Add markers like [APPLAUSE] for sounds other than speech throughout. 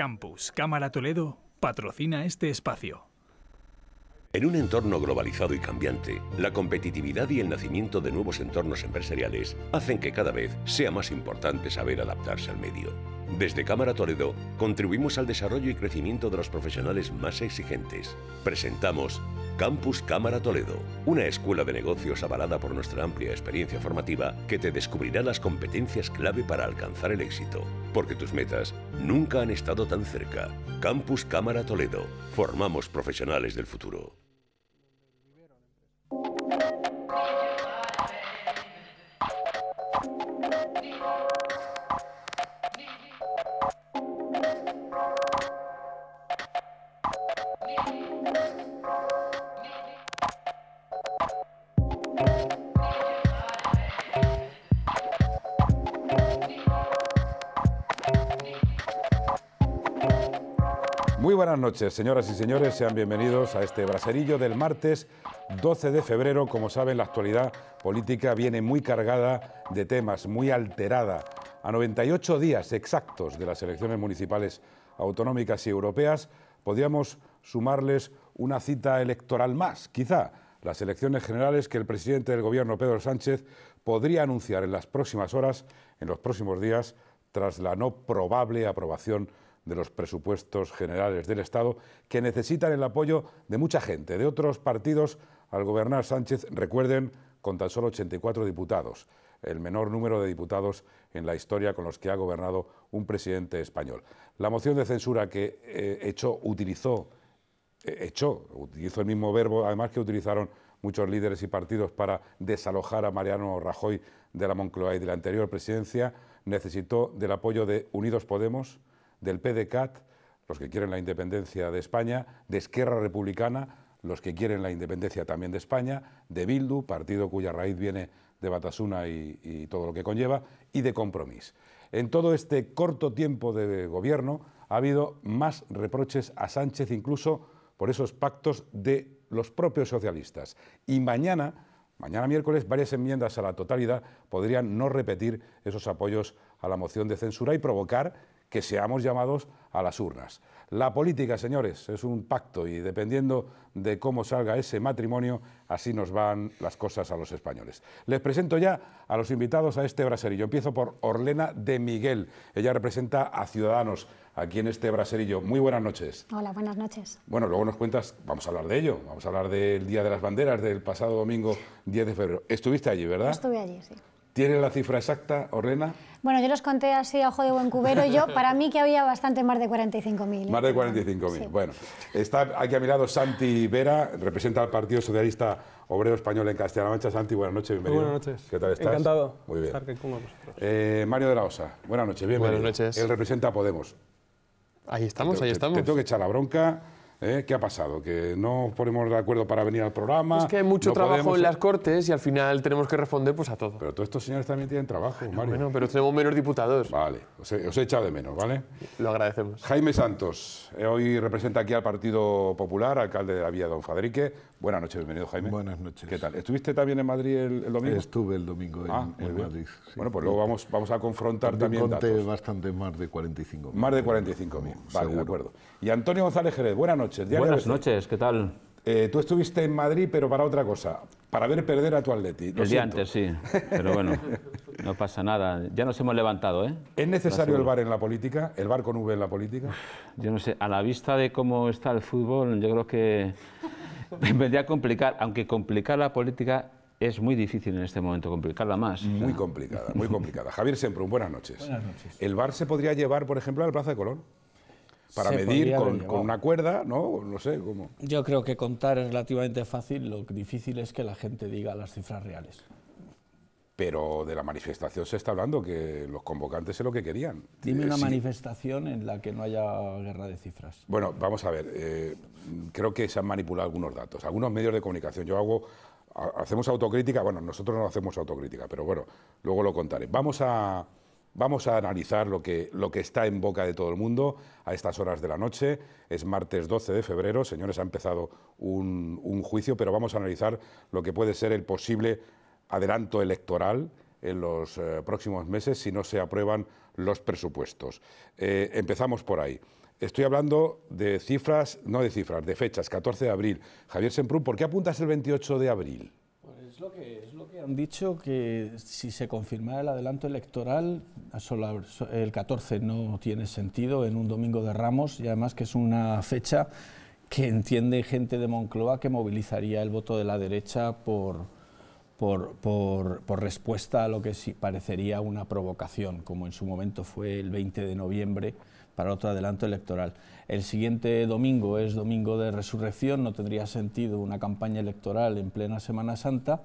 Campus Cámara Toledo patrocina este espacio. En un entorno globalizado y cambiante, la competitividad y el nacimiento de nuevos entornos empresariales hacen que cada vez sea más importante saber adaptarse al medio. Desde Cámara Toledo contribuimos al desarrollo y crecimiento de los profesionales más exigentes. Presentamos Campus Cámara Toledo, una escuela de negocios avalada por nuestra amplia experiencia formativa que te descubrirá las competencias clave para alcanzar el éxito porque tus metas nunca han estado tan cerca. Campus Cámara Toledo. Formamos profesionales del futuro. buenas noches, señoras y señores. Sean bienvenidos a este braserillo del martes 12 de febrero. Como saben, la actualidad política viene muy cargada de temas, muy alterada. A 98 días exactos de las elecciones municipales autonómicas y europeas, podríamos sumarles una cita electoral más, quizá las elecciones generales que el presidente del Gobierno, Pedro Sánchez, podría anunciar en las próximas horas, en los próximos días, tras la no probable aprobación de los presupuestos generales del Estado, que necesitan el apoyo de mucha gente, de otros partidos, al gobernar Sánchez, recuerden, con tan solo 84 diputados, el menor número de diputados en la historia con los que ha gobernado un presidente español. La moción de censura que eh, echó, utilizó, eh, echó, utilizó el mismo verbo, además que utilizaron muchos líderes y partidos para desalojar a Mariano Rajoy de la Moncloa y de la anterior presidencia, necesitó del apoyo de Unidos Podemos, del PDCAT, los que quieren la independencia de España, de Esquerra Republicana, los que quieren la independencia también de España, de Bildu, partido cuya raíz viene de Batasuna y, todo lo que conlleva, y de Compromís. En todo este corto tiempo de gobierno ha habido más reproches a Sánchez incluso por esos pactos de los propios socialistas. Y mañana, mañana miércoles, varias enmiendas a la totalidad podrían no repetir esos apoyos a la moción de censura y provocar que seamos llamados a las urnas. La política, señores, es un pacto y dependiendo de cómo salga ese matrimonio, así nos van las cosas a los españoles. Les presento ya a los invitados a este braserillo. Empiezo por Orlena de Miguel. Ella representa a Ciudadanos aquí en este braserillo. Muy buenas noches. Hola, buenas noches. Bueno, luego nos cuentas, vamos a hablar de ello, vamos a hablar del Día de las Banderas del pasado domingo 10 de febrero. Estuviste allí, ¿verdad? Estuve allí, sí. ¿Tiene la cifra exacta, Orlena? Bueno, yo los conté así a ojo de buen cubero. Yo, [LAUGHS] para mí que había bastante más de 45.000. mil. ¿eh? Más de 45.000. Bueno, está aquí a mi lado Santi Vera, representa al Partido Socialista Obrero Español en Castilla-La Mancha. Santi, buenas noches, bienvenido. Buenas noches. ¿Qué tal estás? Encantado Muy bien. vosotros. Eh, Mario de la Osa, buenas noches, bienvenido. Buenas noches. Él representa Podemos. Ahí estamos, ahí estamos. Te tengo que echar la bronca. ¿eh? ¿Qué ha pasado? ¿Que no nos ponemos de acuerdo para venir al programa? Es que hay mucho trabajo en las Cortes y al final tenemos que responder pues, a todo. Pero todos estos señores también tienen trabajo, Mario. Bueno, pero tenemos menos diputados. Vale, os he, echado de menos, ¿vale? Lo agradecemos. Jaime Santos, eh, hoy representa aquí al Partido Popular, alcalde de la Vía Don Fadrique. Buenas noches, bienvenido, Jaime. Buenas noches. ¿Qué tal? ¿Estuviste también en Madrid el, domingo? Estuve el domingo en, ah, Madrid. Bueno, pues luego vamos, vamos a confrontar también, también bastante más de 45.000. Más de 45.000, vale, de acuerdo. Y Antonio González Jerez, buenas noches. Buenas noches, ¿qué tal? Eh, tú estuviste en Madrid, pero para otra cosa, para ver perder a tu Atleti. el día antes, sí, pero bueno, [LAUGHS] no pasa nada. Ya nos hemos levantado, ¿eh? ¿Es necesario el bar en la política? ¿El bar con V en la política? Yo no sé, a la vista de cómo está el fútbol, yo creo que [LAUGHS] vendría a complicar, aunque complicar la política es muy difícil en este momento complicarla más. Muy complicada, muy complicada. Javier Semprún, buenas noches. Buenas noches. ¿El bar se podría llevar, por ejemplo, a la Plaza de Colón? para medir con, una cuerda, ¿no? No sé cómo. Yo creo que contar es relativamente fácil, lo difícil es que la gente diga las cifras reales. Pero de la manifestación se está hablando, que los convocantes es lo que querían. Dime eh, una manifestación en la que no haya guerra de cifras. Bueno, vamos a ver, eh, creo que se han manipulado algunos datos, algunos medios de comunicación. Yo hago hacemos autocrítica, bueno, nosotros no hacemos autocrítica, pero bueno, luego lo contaré. Vamos a, Vamos a analizar lo que, lo que está en boca de todo el mundo a estas horas de la noche. Es martes 12 de febrero, señores, ha empezado un, juicio, pero vamos a analizar lo que puede ser el posible adelanto electoral en los eh, próximos meses si no se aprueban los presupuestos. Eh, empezamos por ahí. Estoy hablando de cifras, no de cifras, de fechas, 14 de abril. Javier Semprún, ¿por qué apuntas el 28 de abril? Es lo, que, han dicho que si se confirmara el adelanto electoral, el 14 no tiene sentido en un domingo de Ramos y además que es una fecha que entiende gente de Moncloa que movilizaría el voto de la derecha por, por, respuesta a lo que parecería una provocación, como en su momento fue el 20 de noviembre para otro adelanto electoral. El siguiente domingo es domingo de resurrección, no tendría sentido una campaña electoral en plena Semana Santa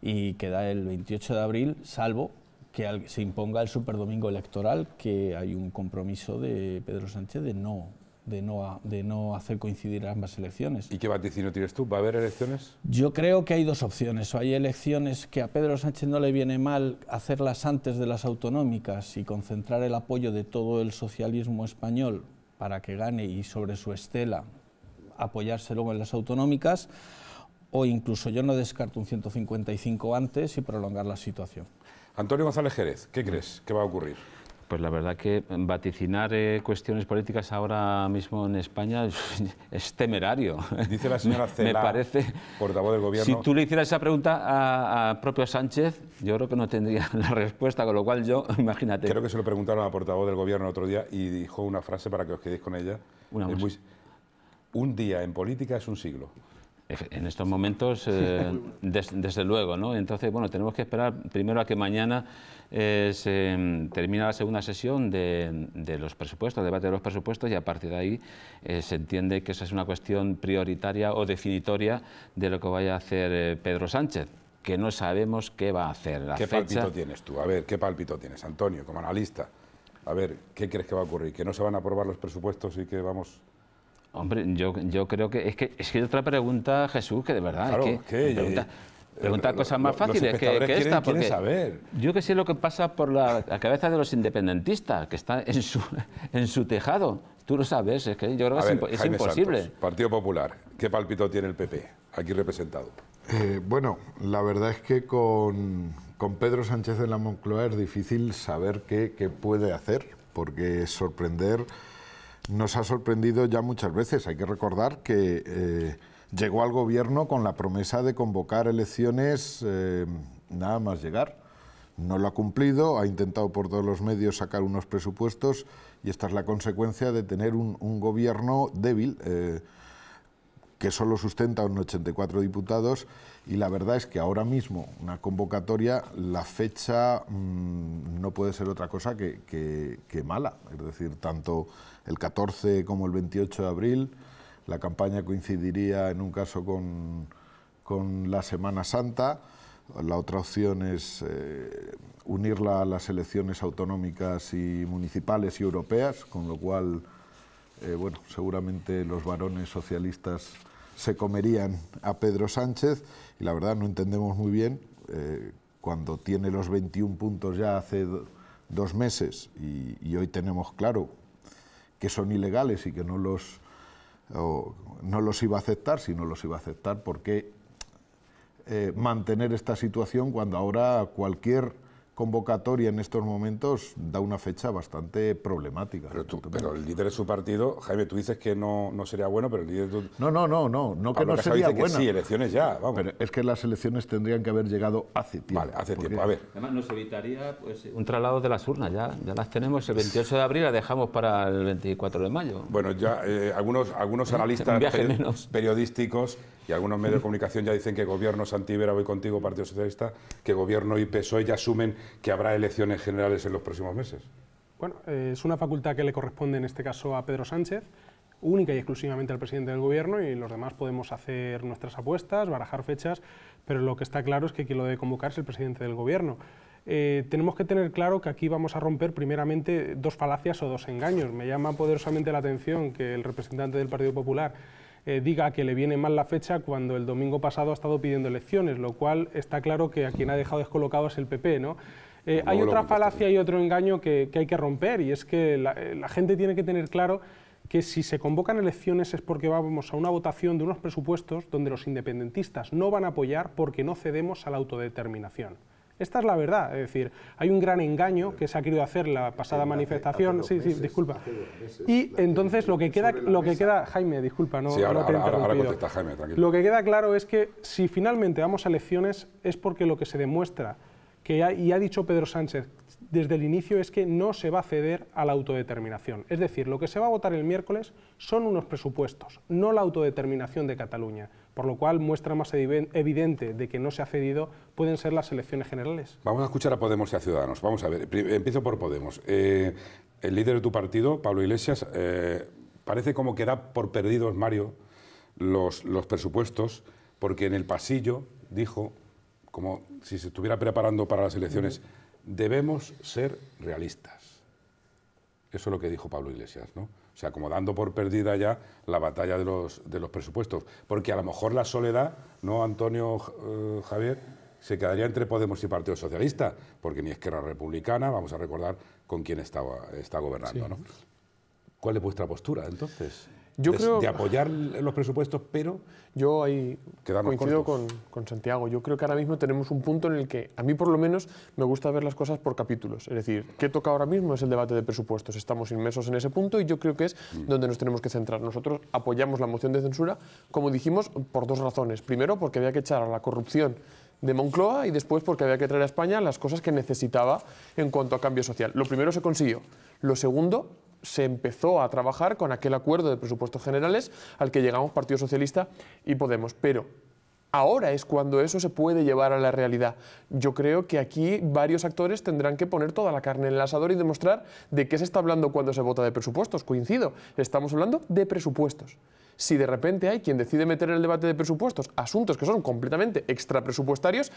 y queda el 28 de abril, salvo que se imponga el superdomingo electoral, que hay un compromiso de Pedro Sánchez de no de no, hacer coincidir ambas elecciones. ¿Y qué vaticinio tienes tú? ¿Va a haber elecciones? Yo creo que hay dos opciones. O hay elecciones que a Pedro Sánchez no le viene mal hacerlas antes de las autonómicas y concentrar el apoyo de todo el socialismo español para que gane y sobre su estela apoyarse luego en las autonómicas. O incluso yo no descarto un 155 antes y prolongar la situación. Antonio González Jerez, ¿qué crees que va a ocurrir? Pues la verdad que vaticinar eh, cuestiones políticas ahora mismo en España es [LAUGHS] temerario. Dice la señora [LAUGHS] Cela, portavoz del gobierno. Si tú le hicieras esa pregunta a, propio Sánchez, yo creo que no tendría [LAUGHS] la respuesta, con lo cual yo, imagínate. Creo que se lo preguntaron a portavoz del gobierno el otro día y dijo una frase para que os quedéis con ella. Una un día en política es un siglo. En estos momentos, eh, desde luego, ¿no? Entonces, bueno, tenemos que esperar primero a que mañana eh, se mm, termine la segunda sesión de, los presupuestos, debate de los presupuestos, y a partir de ahí eh, se entiende que esa es una cuestión prioritaria o definitoria de lo que vaya a hacer Pedro Sánchez que no sabemos qué va a hacer. La ¿Qué palpito tienes tú? A ver, ¿qué palpito tienes, Antonio, como analista? A ver, ¿qué crees que va a ocurrir? ¿Que no se van a aprobar los presupuestos y que vamos Hombre, yo, creo que es, que es que otra pregunta, Jesús, que de verdad es que, pregunta, eh, cosas más fáciles que, que, esta, quieren, porque saber. yo que sé lo que pasa por la, cabeza de los independentistas, que está en su [LAUGHS] en su tejado. Tú lo sabes, es que yo creo que es, imposible. Partido Popular, ¿qué palpito tiene el PP aquí representado? Eh, bueno, la verdad es que con, Pedro Sánchez de la Moncloa es difícil saber qué, qué puede hacer, porque es sorprender nos ha sorprendido ya muchas veces. Hay que recordar que eh, llegó al gobierno con la promesa de convocar elecciones eh, nada más llegar. No lo ha cumplido, ha intentado por todos los medios sacar unos presupuestos y esta es la consecuencia de tener un, gobierno débil eh, que solo sustenta unos 84 diputados y la verdad es que ahora mismo una convocatoria, la fecha mm, no puede ser otra cosa que, que mala. Es decir, tanto el 14 como el 28 de abril. La campaña coincidiría en un caso con, la Semana Santa. La otra opción es eh, unirla a las elecciones autonómicas y municipales y europeas, con lo cual, eh, bueno, seguramente los varones socialistas se comerían a Pedro Sánchez y la verdad no entendemos muy bien eh, cuando tiene los 21 puntos ya hace dos meses y hoy tenemos claro que son ilegales y que no los, no los iba a aceptar, si no los iba a aceptar, ¿por qué eh, mantener esta situación cuando ahora cualquier convocatoria en estos momentos da una fecha bastante problemática. Pero, el líder de su partido, Jaime, tú dices que no, no sería bueno, pero el líder de No, no, no, no, no que no sería bueno. sí, elecciones ya, vamos. Pero es que las elecciones tendrían que haber llegado hace tiempo. Vale, hace tiempo, Además nos evitaría pues, un traslado de las urnas, ya, ya las tenemos el 28 de abril, la dejamos para el 24 de mayo. Bueno, ya eh, algunos, algunos [LAUGHS] analistas periodísticos y algunos medios de comunicación ya dicen que gobierno Santivera voy contigo, Partido Socialista, que gobierno y PSOE ya asumen que habrá elecciones generales en los próximos meses. Bueno, eh, es una facultad que le corresponde en este caso a Pedro Sánchez, única y exclusivamente al presidente del gobierno y los demás podemos hacer nuestras apuestas, barajar fechas, pero lo que está claro es que quien lo debe convocar es el presidente del gobierno. Eh, tenemos que tener claro que aquí vamos a romper primeramente dos falacias o dos engaños. Me llama poderosamente la atención que el representante del Partido Popular eh, diga que le viene mal la fecha cuando el domingo pasado ha estado pidiendo elecciones, lo cual está claro que a quien ha dejado descolocado es el PP, ¿no? Eh, hay otra falacia y otro engaño que, hay que romper y es que la gente tiene que tener claro que si se convocan elecciones es porque vamos a una votación de unos presupuestos donde los independentistas no van a apoyar porque no cedemos a la autodeterminación. Esta es la verdad, es decir, hay un gran engaño que se ha querido hacer la pasada manifestación. sí, sí, disculpa. y entonces lo que queda, lo que queda, Jaime, disculpa, no, Jaime, Lo que queda claro es que si finalmente vamos a elecciones es porque lo que se demuestra que ha, y ha dicho Pedro Sánchez desde el inicio es que no se va a ceder a la autodeterminación. Es decir, lo que se va a votar el miércoles son unos presupuestos, no la autodeterminación de Cataluña, por lo cual muestra más evidente de que no se ha cedido pueden ser las elecciones generales. Vamos a escuchar a Podemos y a Ciudadanos. Vamos a ver, empiezo por Podemos. Eh, el líder de tu partido, Pablo Iglesias, eh, parece como que da por perdidos, Mario, los presupuestos, porque en el pasillo dijo como si se estuviera preparando para las elecciones, debemos ser realistas. Eso es lo que dijo Pablo Iglesias, ¿no? O sea, como dando por perdida ya la batalla de los, presupuestos. Porque a lo mejor la soledad, ¿no, Antonio eh, Javier? Se quedaría entre Podemos y Partido Socialista, porque ni Esquerra Republicana, vamos a recordar con quién estaba, está gobernando, ¿Cuál es vuestra postura, entonces? yo de, creo, de apoyar los presupuestos, pero... Yo ahí coincido con, con, Santiago. Yo creo que ahora mismo tenemos un punto en el que, a mí por lo menos, me gusta ver las cosas por capítulos. Es decir, ¿qué toca ahora mismo? Es el debate de presupuestos. Estamos inmersos en ese punto y yo creo que es mm. donde nos tenemos que centrar. Nosotros apoyamos la moción de censura, como dijimos, por dos razones. Primero, porque había que echar a la corrupción de Moncloa y después porque había que traer a España las cosas que necesitaba en cuanto a cambio social. Lo primero se consiguió. Lo segundo, se empezó a trabajar con aquel acuerdo de presupuestos generales al que llegamos Partido Socialista y Podemos. Pero ahora es cuando eso se puede llevar a la realidad. Yo creo que aquí varios actores tendrán que poner toda la carne en el asador y demostrar de qué se está hablando cuando se vota de presupuestos. Coincido, estamos hablando de presupuestos. Si de repente hay quien decide meter en el debate de presupuestos asuntos que son completamente extrapresupuestarios,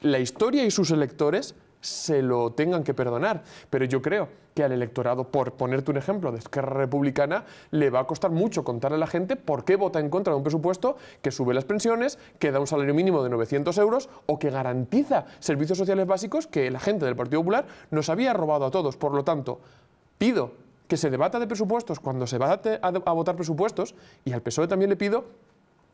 la historia y sus electores se lo tengan que perdonar. Pero yo creo que al electorado, por ponerte un ejemplo de Esquerra Republicana, le va a costar mucho contar a la gente por qué vota en contra de un presupuesto que sube las pensiones, que da un salario mínimo de 900 euros o que garantiza servicios sociales básicos que la gente del Partido Popular nos había robado a todos. Por lo tanto, pido que se debata de presupuestos cuando se va a, a votar presupuestos y al PSOE también le pido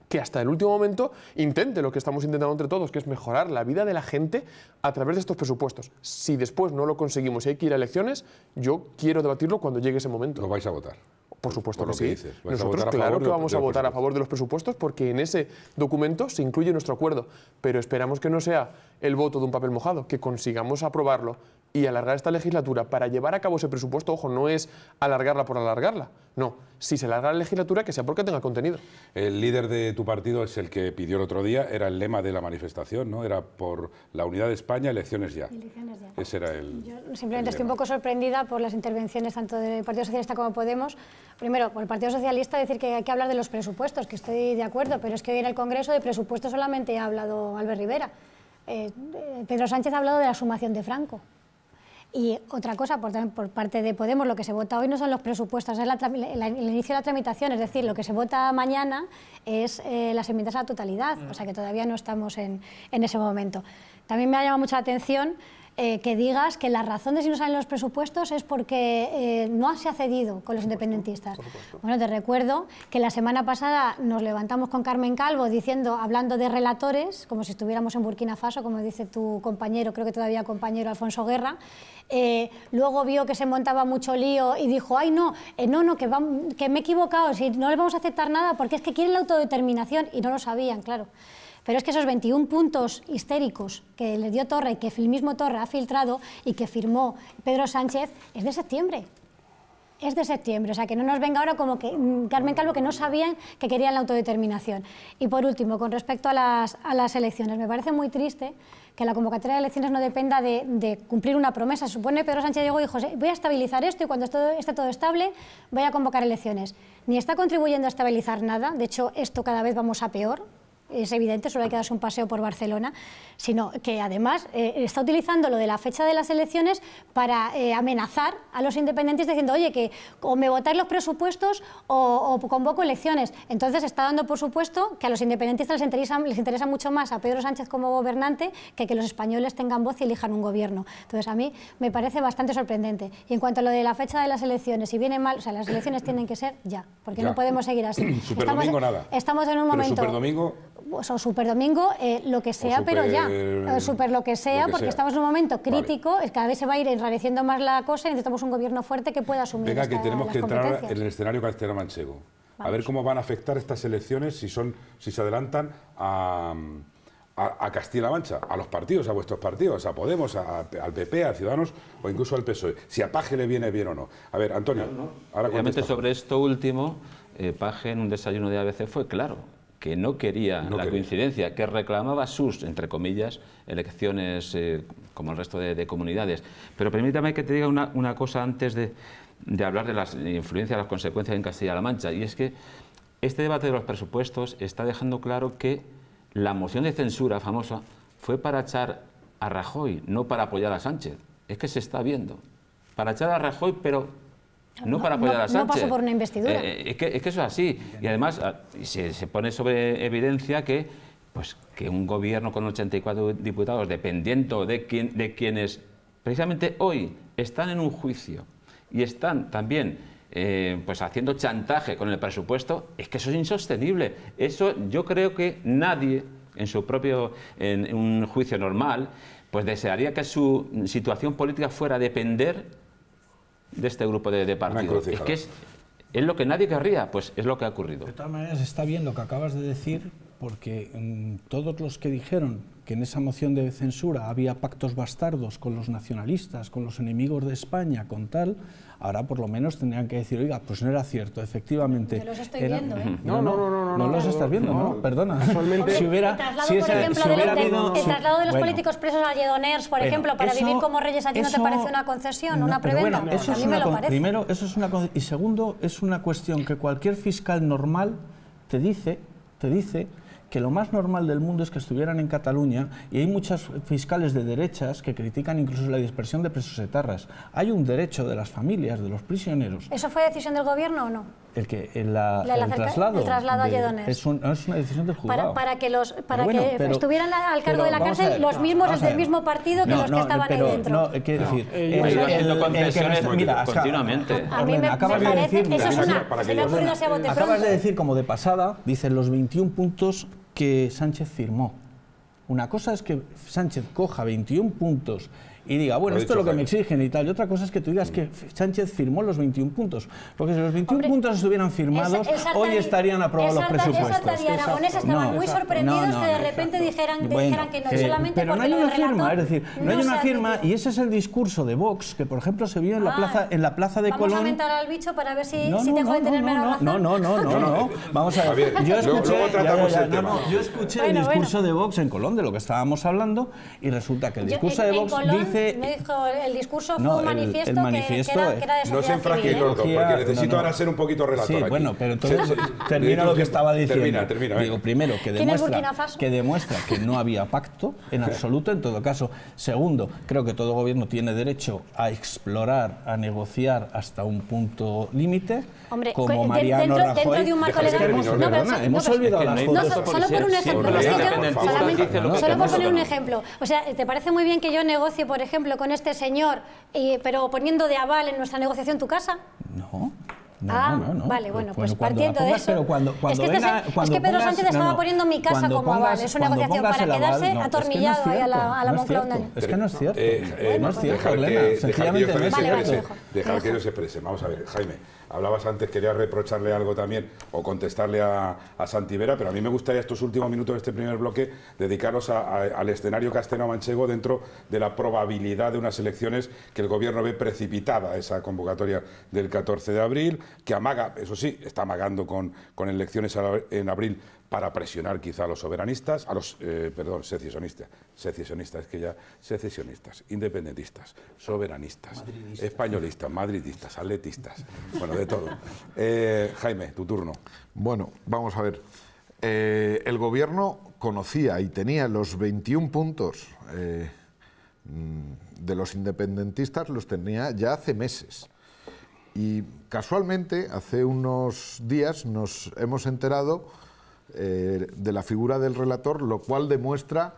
que hasta el último momento intente lo que estamos intentando entre todos, que es mejorar la vida de la gente a través de estos presupuestos. Si después no lo conseguimos y hay que ir a elecciones, yo quiero debatirlo cuando llegue ese momento. ¿No vais a votar? Por supuesto que, sí. Nosotros claro que vamos a votar a favor de los presupuestos porque en ese documento se incluye nuestro acuerdo, pero esperamos que no sea el voto de un papel mojado, que consigamos aprobarlo y alargar esta legislatura para llevar a cabo ese presupuesto, ojo, no es alargarla por alargarla, no, si se alarga la legislatura que sea porque tenga contenido. El líder de tu partido es el que pidió el otro día, era el lema de la manifestación, ¿no? Era por la unidad de España, elecciones ya. Elecciones ya. Ese era el... Yo simplemente estoy un poco sorprendida por las intervenciones tanto del Partido Socialista como Podemos. Primero, por el Partido Socialista decir que hay que hablar de los presupuestos, que estoy de acuerdo, pero es que hoy en el Congreso de presupuestos solamente ha hablado Albert Rivera. Eh, eh, Pedro Sánchez ha hablado de la sumación de Franco. Y otra cosa, por, por, parte de Podemos, lo que se vota hoy no son los presupuestos, es el inicio de la tramitación, es decir, lo que se vota mañana es eh, las enmiendas a la totalidad, o sea que todavía no estamos en, en ese momento. También me ha llamado mucha atención eh, que digas que la razón de si no salen los presupuestos es porque eh, no se ha cedido con los independentistas. Bueno, te recuerdo que la semana pasada nos levantamos con Carmen Calvo diciendo, hablando de relatores, como si estuviéramos en Burkina Faso, como dice tu compañero, creo que todavía compañero Alfonso Guerra. Eh, luego vio que se montaba mucho lío y dijo, ay no, no, no, que, me he equivocado, si no le vamos a aceptar nada porque es que quieren la autodeterminación y no lo sabían, claro. Pero es que esos 21 puntos histéricos que le dio Torre, que el mismo Torre ha filtrado y que firmó Pedro Sánchez, es de septiembre. Es de septiembre, o sea que no nos venga ahora como que mm, Carmen Calvo que no sabían que querían la autodeterminación. Y por último, con respecto a las, elecciones, me parece muy triste que la convocatoria de elecciones no dependa de, cumplir una promesa. Supone Pedro Sánchez llegó y dijo, voy a estabilizar esto y cuando esté todo estable voy a convocar elecciones. Ni está contribuyendo a estabilizar nada, de hecho esto cada vez vamos a peor, es evidente, solo hay que darse un paseo por Barcelona, sino que además eh, está utilizando lo de la fecha de las elecciones para eh, amenazar a los independientes diciendo, oye, que o me votáis los presupuestos o, convoco elecciones. Entonces está dando por supuesto que a los independentistas les interesa, mucho más a Pedro Sánchez como gobernante que que los españoles tengan voz y elijan un gobierno. Entonces a mí me parece bastante sorprendente. Y en cuanto a lo de la fecha de las elecciones, si viene mal, o sea, las elecciones tienen que ser ya, porque no podemos seguir así. [CLEARS THROAT] estamos, nada. estamos en un momento o super domingo, eh, lo que sea, pero ya. super lo que sea, porque estamos en un momento crítico, cada vez se va a ir enrareciendo más la cosa y necesitamos un gobierno fuerte que pueda asumir. Venga, que tenemos que entrar en el escenario castilla manchego. A ver cómo van a afectar estas elecciones si, son, si se adelantan a Castilla-La Mancha, a los partidos, a vuestros partidos, a Podemos, al PP, a Ciudadanos o incluso al PSOE, si a Paje le viene bien o no. A ver, Antonio, ahora Obviamente sobre esto último, eh, Paje en un desayuno de ABC fue claro que no quería la coincidencia, que reclamaba sus, entre comillas, elecciones eh, como el resto de, comunidades. Pero permítame que te diga una, cosa antes de, de hablar de las influencias, las consecuencias en Castilla-La Mancha, y es que este debate de los presupuestos está dejando claro que la moción de censura famosa fue para echar a Rajoy, no para apoyar a Sánchez. Es que se está viendo. Para echar a Rajoy, pero no, para apoyar a por una investidura. Eh, eh, es, que, eso es así. Y además ah, se, se pone sobre evidencia que pues que un gobierno con 84 diputados, dependiendo de, de quienes precisamente hoy están en un juicio y están también eh, pues haciendo chantaje con el presupuesto, es que eso es insostenible. Eso yo creo que nadie en su propio en un juicio normal pues desearía que su situación política fuera depender de este grupo de, partidos. Es que es, es, lo que nadie querría, pues es lo que ha ocurrido. De todas maneras, está bien lo que acabas de decir, porque mm, todos los que dijeron que en esa moción de censura había pactos bastardos con los nacionalistas, con los enemigos de España, con tal, ahora por lo menos tendrían que decir, oiga, pues no era cierto, efectivamente. No los estoy viendo, ¿eh? No, no, no, no. No, los estás viendo, no, perdona. Si hubiera, el traslado, de, traslado de los políticos presos a Lledoners, por ejemplo, para vivir como reyes allí, ¿no te parece una concesión, una preventa. Bueno, eso a me parece. Primero, eso es una Y segundo, es una cuestión que cualquier fiscal normal te dice, te dice que lo más normal del mundo es que estuvieran en Cataluña y hay muchos fiscales de derechas que critican incluso la dispersión de presos etarras. Hay un derecho de las familias, de los prisioneros. ¿Eso fue decisión del gobierno o no? El que el, la, traslado, traslado a es, un, es, una decisión del juzgado. Para, que los para que estuvieran al cargo de la cárcel los mismos es del mismo partido que los que estaban ahí dentro. No, quiero decir, mira, continuamente. A, mí me, de decir, que eso es una, se me ha ocurrido Acabas de decir como de pasada, dicen los 21 puntos que Sánchez firmó. Una cosa es que Sánchez coja 21 puntos y diga, bueno, esto es lo que me exigen y tal. Y otra cosa es que tú digas mm. que Sánchez firmó los 21 puntos. Porque si los 21 puntos estuvieran firmados, hoy estarían aprobados los presupuestos. aragoneses estaban muy sorprendidos que de repente dijeran, que, no, eh, solamente Pero no hay una firma, es decir, no, hay una firma y ese es el discurso de Vox que, por ejemplo, se vio en, la, ah. plaza, en la plaza de Colón. Vamos a al bicho para ver si, tenerme No, no, no, no, no. Vamos a ver. Yo escuché, este yo escuché el discurso de Vox en Colón, de lo que estábamos hablando, y resulta que el discurso de Vox dice me dijo, el discurso fue un manifiesto, el, manifiesto que, era, que, era, de No se enfraque, los porque necesito ahora ser un poquito relator Sí, bueno, pero entonces termina lo que estaba diciendo. Termina, termina. Digo, primero, que demuestra, que demuestra que no había pacto en absoluto, en todo caso. Segundo, creo que todo gobierno tiene derecho a explorar, a negociar hasta un punto límite, como Mariano dentro, Rajoy... Dentro de un marco legal... Hemos olvidado las fotos. Solo por un ejemplo, solo por poner un ejemplo. O sea, ¿te parece muy bien que yo negocie, por ejemplo, con este señor, pero poniendo de aval en nuestra negociación tu casa? No. Ah, vale, bueno, eh, pues, partiendo de eso. cuando, este es, que cuando es que Pedro Sánchez estaba poniendo mi casa como aval. Es una negociación para quedarse atornillado ahí a la, a Es que no es cierto. Eh, eh, no es cierto, Sencillamente no es Dejar que no se expresen. Vamos a ver, Jaime hablabas antes, quería reprocharle algo también o contestarle a, a Vera, pero a mí me gustaría estos últimos minutos de este primer bloque dedicaros al escenario casteno-manchego dentro de la probabilidad de unas elecciones que el gobierno ve precipitada, esa convocatoria del 14 de abril, que amaga, eso sí, está amagando con, con elecciones en abril para presionar quizá a los soberanistas, a los, eh, perdón, secesionistas, secesionistas, es que ya, secesionistas, independentistas, soberanistas, españolistas, madridistas, atletistas, bueno, de todo. Eh, Jaime, tu turno. Bueno, vamos a ver. Eh, el gobierno conocía y tenía los 21 puntos mm, de los independentistas, los tenía ya hace meses. Y casualmente, hace unos días nos hemos enterado eh, de la figura del relator, lo cual demuestra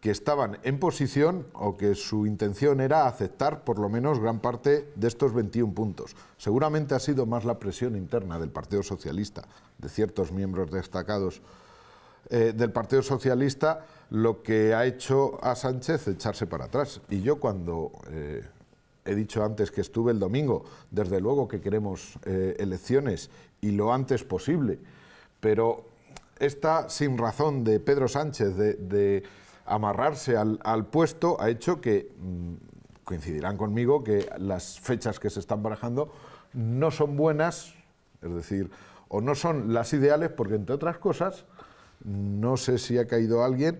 que estaban en posición o que su intención era aceptar por lo menos gran parte de estos 21 puntos. Seguramente ha sido más la presión interna del Partido Socialista, de ciertos miembros destacados eh, del Partido Socialista, lo que ha hecho a Sánchez echarse para atrás. Y yo cuando eh, he dicho antes que estuve el domingo, desde luego que queremos elecciones y lo antes posible, pero esta sin razón de Pedro Sánchez de, amarrarse al, al, puesto ha hecho que, mm, coincidirán conmigo, que las fechas que se están barajando no son buenas, es decir, o no son las ideales, porque entre otras cosas, no sé si ha caído alguien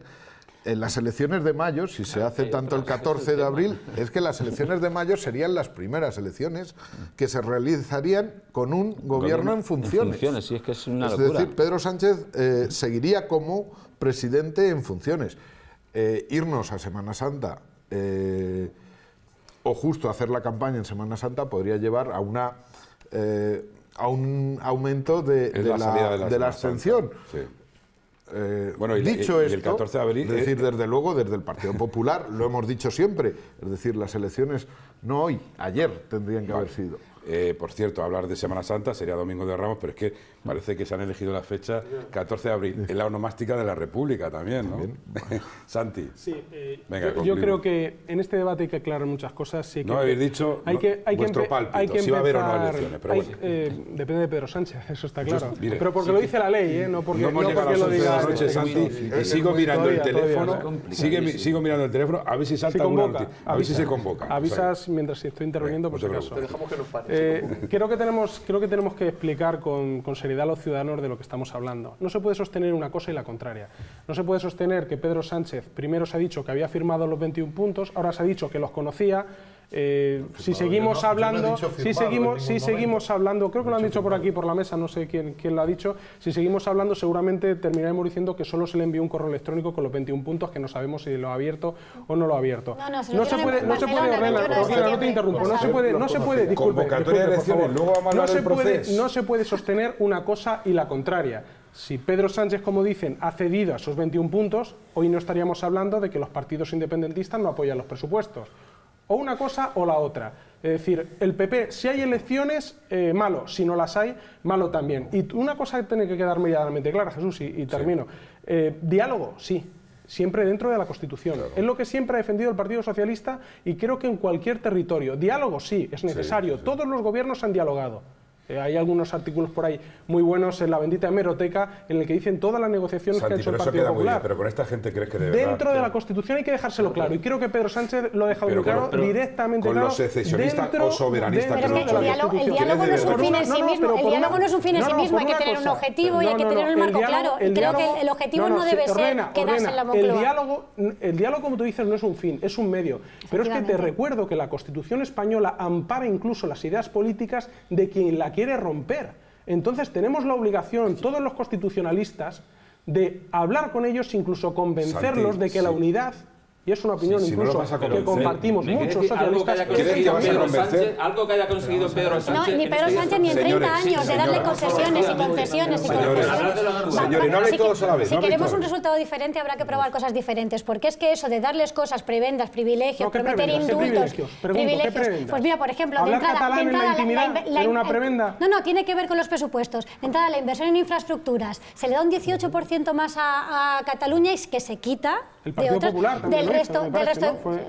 en eh, las elecciones de mayo, si se ah, hace tanto el 14 de abril, es que las elecciones de mayo serían las primeras elecciones que se realizarían con un gobierno en funciones. es, que decir, Pedro Sánchez eh, seguiría como presidente en funciones. Eh, irnos a Semana Santa o justo hacer la campaña en Semana Santa podría llevar a una a un aumento de, la, ascensión. abstención. Sí. Eh, bueno, y dicho esto, es decir, eh, desde luego, desde el Partido Popular, lo hemos dicho siempre, es decir, las elecciones no hoy, ayer tendrían que haber sido. Eh, por cierto, hablar de Semana Santa sería Domingo de Ramos, pero es que parece que se han elegido la fecha 14 de abril, en la onomástica de la República también, [LAUGHS] Santi. Eh, Venga, yo, creo que en este debate hay que aclarar muchas cosas. Sí, no que, dicho hay que, hay vuestro que si va a haber o no elecciones, bueno. Eh, depende de Pedro Sánchez, eso está pues claro. pero porque lo dice la ley, no porque, no, porque lo diga. Santi, y sigo mirando el teléfono, sigo mirando el teléfono, a ver si salta a ver si se convoca. Avisas mientras estoy interviniendo, por si pues acaso. dejamos que nos pare. Eh, creo, que tenemos, creo que tenemos que explicar con, con, seriedad a los ciudadanos de lo que estamos hablando. No se puede sostener una cosa y la contraria. No se puede sostener que Pedro Sánchez primero se ha dicho que había firmado los 21 puntos, ahora se ha dicho que los conocía, eh, si seguimos hablando, si seguimos, si seguimos hablando, creo que lo han dicho por aquí por la mesa, no sé quién, quién lo ha dicho. Si seguimos hablando, seguramente terminaremos diciendo que solo se le envió un correo electrónico con los 21 puntos que no sabemos si lo ha abierto o no lo ha abierto. No, se, puede, no se puede, no no se puede, no se puede, no se puede sostener una cosa y la contraria. Si Pedro Sánchez, como dicen, ha cedido a sus 21 puntos, hoy no estaríamos hablando de que los partidos independentistas no apoyan los presupuestos o una cosa o la otra. Es decir, el PP, si hay elecciones, eh, malo, si no las hay, malo también. Y una cosa que tiene que quedar medianamente clara, Jesús, y, termino. Eh, diálogo, sí, siempre dentro de la Constitución. Es lo que siempre ha defendido el Partido Socialista y creo que en cualquier territorio. Diálogo, sí, es necesario. Todos los gobiernos han dialogado. Eh, hay algunos artículos por ahí muy buenos en la bendita hemeroteca en el que dicen todas las negociaciones que ha hecho el Partido Popular. pero con esta gente crees que de verdad, Dentro de la Constitución hay que dejárselo claro. Y creo que Pedro Sánchez lo ha dejado pero, claro directamente. Con claro, los secesionistas o soberanistas pero el, diálogo, no es un fin en sí mismo. El diálogo no es un fin en sí mismo. Hay que tener un objetivo y hay que tener un marco claro. Y creo que el objetivo no debe ser quedarse en la Moncloa. El diálogo, como tú dices, no es un fin, es un medio. Pero es que te recuerdo que la Constitución española ampara incluso las ideas políticas de quien la quiere quiere romper. Entonces tenemos la obligación, todos los constitucionalistas, de hablar con ellos, incluso convencerlos de que la unidad y es una opinión incluso que compartimos muchos socialistas. Algo que, haya conseguido Sánchez, algo que haya conseguido Pedro Sánchez. No, ni Pedro este Sánchez ni en 30 años de darle concesiones y concesiones y concesiones. no a la vez. Si queremos un resultado diferente habrá que probar cosas diferentes, porque es que eso de darles cosas, prebendas, privilegios, prometer indultos, privilegios. Pues mira, por ejemplo, de entrada, de entrada la, una eh, prebenda. No, no, tiene que ver con los presupuestos. De entrada la inversión en infraestructuras, se le da un 18% más a, Cataluña y es que se quita el Partido Popular del resto, del resto, Fue,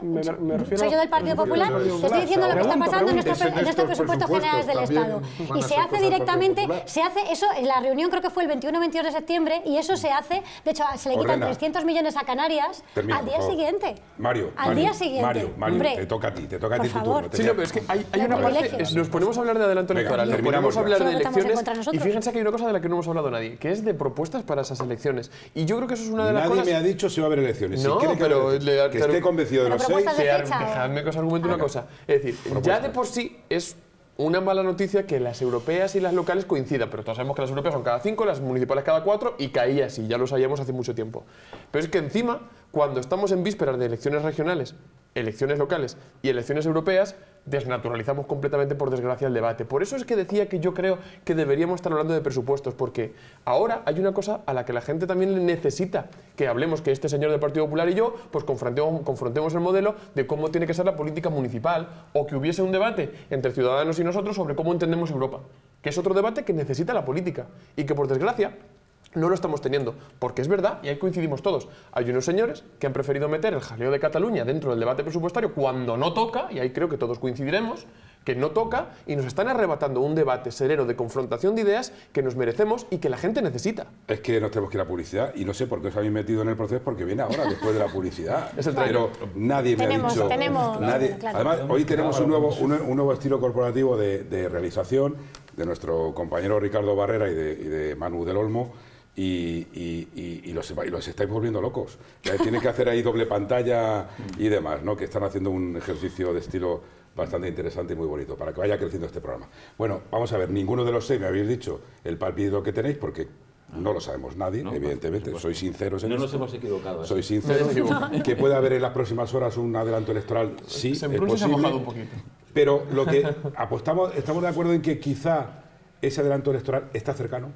soy yo del Partido Popular, te estoy diciendo lo que está pasando en estos, presupuestos generales del Estado. Y se hace directamente, se hace eso, en la reunión creo que fue el 21-22 de septiembre, y eso se hace, de hecho, se le quitan 300 millones a Canarias al día siguiente. Mario, al día siguiente. Mario, te toca a ti, te toca a ti tu turno. Sí, pero es que hay, hay una parte, nos ponemos a hablar de adelanto electoral, nos ponemos a hablar de elecciones, y fíjense que hay una cosa de la que no hemos hablado nadie, que es de propuestas para esas elecciones. Y yo creo que eso es una de las cosas... Nadie me ha dicho si va a haber elecciones. No, pero que, esté convencido de los seis... dejadme que os argumente una cosa. Es decir, ya de por sí es una mala noticia que las europeas y las locales coincidan, pero todos sabemos que las europeas son cada cinco, las municipales cada cuatro y caía así, ya lo sabíamos hace mucho tiempo. Pero es que encima, cuando estamos en vísperas de elecciones regionales elecciones locales y elecciones europeas, desnaturalizamos completamente, por desgracia, el debate. Por eso es que decía que yo creo que deberíamos estar hablando de presupuestos, porque ahora hay una cosa a la que la gente también necesita que hablemos, que este señor del Partido Popular y yo, pues confrontemos, confrontemos el modelo de cómo tiene que ser la política municipal, o que hubiese un debate entre ciudadanos y nosotros sobre cómo entendemos Europa, que es otro debate que necesita la política, y que, por desgracia, no lo estamos teniendo, porque es verdad, y ahí coincidimos todos, hay unos señores que han preferido meter el jaleo de Cataluña dentro del debate presupuestario cuando no toca, y ahí creo que todos coincidiremos, que no toca, y nos están arrebatando un debate sereno de confrontación de ideas que nos merecemos y que la gente necesita. Es que nos tenemos que ir a publicidad, y no sé por qué os habéis metido en el proceso, porque viene ahora, después de la publicidad. [LAUGHS] Pero nadie me ha dicho... [LAUGHS] Además, hoy tenemos un nuevo, nuevo estilo corporativo de, realización de nuestro compañero Ricardo Barrera y de, y de Manu del Olmo, y, los, los, estáis volviendo locos. Tienen que hacer ahí doble pantalla y demás, ¿no? que están haciendo un ejercicio de estilo bastante interesante y muy bonito para que vaya creciendo este programa. Bueno, vamos a ver, ninguno de los seis me habéis dicho el palpito que tenéis porque no lo sabemos nadie, evidentemente. Soy sincero. No nos hemos equivocado. ¿eh? Soy sincero. que pueda haber en las próximas horas un adelanto electoral, sí, es posible, Pero lo que apostamos, estamos de acuerdo en que quizá ese adelanto electoral está cercano.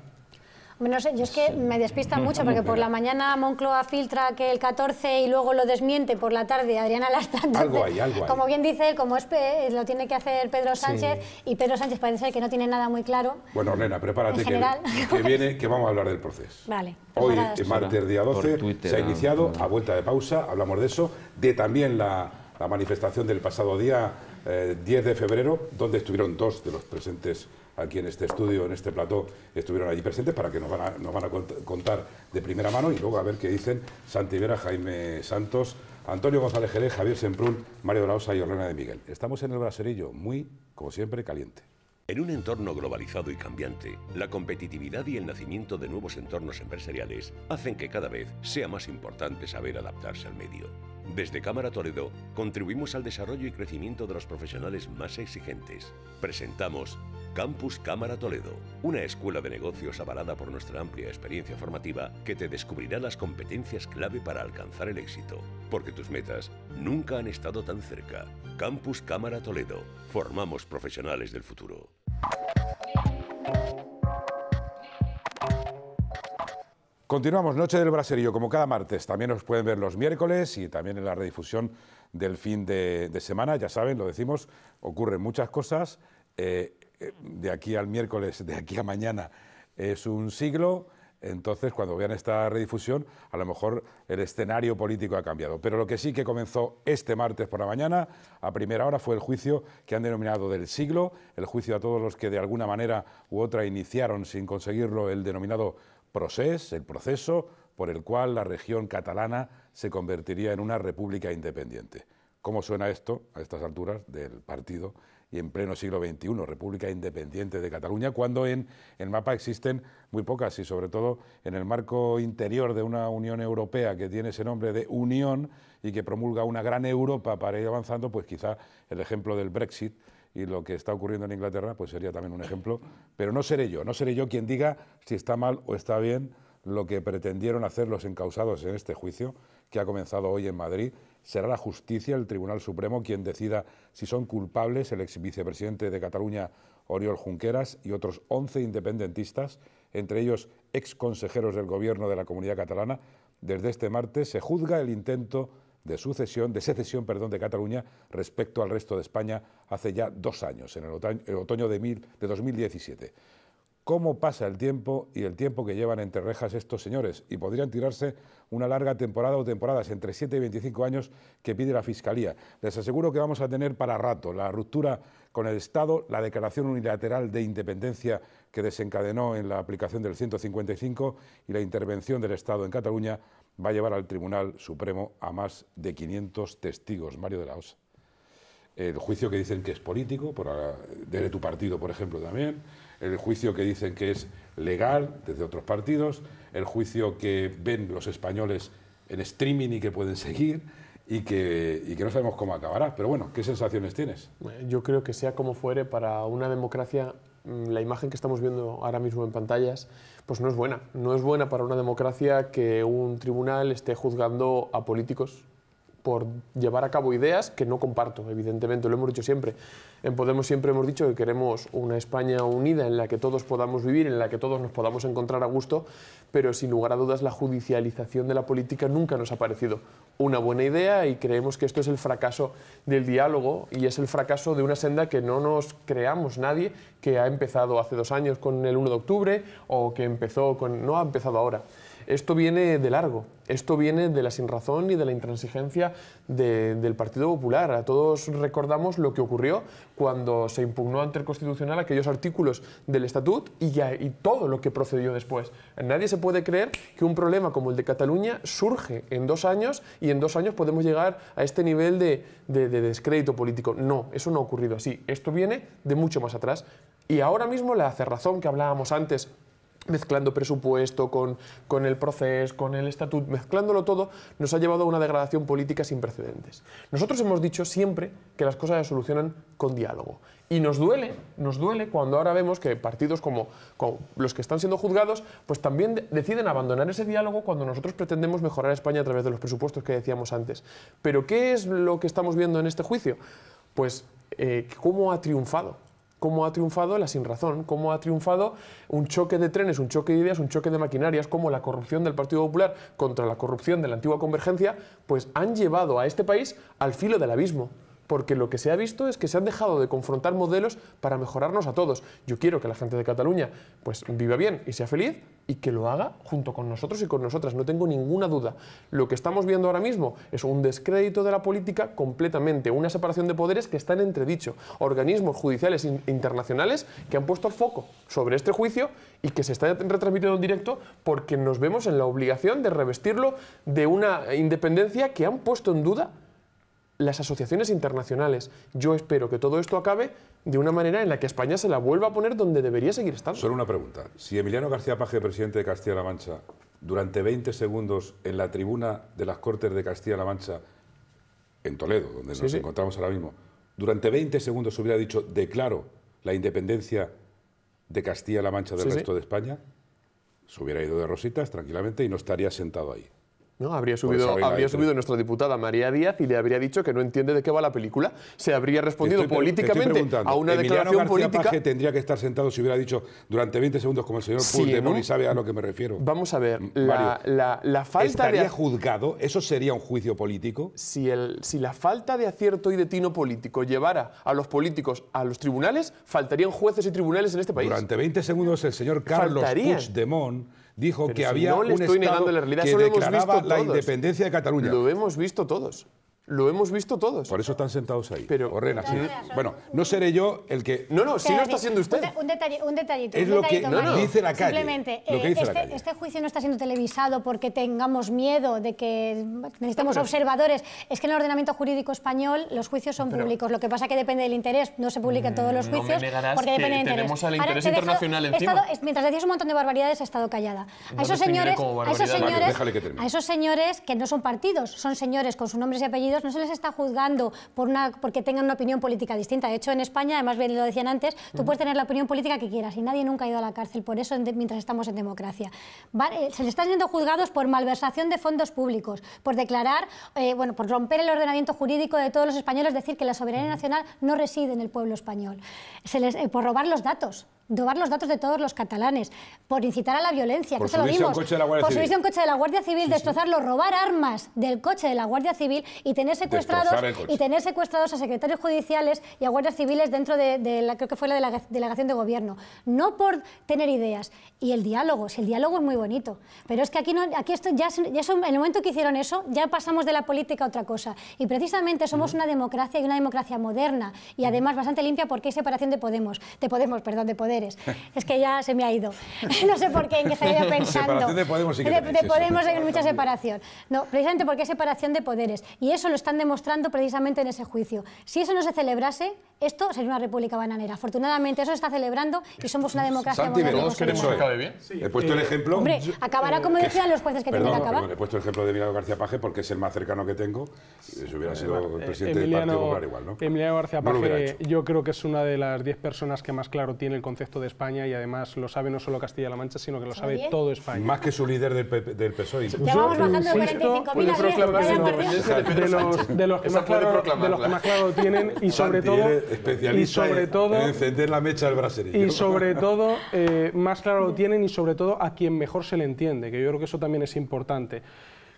No sé, yo es que me despista mucho porque por la mañana Moncloa filtra que el 14 y luego lo desmiente por la tarde Adriana Lastra. algo hay, algo hay. Como bien dice él, como es, eh, lo tiene que hacer Pedro Sánchez y Pedro Sánchez parece ser que no tiene nada muy claro. Bueno, nena, prepárate que, [LAUGHS] viene, que vamos a hablar del proceso. Vale. Hoy, eh, martes día 12, se ha iniciado, a vuelta de pausa, hablamos de eso, de también la, manifestación del pasado día 10 eh, de febrero, donde estuvieron dos de los presentes aquí en este estudio, en este plató, estuvieron allí presentes para que nos van a, nos van a contar de primera mano y luego a ver qué dicen Santi Vera, Jaime Santos, Antonio González Jerez, Javier Semprún, Mario Brausa y Orlena de Miguel. Estamos en el braserillo, muy, como siempre, caliente. En un entorno globalizado y cambiante, la competitividad y el nacimiento de nuevos entornos empresariales hacen que cada vez sea más importante saber adaptarse al medio. Desde Cámara Toledo contribuimos al desarrollo y crecimiento de los profesionales más exigentes. Presentamos Campus Cámara Toledo, una escuela de negocios avalada por nuestra amplia experiencia formativa que te descubrirá las competencias clave para alcanzar el éxito, porque tus metas nunca han estado tan cerca. Campus Cámara Toledo, formamos profesionales del futuro. Continuamos, Noche del Braserillo... como cada martes. También nos pueden ver los miércoles y también en la redifusión del fin de, semana. Ya saben, lo decimos, ocurren muchas cosas. Eh, eh, de aquí al miércoles, de aquí a mañana, es un siglo. Entonces, cuando vean esta redifusión, a lo mejor el escenario político ha cambiado. Pero lo que sí que comenzó este martes por la mañana, a primera hora, fue el juicio que han denominado del siglo, el juicio a todos los que de alguna manera u otra iniciaron sin conseguirlo el denominado procés, el proceso por el cual la región catalana se convertiría en una república independiente. ¿Cómo suena esto a estas alturas del partido y en pleno siglo XXI, República Independiente de Cataluña, cuando en el mapa existen muy pocas y sobre todo en el marco interior de una Unión Europea que tiene ese nombre de Unión y que promulga una gran Europa para ir avanzando, pues quizá el ejemplo del Brexit y lo que está ocurriendo en Inglaterra pues sería también un ejemplo, pero no seré yo, no seré yo quien diga si está mal o está bien lo que pretendieron hacer los encausados en este juicio que ha comenzado hoy en Madrid será la justicia, el Tribunal Supremo, quien decida si son culpables el ex vicepresidente de Cataluña, Oriol Junqueras, y otros 11 independentistas, entre ellos ex consejeros del Gobierno de la Comunidad Catalana. Desde este martes se juzga el intento de sucesión, de secesión, perdón, de Cataluña respecto al resto de España hace ya dos años, en el otoño de 2017 cómo pasa el tiempo y el tiempo que llevan entre rejas estos señores y podrían tirarse una larga temporada o temporadas entre 7 y 25 años que pide la Fiscalía. Les aseguro que vamos a tener para rato la ruptura con el Estado, la declaración unilateral de independencia que desencadenó en la aplicación del 155 y la intervención del Estado en Cataluña va a llevar al Tribunal Supremo a más de 500 testigos. Mario de la Osa. El juicio que dicen que es político, por, de tu partido, por ejemplo, también el juicio que dicen que es legal desde otros partidos, el juicio que ven los españoles en streaming y que pueden seguir. Y que, no sabemos cómo acabará. Pero bueno, ¿qué sensaciones tienes? Yo creo que sea como fuere, para una democracia mm, la imagen que estamos viendo ahora mismo en pantallas, pues no es buena. No es buena para una democracia que un tribunal esté juzgando a políticos por llevar a cabo ideas que no comparto, evidentemente, lo hemos dicho siempre. En Podemos siempre hemos dicho que queremos una España unida en la que todos podamos vivir, en la que todos nos podamos encontrar a gusto, pero sin lugar a dudas la judicialización de la política nunca nos ha parecido una buena idea y creemos que esto es el fracaso del diálogo y es el fracaso de una senda que no nos creamos nadie que ha empezado hace dos años con el 1 de octubre o que empezó con... no ha empezado ahora. Esto viene de largo, esto viene de la sinrazón y de la intransigencia del Partido Popular. A todos recordamos lo que ocurrió cuando se impugnó ante el Constitucional aquellos artículos del Estatut y, todo lo que procedió después. Nadie se puede creer que un problema como el de Cataluña surge en dos años y en dos años podemos llegar a este nivel de, de descrédito político. No, eso no ha ocurrido así. Esto viene de mucho más atrás. Y ahora mismo la cerrazón que hablábamos antes mezclando presupuesto con, con el proceso, con el estatuto, mezclándolo todo, nos ha llevado a una degradación política sin precedentes. Nosotros hemos dicho siempre que las cosas se solucionan con diálogo. Y nos duele, nos duele cuando ahora vemos que partidos como, los que están siendo juzgados, pues también deciden abandonar ese diálogo cuando nosotros pretendemos mejorar España a través de los presupuestos que decíamos antes. Pero ¿qué es lo que estamos viendo en este juicio? Pues eh, cómo ha triunfado cómo ha triunfado la sinrazón, cómo ha triunfado un choque de trenes, un choque de ideas, un choque de maquinarias, como la corrupción del Partido Popular contra la corrupción de la antigua convergencia, pues han llevado a este país al filo del abismo porque lo que se ha visto es que se han dejado de confrontar modelos para mejorarnos a todos. Yo quiero que la gente de Cataluña pues viva bien y sea feliz y que lo haga junto con nosotros y con nosotras, no tengo ninguna duda. Lo que estamos viendo ahora mismo es un descrédito de la política completamente, una separación de poderes que está en entredicho. Organismos judiciales internacionales que han puesto el foco sobre este juicio y que se está retransmitiendo en directo porque nos vemos en la obligación de revestirlo de una independencia que han puesto en duda las asociaciones internacionales. Yo espero que todo esto acabe de una manera en la que España se la vuelva a poner donde debería seguir estando. Solo una pregunta. Si Emiliano García Paje, presidente de Castilla-La Mancha, durante 20 segundos en la tribuna de las Cortes de Castilla-La Mancha, en Toledo, donde nos encontramos ahora mismo, durante 20 segundos hubiera dicho, declaro la independencia de Castilla-La Mancha del resto de España, se hubiera ido de rositas tranquilamente y no estaría sentado ahí. ¿no? Habría pues subido, habría subido nuestra diputada María Díaz y le habría dicho que no entiende de qué va la película. Se habría respondido políticamente a una declaración política. que tendría que estar sentado si hubiera dicho durante 20 segundos como el señor Puigdemont Mon y sabe a lo que me refiero. Vamos a ver, mm, la, la, falta ¿estaría juzgado? ¿Eso sería un juicio político? Si, el, si la falta de acierto y de tino político llevara a los políticos a los tribunales, faltarían jueces y tribunales en este país. Durante 20 segundos el señor Carlos de Puigdemont dijo que había no un estoy Estado la realidad, que declaraba la independencia de Cataluña. Lo hemos visto todos. Lo hemos visto todos. Por eso están sentados ahí. Pero, Bueno, no seré yo el que. No, no, sí lo está haciendo usted. Un, detallito. Es lo que dice la calle. Simplemente, eh, este, este, juicio no está siendo televisado porque tengamos miedo de que necesitemos ah, observadores. Es que en el ordenamiento jurídico español los juicios son públicos. Lo que pasa que depende del interés. No se publican todos los mm, juicios porque depende del interés. mientras decías un montón de barbaridades, he estado callada. a, esos señores, a esos señores que no son partidos, son señores con sus nombres y apellidos no se les está juzgando por porque tengan una opinión política distinta. De hecho, en España, además bien lo decían antes, tú puedes tener la opinión política que quieras y nadie nunca ha ido a la cárcel por eso mientras estamos en democracia. Eh, se les están siendo juzgados por malversación de fondos públicos, por declarar, eh, bueno, por romper el ordenamiento jurídico de todos los españoles, decir que la soberanía nacional no reside en el pueblo español, eh, por robar los datos dobar los datos de todos los catalanes, por incitar a la violencia, por lo por subirse un coche de la Guardia Civil, destrozarlo, robar armas del coche de la Guardia Civil y tener secuestrados y tener secuestrados a secretarios judiciales y a guardias civiles dentro de, la creo que fue la, delegación de gobierno, no por tener ideas y el diálogo, si el diálogo es muy bonito, pero es que aquí no aquí esto ya, ya en el momento que hicieron eso ya pasamos de la política a otra cosa y precisamente somos una democracia y una democracia moderna y además bastante limpia porque hay separación de Podemos, de Podemos, perdón, de Podemos es que ya se me ha ido. [LAUGHS] no sé por qué, en qué estaba [LAUGHS] pensando. de Podemos sí Podemos hay mucha separación. No, precisamente porque hay separación de poderes. Y eso lo están demostrando precisamente en ese juicio. Si eso no se celebrase, esto sería una república bananera. Afortunadamente, eso se está celebrando y somos una democracia Santi, moderna. ¿Todos queremos que acabe bien? He puesto el eh, ejemplo... Hombre, acabará como eh, decían los jueces que tienen que acabar. he puesto el ejemplo de Emiliano García Paje porque es el más cercano que tengo. Si hubiera eh, sido el presidente del Partido Popular igual, ¿no? Emiliano García Paje yo creo que es una de las 10 personas que más claro tiene el concepto esto de España y además lo sabe no solo Castilla-La Mancha, sino que lo sabe todo España. Más que su líder del, PP, del PSOE. E, de de, los, que más claro, de tienen y sobre todo... Y sobre todo... encender la mecha del Y sobre todo, eh, más claro lo tienen y sobre todo a quien mejor se le entiende, que yo creo que eso también es importante.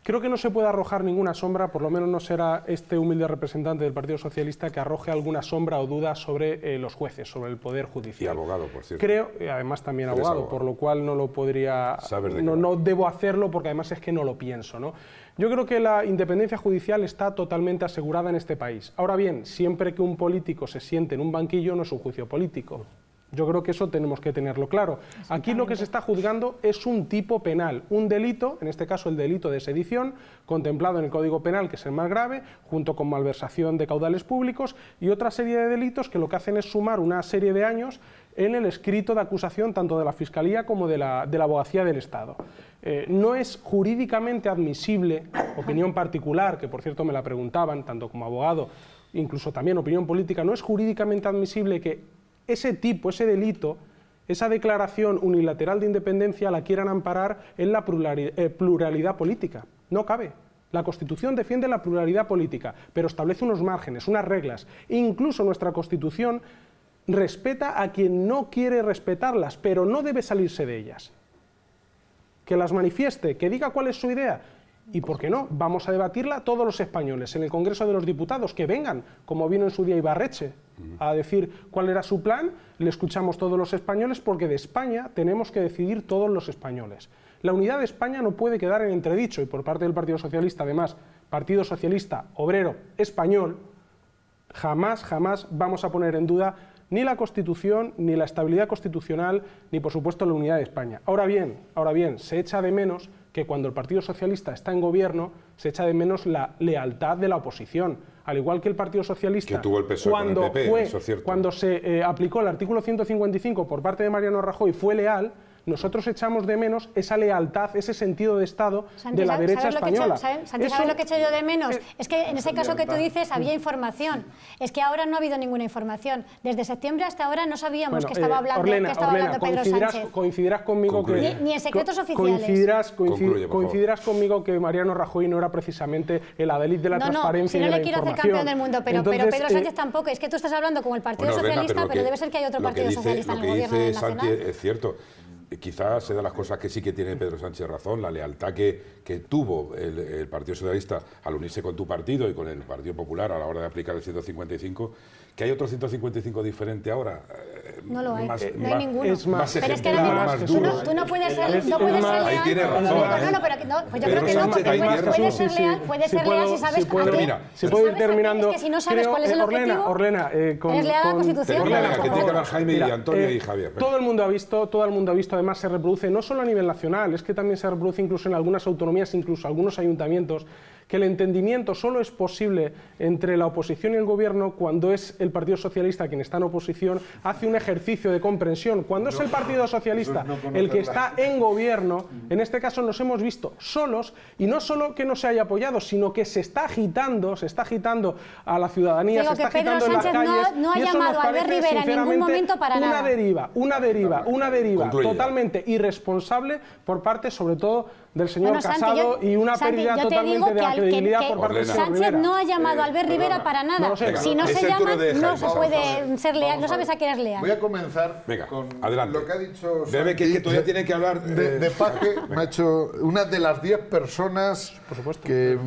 Creo que no se puede arrojar ninguna sombra, por lo menos no será este humilde representante del Partido Socialista que arroje alguna sombra o duda sobre eh, los jueces, sobre el Poder Judicial. abogado, por cierto. Creo, y además también abogado, por lo cual no lo podría... Saber no, no debo hacerlo porque además es que no lo pienso, ¿no? Yo creo que la independencia judicial está totalmente asegurada en este país. Ahora bien, siempre que un político se siente en un banquillo no es un juicio político. Yo creo que eso tenemos que tenerlo claro. Aquí lo que se está juzgando es un tipo penal, un delito, en este caso el delito de sedición, contemplado en el Código Penal, que es el más grave, junto con malversación de caudales públicos y otra serie de delitos que lo que hacen es sumar una serie de años en el escrito de acusación tanto de la Fiscalía como de la, de la Abogacía del Estado. Eh, no es jurídicamente admisible, opinión particular, que por cierto me la preguntaban, tanto como abogado, incluso también opinión política, no es jurídicamente admisible que ese tipo, ese delito, esa declaración unilateral de independencia la quieran amparar en la eh, pluralidad política. No cabe. La Constitución defiende la pluralidad política, pero establece unos márgenes, unas reglas. Incluso nuestra Constitución respeta a quien no quiere respetarlas, pero no debe salirse de ellas. Que las manifieste, que diga cuál es su idea, y, ¿por qué no? Vamos a debatirla todos los españoles en el Congreso de los Diputados, que vengan, como vino en su día Ibarreche, a decir cuál era su plan, le escuchamos todos los españoles, porque de España tenemos que decidir todos los españoles. La unidad de España no puede quedar en entredicho, y por parte del Partido Socialista, además, Partido Socialista Obrero Español, jamás, jamás vamos a poner en duda ni la Constitución, ni la estabilidad constitucional, ni por supuesto la unidad de España. Ahora bien, ahora bien, se echa de menos que cuando el Partido Socialista está en gobierno se echa de menos la lealtad de la oposición. Al igual que el Partido Socialista, cuando, fue, cuando se eh, aplicó el artículo 155 por parte de Mariano Rajoy, fue leal, nosotros echamos de menos esa lealtad, ese sentido de Estado de la derecha española. Hecho, ¿sabes, lo que echo yo de menos? Es, que en ese caso que tú dices había información. Es que ahora no ha habido ninguna información. Desde septiembre hasta ahora no sabíamos eh, que estaba hablando, que estaba hablando Pedro Sánchez. Coincidirás conmigo que... Ni, en secretos oficiales. Coincidirás, coincidirás conmigo que Mariano Rajoy no era precisamente el adalid de la no, transparencia no, si no y no le quiero hacer campeón del mundo, pero, Pedro Sánchez eh, tampoco. Es que tú estás hablando como el Partido Socialista, pero, debe ser que hay otro Partido Socialista en el gobierno nacional. es cierto quizás sea de las cosas que sí que tiene Pedro Sánchez razón, la lealtad que, tuvo el, el, Partido Socialista al unirse con tu partido y con el Partido Popular a la hora de aplicar el 155 que hay otro 155 diferente ahora. Eh, no lo hay, no hay ninguno. Es más pero es que tú, no, tú no puedes ser, no puedes ser leal. Ahí razón. ¿eh? No, no, pero pues yo creo que no, porque puedes, ser leal, si ser leal si sabes cuál es a qué. Mira, si, ir terminando. es que si no sabes cuál es eh, el Orlena, objetivo, Orlena, con, leal a la Constitución? Orlena, que tiene que hablar Jaime y Antonio y Javier. Todo el mundo ha visto, todo el mundo ha visto, además se reproduce no solo a nivel nacional, es que también se reproduce incluso en algunas autonomías, incluso algunos ayuntamientos que el entendimiento solo es posible entre la oposición y el gobierno cuando es el Partido Socialista quien está en oposición, hace un ejercicio de comprensión. Cuando es el Partido Socialista el que está en gobierno, mm. en este caso nos hemos visto solos y no solo que no se haya apoyado, sino que se está agitando, se está agitando a la ciudadanía, se está agitando en las calles. No, ha llamado a Albert Rivera en ningún momento para una Deriva, una deriva, una deriva totalmente irresponsable por parte, sobre todo, del señor Casado y una pérdida totalmente de la credibilidad que, por parte de Sánchez no ha llamado a Albert Rivera para nada. si no se llama, no se puede ser leal, no sabes a quién es leal. Voy a comenzar con adelante. lo que ha dicho... Debe que, todavía tiene que hablar... De, eh, de Paje me ha hecho una de las diez personas por supuesto. que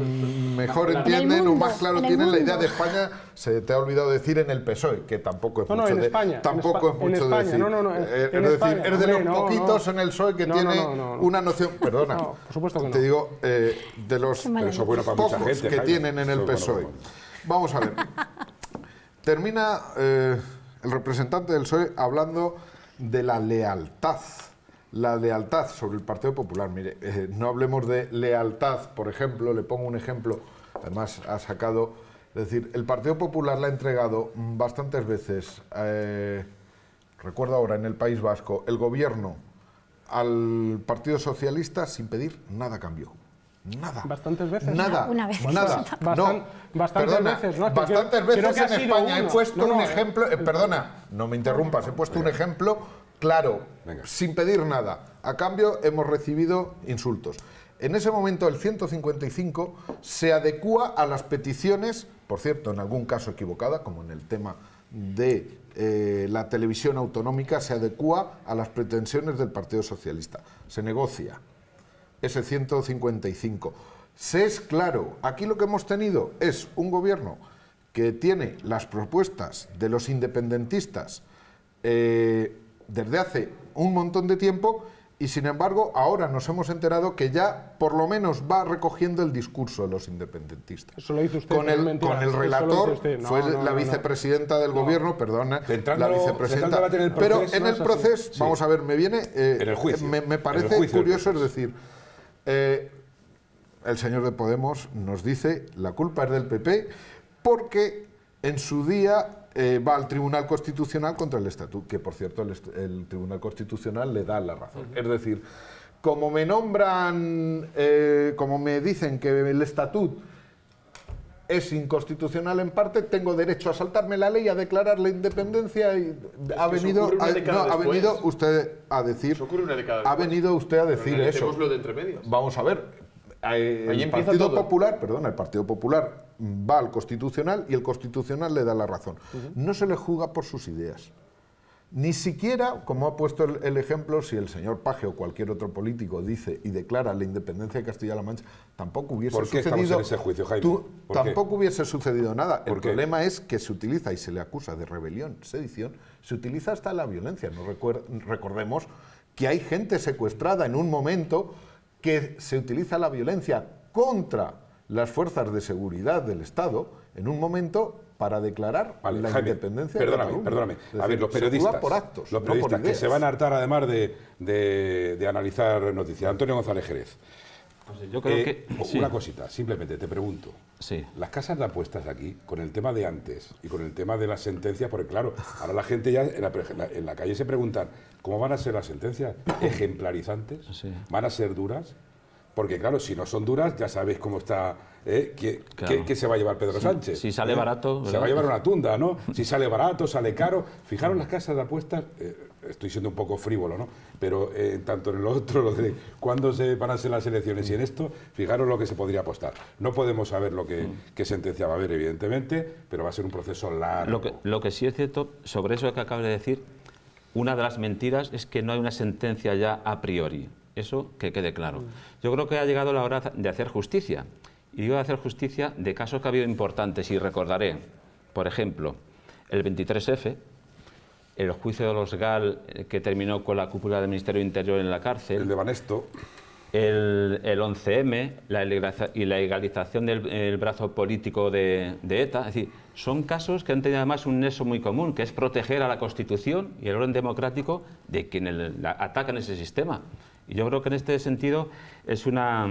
mejor entienden o más claro tienen la idea de España se te ha olvidado decir en el PSOE, que tampoco es mucho de, tampoco es mucho en decir. No, no, no, eh, es decir, es de los poquitos en el PSOE que tiene una noción, perdona, por supuesto te digo, eh, de los eso pocos que tienen en el PSOE. Vamos a ver. [LAUGHS] Termina eh, el representante del PSOE hablando de la lealtad la lealtad sobre el Partido Popular. Mire, no hablemos de lealtad, por ejemplo, le pongo un ejemplo, además ha sacado es decir, el Partido Popular la ha entregado bastantes veces, eh, recuerdo ahora, en el País Vasco, el gobierno al Partido Socialista sin pedir nada cambió Nada. Bastantes veces. Nada. Una, vez. no, bastantes veces. No, bastantes veces en España he puesto un eh, ejemplo. Eh, perdona, no me interrumpas. He puesto un ejemplo claro, sin pedir nada. A cambio hemos recibido insultos. En ese momento el 155 se adecua a las peticiones, por cierto, en algún caso equivocada, como en el tema de eh, la televisión autonómica, se adecua a las pretensiones del Partido Socialista. Se negocia ese 155. Se es claro, aquí lo que hemos tenido es un gobierno que tiene las propuestas de los independentistas eh, desde hace un montón de tiempo y sin embargo ahora nos hemos enterado que ya por lo menos va recogiendo el discurso de los independentistas. Eso lo hizo usted. Con el, con el relator, fue la vicepresidenta del gobierno, perdona, la vicepresidenta. pero en el proceso, vamos a ver, me viene... Eh, en el juicio, me, parece curioso, es decir, eh, el señor de Podemos nos dice, la culpa es del PP, porque en su día eh, va al Tribunal Constitucional contra el Estatuto, que por cierto el, Tribunal Constitucional le da la razón. Es decir, como me nombran, eh, como me dicen que el Estatut es inconstitucional en parte, tengo derecho a saltarme la ley, a declarar la independencia ha venido, no, ha venido usted a decir, ha venido usted a decir eso. De entre Vamos a ver, el Partido Popular, el Partido Popular va al Constitucional y el Constitucional le da la razón. No se le juzga por sus ideas. Ni siquiera, como ha puesto el, ejemplo, si el señor Paje o cualquier otro político dice y declara la independencia de Castilla-La Mancha, tampoco hubiese ¿Por qué sucedido. En ese juicio, tampoco hubiese sucedido nada. El problema es que se utiliza y se le acusa de rebelión, sedición, se utiliza hasta la violencia. No recordemos que hay gente secuestrada en un momento que se utiliza la violencia contra las fuerzas de seguridad del Estado en un momento para declarar la independencia perdóname, de Cataluña. Perdóname, a ver, los periodistas, por actos, los periodistas que se van a hartar además de, de analizar noticias. Antonio González Jerez yo creo eh, que Una cosita, simplemente te pregunto. Las casas de apuestas aquí, con el tema de antes y con el tema de las sentencias, porque claro, ahora la gente ya en la, calle se preguntan, ¿cómo van a ser las sentencias? ¿Ejemplarizantes? ¿Van a ser duras? Porque claro, si no son duras, ya sabéis cómo está, ¿eh? ¿Qué, se va a llevar Pedro Sánchez? Si sale ¿Eh? barato... Se va a llevar una tunda, ¿no? [LAUGHS] Si sale barato, sale caro. Fijaros las casas de apuestas, eh, estoy siendo un poco frívolo, ¿no? Pero eh, tanto en el otro, lo de cuándo se van a las elecciones y en esto, fijaros lo que se podría apostar. No podemos saber lo que, mm. qué sentencia va a haber, evidentemente, pero va a ser un proceso largo. Lo que, lo que sí es cierto, sobre eso que acabo de decir, una de las mentiras es que no hay una sentencia ya a priori. Eso que quede claro. Mm. Yo creo que ha llegado la hora de hacer justicia. Y digo de hacer justicia de casos que ha habido importantes y recordaré, por ejemplo, el 23F, el juicio de los GAL eh, que terminó con la cúpula del Ministerio Interior en la cárcel. El de Banesto. El, 11M la y la legalización del brazo político de, ETA. Es decir, son casos que han tenido además un nexo muy común, que es proteger a la Constitución y el orden democrático de quienes atacan ese sistema. Y yo creo que en este sentido es una,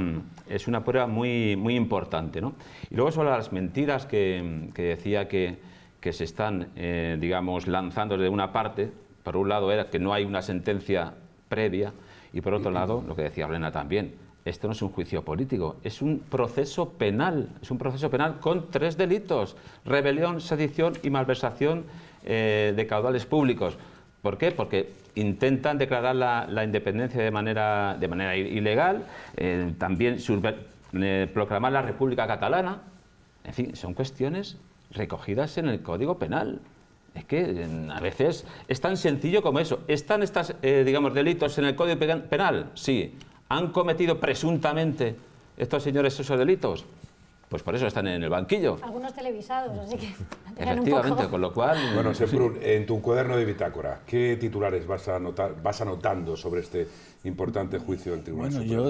es una prueba muy, muy importante. ¿no? Y luego sobre las mentiras que decía que que se están, eh, digamos, lanzando de una parte, por un lado era que no hay una sentencia previa y por otro lado, lo que decía Elena también, esto no es un juicio político, es un proceso penal, es un proceso penal con tres delitos, rebelión, sedición y malversación eh, de caudales públicos. ¿Por qué? Porque intentan declarar la, independencia de manera, de manera ilegal, eh, también proclamar la República Catalana, en fin, son cuestiones recogidas en el Código Penal. Es que a veces es tan sencillo como eso. ¿Están estos, eh, digamos, delitos en el Código Penal? Sí. ¿Han cometido presuntamente estos señores esos delitos? Pues por eso están en el banquillo. Algunos televisados, así que... [LAUGHS] Efectivamente, con lo cual... [LAUGHS] Bueno, en tu cuaderno de bitácora, ¿qué titulares vas, a vas anotando sobre este importante juicio del Tribunal Bueno, yo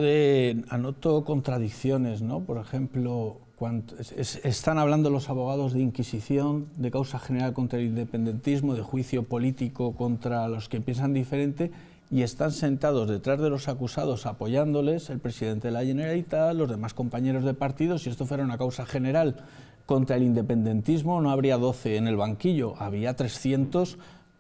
anoto contradicciones, ¿no? Por ejemplo, están hablando los abogados de Inquisición, de causa general contra el independentismo, de juicio político contra los que piensan diferente, y están sentados detrás de los acusados apoyándoles, el presidente de la Generalitat, los demás compañeros de partido, si esto fuera una causa general contra el independentismo no habría 12 en el banquillo, había 300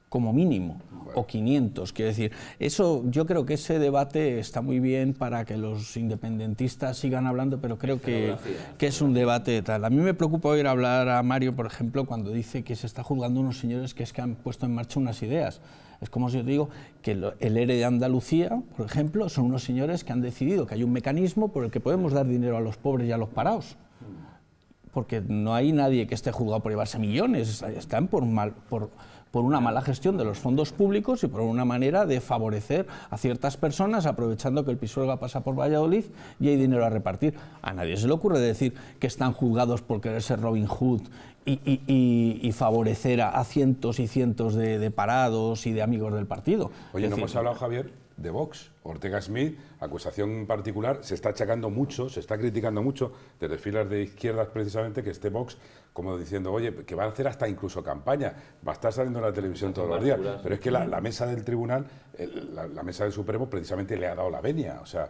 como mínimo, o 500. Quiero decir, eso yo creo que ese debate está muy bien para que los independentistas sigan hablando, pero creo que, es un debate tal. A mí me preocupa oír hablar a Mario, por ejemplo, cuando dice que se está juzgando unos señores que es que han puesto en marcha unas ideas. Es como si yo digo que el ERE de Andalucía, por ejemplo, son unos señores que han decidido que hay un mecanismo por el que podemos dar dinero a los pobres y a los parados mm. porque no hay nadie que esté juzgado por llevarse millones, están por mal, por, por una mala gestión de los fondos públicos y por una manera de favorecer a ciertas personas aprovechando que el Pisuerga pasa por Valladolid y hay dinero a repartir. A nadie se le ocurre decir que están juzgados por querer ser Robin Hood y, favorecer a, cientos y cientos de, parados y de amigos del partido. Oye, no hemos hablado, Javier, de Vox. Ortega Smith, acusación particular, se está achacando mucho, se está criticando mucho desde filas de izquierdas precisamente que este Vox, como diciendo, oye, que va a hacer hasta incluso campaña, va a estar saliendo en la televisión todos los días. Pero es que la, mesa del tribunal, la, mesa del Supremo precisamente le ha dado la venia, o sea,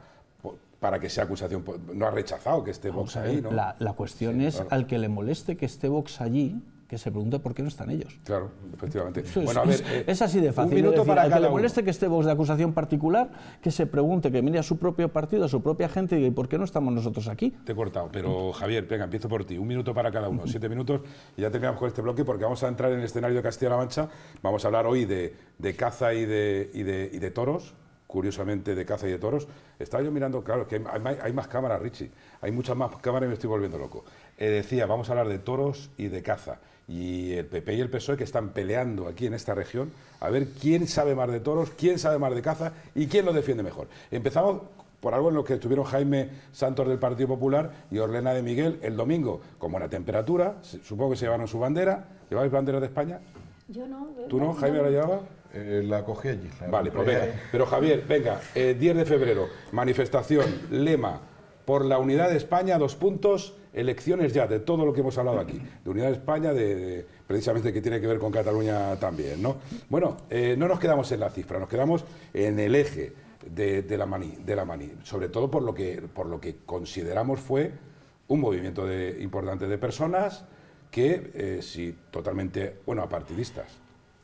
para que sea acusación. No ha rechazado que esté Vox ahí, ¿no? La, cuestión es al que le moleste que esté Vox allí, que se pregunte por qué no están ellos. Claro, efectivamente. Es, bueno, a ver, es, eh, así de fácil. Un minuto para que le moleste que esté voz de acusación particular, que se pregunte, que mire a su propio partido, a su propia gente y diga, por qué no estamos nosotros aquí? Te he cortado, pero Javier, venga, empiezo por ti. Un minuto para cada uno, siete minutos y ya terminamos con este bloque porque vamos a entrar en el escenario de Castilla-La Mancha. Vamos a hablar hoy de, caza y de, de, toros, curiosamente, de caza y de toros. Estaba yo mirando, claro, que hay, más cámaras, Richie. Hay muchas más cámaras y me estoy volviendo loco. Eh, decía, vamos a hablar de toros y de caza y el PP y el PSOE que están peleando aquí en esta región a ver quién sabe más de toros, quién sabe más de caza y quién lo defiende mejor. Empezamos por algo en lo que estuvieron Jaime Santos del Partido Popular y Orlena de Miguel el domingo, como la temperatura, supongo que se llevaron su bandera. ¿Lleváis bandera de España? Yo no. Eh, ¿Tú no, Jaime, la llevaba? Eh, la cogí allí. vale, pues venga. Pero Javier, venga, 10 eh, de febrero, manifestación, lema, por la unidad de España, dos puntos, elecciones ya de todo lo que hemos hablado aquí, de Unidad de España, de, precisamente que tiene que ver con Cataluña también, ¿no? Bueno, eh, no nos quedamos en la cifra, nos quedamos en el eje de, la maní, de la maní, sobre todo por lo que, por lo que consideramos fue un movimiento de, importante de personas que, eh, si totalmente, bueno, apartidistas,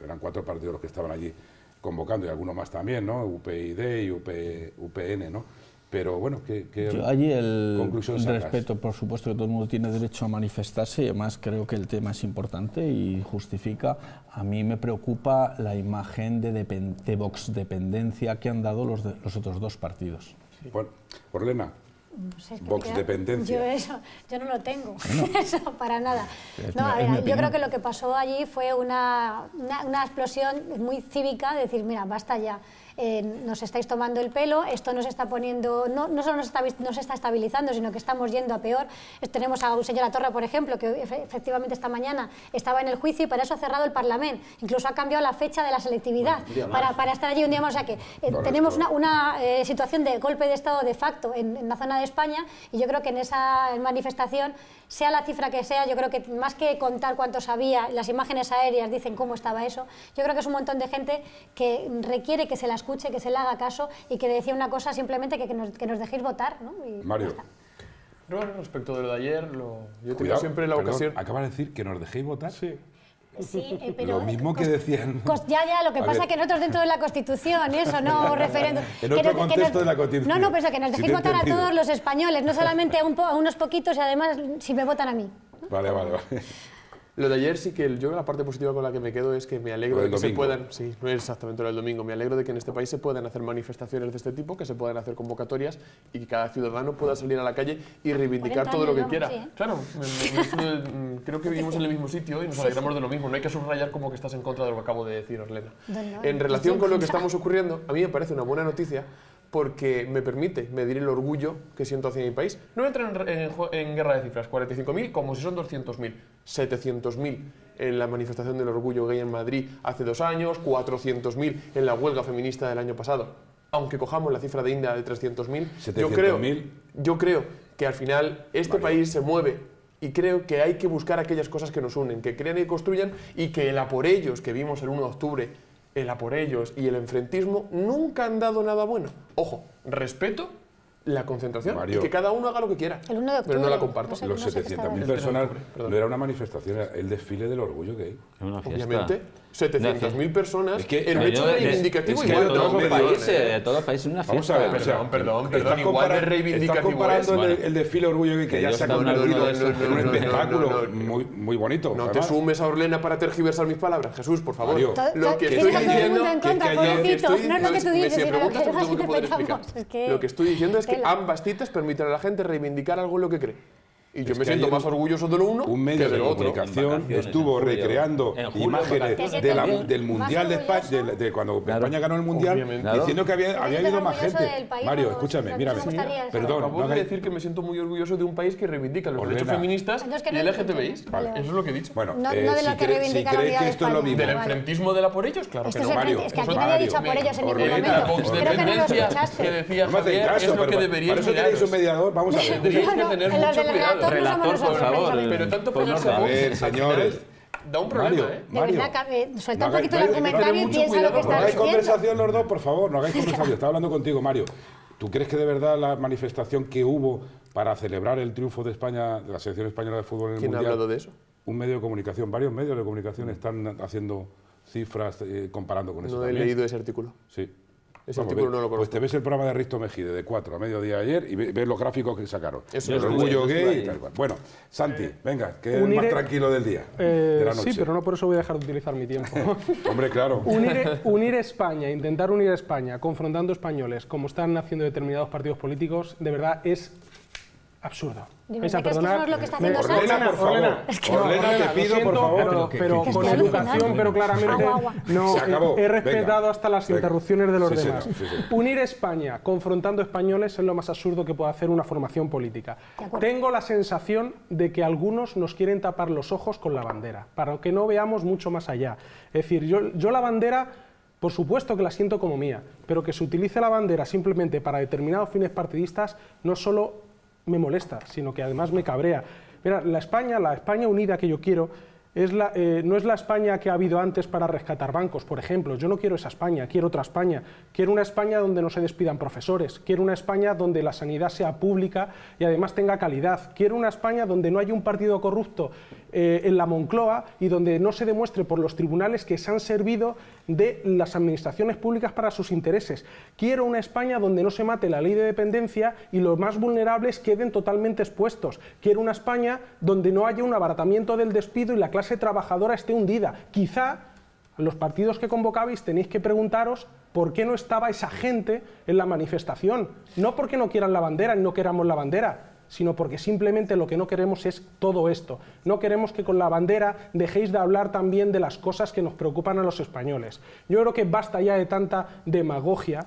eran cuatro partidos los que estaban allí convocando y algunos más también, ¿no? UPID y UP, UPN, ¿no? Pero bueno, que allí el, conclusión respeto, por supuesto que todo el mundo tiene derecho a manifestarse y además creo que el tema es importante y justifica. A mí me preocupa la imagen de, de Vox dependencia que han dado los, otros dos partidos. Sí. Bueno, Orlena, Vox dependencia. Yo, no lo tengo, [LAUGHS] eso para nada. No, yo creo que lo que pasó allí fue una, una, una explosión muy cívica, de decir, mira, basta ya. Eh, nos estáis tomando el pelo, esto nos está poniendo, no, no solo nos está, está estabilizando, sino que estamos yendo a peor. Eh, tenemos a un señor Torra por ejemplo, que efectivamente esta mañana estaba en el juicio y para eso ha cerrado el Parlamento. Incluso ha cambiado la fecha de la selectividad para, para, estar allí un día más. O que eh, tenemos una, una situación de golpe de Estado de facto en, en, la zona de España y yo creo que en esa manifestación, sea la cifra que sea, yo creo que más que contar cuántos había, las imágenes aéreas dicen cómo estaba eso, yo creo que es un montón de gente que requiere que se las escuche, que se le haga caso y que decía una cosa simplemente que, que, nos, dejéis votar. ¿no? Mario. respecto de lo de ayer, lo, yo Cuidado, tengo siempre la ocasión... Acaba de decir que nos dejéis votar. Sí. Eh, pero lo mismo que decían. ya, ya, lo que pasa es que nosotros dentro de la Constitución, eso, no, [LAUGHS] referendo. en otro contexto de la Constitución. No, no, pero que nos dejéis votar a todos los españoles, no solamente a, a unos poquitos y además si me votan a mí. Vale, vale, vale. Lo de ayer sí que yo la parte positiva con la que me quedo es que me alegro de que se puedan, sí, no es exactamente lo del domingo, me alegro de que en este país se puedan hacer manifestaciones de este tipo, que se puedan hacer convocatorias y que cada ciudadano pueda salir a la calle y reivindicar todo lo que quiera. Claro, mm, creo que vivimos en el mismo sitio y nos alegramos de lo mismo, no hay que subrayar como que estás en contra de lo que acabo de decir, Orlena. En relación con lo que estamos ocurriendo, a mí me parece una buena noticia porque me permite medir el orgullo que siento hacia mi país. No entran en, guerra de cifras, 45.000 como si son 200.000, 700.000 en la manifestación del orgullo gay en Madrid hace dos años, 400.000 en la huelga feminista del año pasado. Aunque cojamos la cifra de India de 300.000, yo creo, yo creo que al final este país se mueve y creo que hay que buscar aquellas cosas que nos unen, que crean y construyan y que la por ellos que vimos el 1 de octubre el a por ellos y el enfrentismo nunca han dado nada bueno. Ojo, respeto la concentración y que cada uno haga lo que quiera. pero no la comparto. Los 700.000 personas no era una manifestación, era el desfile del orgullo gay. Obviamente. 700.000 personas es que, en hecho reivindicativo es igual de todos los países, Vamos a ver, perdón, perdón, reivindicativo comparando el, desfile Orgullo que, que ya se ha convertido en un espectáculo muy, bonito. No te sumes a Orlena para tergiversar mis palabras, Jesús, por favor. Lo que estoy diciendo... es que Lo que estoy diciendo es que ambas citas permiten a la gente reivindicar algo en lo que cree. Y yo me siento más orgulloso de lo uno un medio que de otro. comunicación estuvo recreando imágenes del Mundial de España, de, cuando España ganó el Mundial, diciendo que había, había habido más gente. Mario, escúchame, mírame. Perdón. Acabo no, de decir que me siento muy orgulloso de un país que reivindica los derechos feministas y LGTBI. Eso es lo que he dicho. Bueno, eh, si crees que esto es lo mismo. ¿Del enfrentismo de la por ellos? Claro que no, Mario. Es que aquí nadie había dicho por ellos en ningún momento. Creo que no Que decía Javier, es lo que ser. Por eso tenéis un mediador, vamos a ver. Tenéis que tener mucho cuidado relator, por favor. Pero tanto por a ver, señores. Da un problema, ¿eh? de verdad, eh, suelta un poquito la el argumentario y piensa lo que diciendo. No hagáis conversación los dos, por favor, no hagáis conversación. Estaba hablando contigo, Mario. ¿Tú crees que de verdad la manifestación que hubo para celebrar el triunfo de España, de la selección española de fútbol en el ¿Quién Mundial... ¿Quién ha hablado de eso? Un medio de comunicación, varios medios de comunicación están haciendo cifras eh, comparando con eso. No he leído ese artículo. Sí. Pues te ves el programa de Risto Mejide de cuatro a mediodía ayer y ves los gráficos que sacaron. Eso el orgullo gay y tal cual. Bueno, Santi, eh, venga, que es más tranquilo del día, eh, de la noche. Sí, pero no por eso voy a dejar de utilizar mi tiempo. [LAUGHS] Hombre, claro. Unir, unir España, intentar unir España, confrontando españoles como están haciendo determinados partidos políticos, de verdad es absurdo. Esa, es que lo que está haciendo te pido, por favor, pero, educación, pero claramente no eh, he, respetado hasta las interrupciones de los demás. Unir España confrontando españoles es lo más absurdo que puede hacer una formación política. Tengo la sensación de que algunos nos quieren tapar los ojos con la bandera, para que no veamos mucho más allá. Es decir, yo la bandera por supuesto que la siento como mía, pero que se utilice la bandera simplemente para determinados fines partidistas no solo me molesta, sino que además me cabrea. la España, la España unida que yo quiero, es la, eh, no es la España que ha habido antes para rescatar bancos, por ejemplo. Yo no quiero esa España, quiero otra España. Quiero una España donde no se despidan profesores. Quiero una España donde la sanidad sea pública y además tenga calidad. Quiero una España donde no haya un partido corrupto eh, en la Moncloa y donde no se demuestre por los tribunales que se han servido de las administraciones públicas para sus intereses. Quiero una España donde no se mate la ley de dependencia y los más vulnerables queden totalmente expuestos. Quiero una España donde no haya un abaratamiento del despido y la clase trabajadora esté hundida. Quizá los partidos que convocabais tenéis que preguntaros por qué no estaba esa gente en la manifestación. No porque no quieran la bandera y no queramos la bandera, sino porque simplemente lo que no queremos es todo esto. No queremos que con la bandera dejéis de hablar también de las cosas que nos preocupan a los españoles. Yo creo que basta ya de tanta demagogia,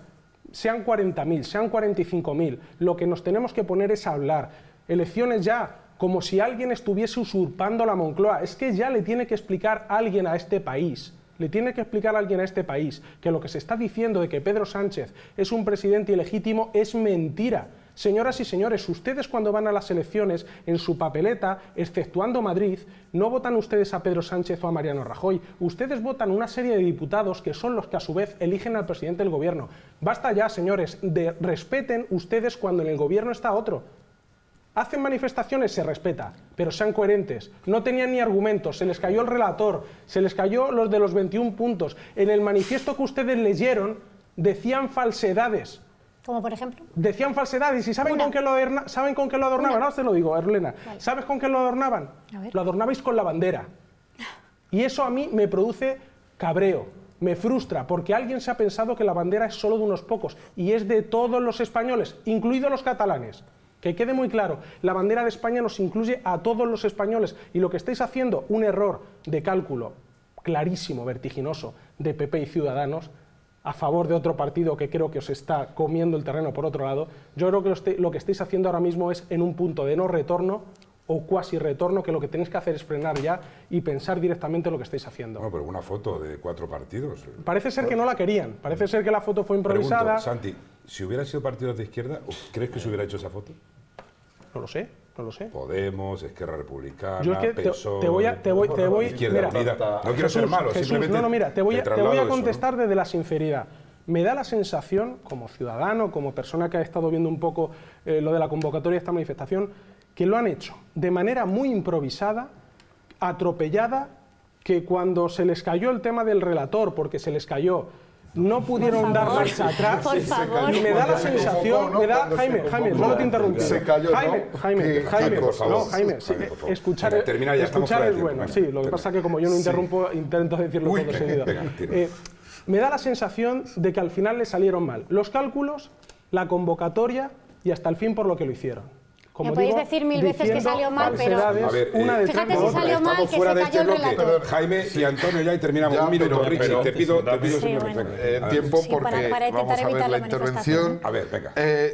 sean 40.000, sean 45.000, lo que nos tenemos que poner es hablar. Elecciones ya, como si alguien estuviese usurpando la Moncloa. Es que ya le tiene que explicar alguien a este país. Le tiene que explicar a alguien a este país que lo que se está diciendo de que Pedro Sánchez es un presidente ilegítimo es mentira Señoras y señores, ustedes cuando van a las elecciones, en su papeleta, exceptuando Madrid, no votan ustedes a Pedro Sánchez o a Mariano Rajoy. Ustedes votan una serie de diputados que son los que a su vez eligen al presidente del gobierno. Basta ya, señores, de respeten ustedes cuando en el gobierno está otro. Hacen manifestaciones, se respeta, pero sean coherentes. No tenían ni argumentos, se les cayó el relator, se les cayó los de los 21 puntos. En el manifiesto que ustedes leyeron decían falsedades. Como por ejemplo. Decían falsedades y ¿saben, con qué, lo ¿saben con qué lo adornaban? no, te lo digo, Erlena. ¿Sabes con qué lo adornaban? Lo adornabais con la bandera. Y eso a mí me produce cabreo, me frustra, porque alguien se ha pensado que la bandera es solo de unos pocos y es de todos los españoles, incluidos los catalanes. Que quede muy claro, la bandera de España nos incluye a todos los españoles y lo que estáis haciendo, un error de cálculo clarísimo, vertiginoso, de PP y Ciudadanos, a favor de otro partido que creo que os está comiendo el terreno por otro lado, yo creo que este, lo, que estáis haciendo ahora mismo es en un punto de no retorno o cuasi retorno, que lo que tenéis que hacer es frenar ya y pensar directamente lo que estáis haciendo. No, pero una foto de cuatro partidos. Eh. Parece ser que no la querían, parece ser que la foto fue improvisada. Pregunto, Santi, si hubieran sido partidos de izquierda, ¿crees que se hubiera hecho esa foto? No lo sé. No lo sé. Podemos, Esquerra Republicana, voy a... no quiero ser malo, simplemente No, mira, te voy a, contestar desde la sinceridad. Me da la sensación, como ciudadano, como persona que ha estado viendo un poco eh, lo de la convocatoria de esta manifestación, que lo han hecho de manera muy improvisada, atropellada, que cuando se les cayó el tema del relator, porque se les cayó no pudieron dar marcha atrás. Y me da la sensación, me da, Jaime, Jaime, no te interrumpí. Se cayó, Jaime, Jaime, Jaime, no, Jaime, escuchar, es bueno, sí, lo que pasa es que como yo no interrumpo, intento decirlo todo seguido. Eh, me da la sensación de que al final le salieron mal los cálculos, la convocatoria y hasta el fin por lo que lo hicieron. Me podéis decir mil veces que salió mal, pero. A ver, eh, fíjate si salió mal, que fuera se cayó el relato. Jaime y Antonio, ya y terminamos. un minuto, te pido, te eh, tiempo porque vamos a ver la, intervención. A ver, venga. Eh,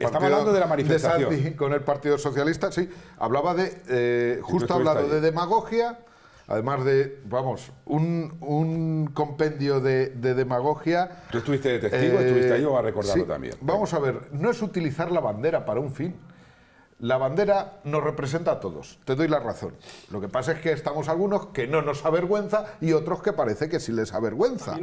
Estamos hablando de la manifestación. De Santi, con el Partido Socialista, sí. Hablaba de. Eh, justo hablado de demagogia. Además de, vamos, un, un compendio de, demagogia. Tú estuviste de testigo, estuviste ahí, o a recordarlo también. Vamos a ver, no es utilizar la bandera para un fin la bandera nos representa a todos, te doy la razón. Lo que pasa es que estamos algunos que no nos avergüenza y otros que parece que sí les avergüenza.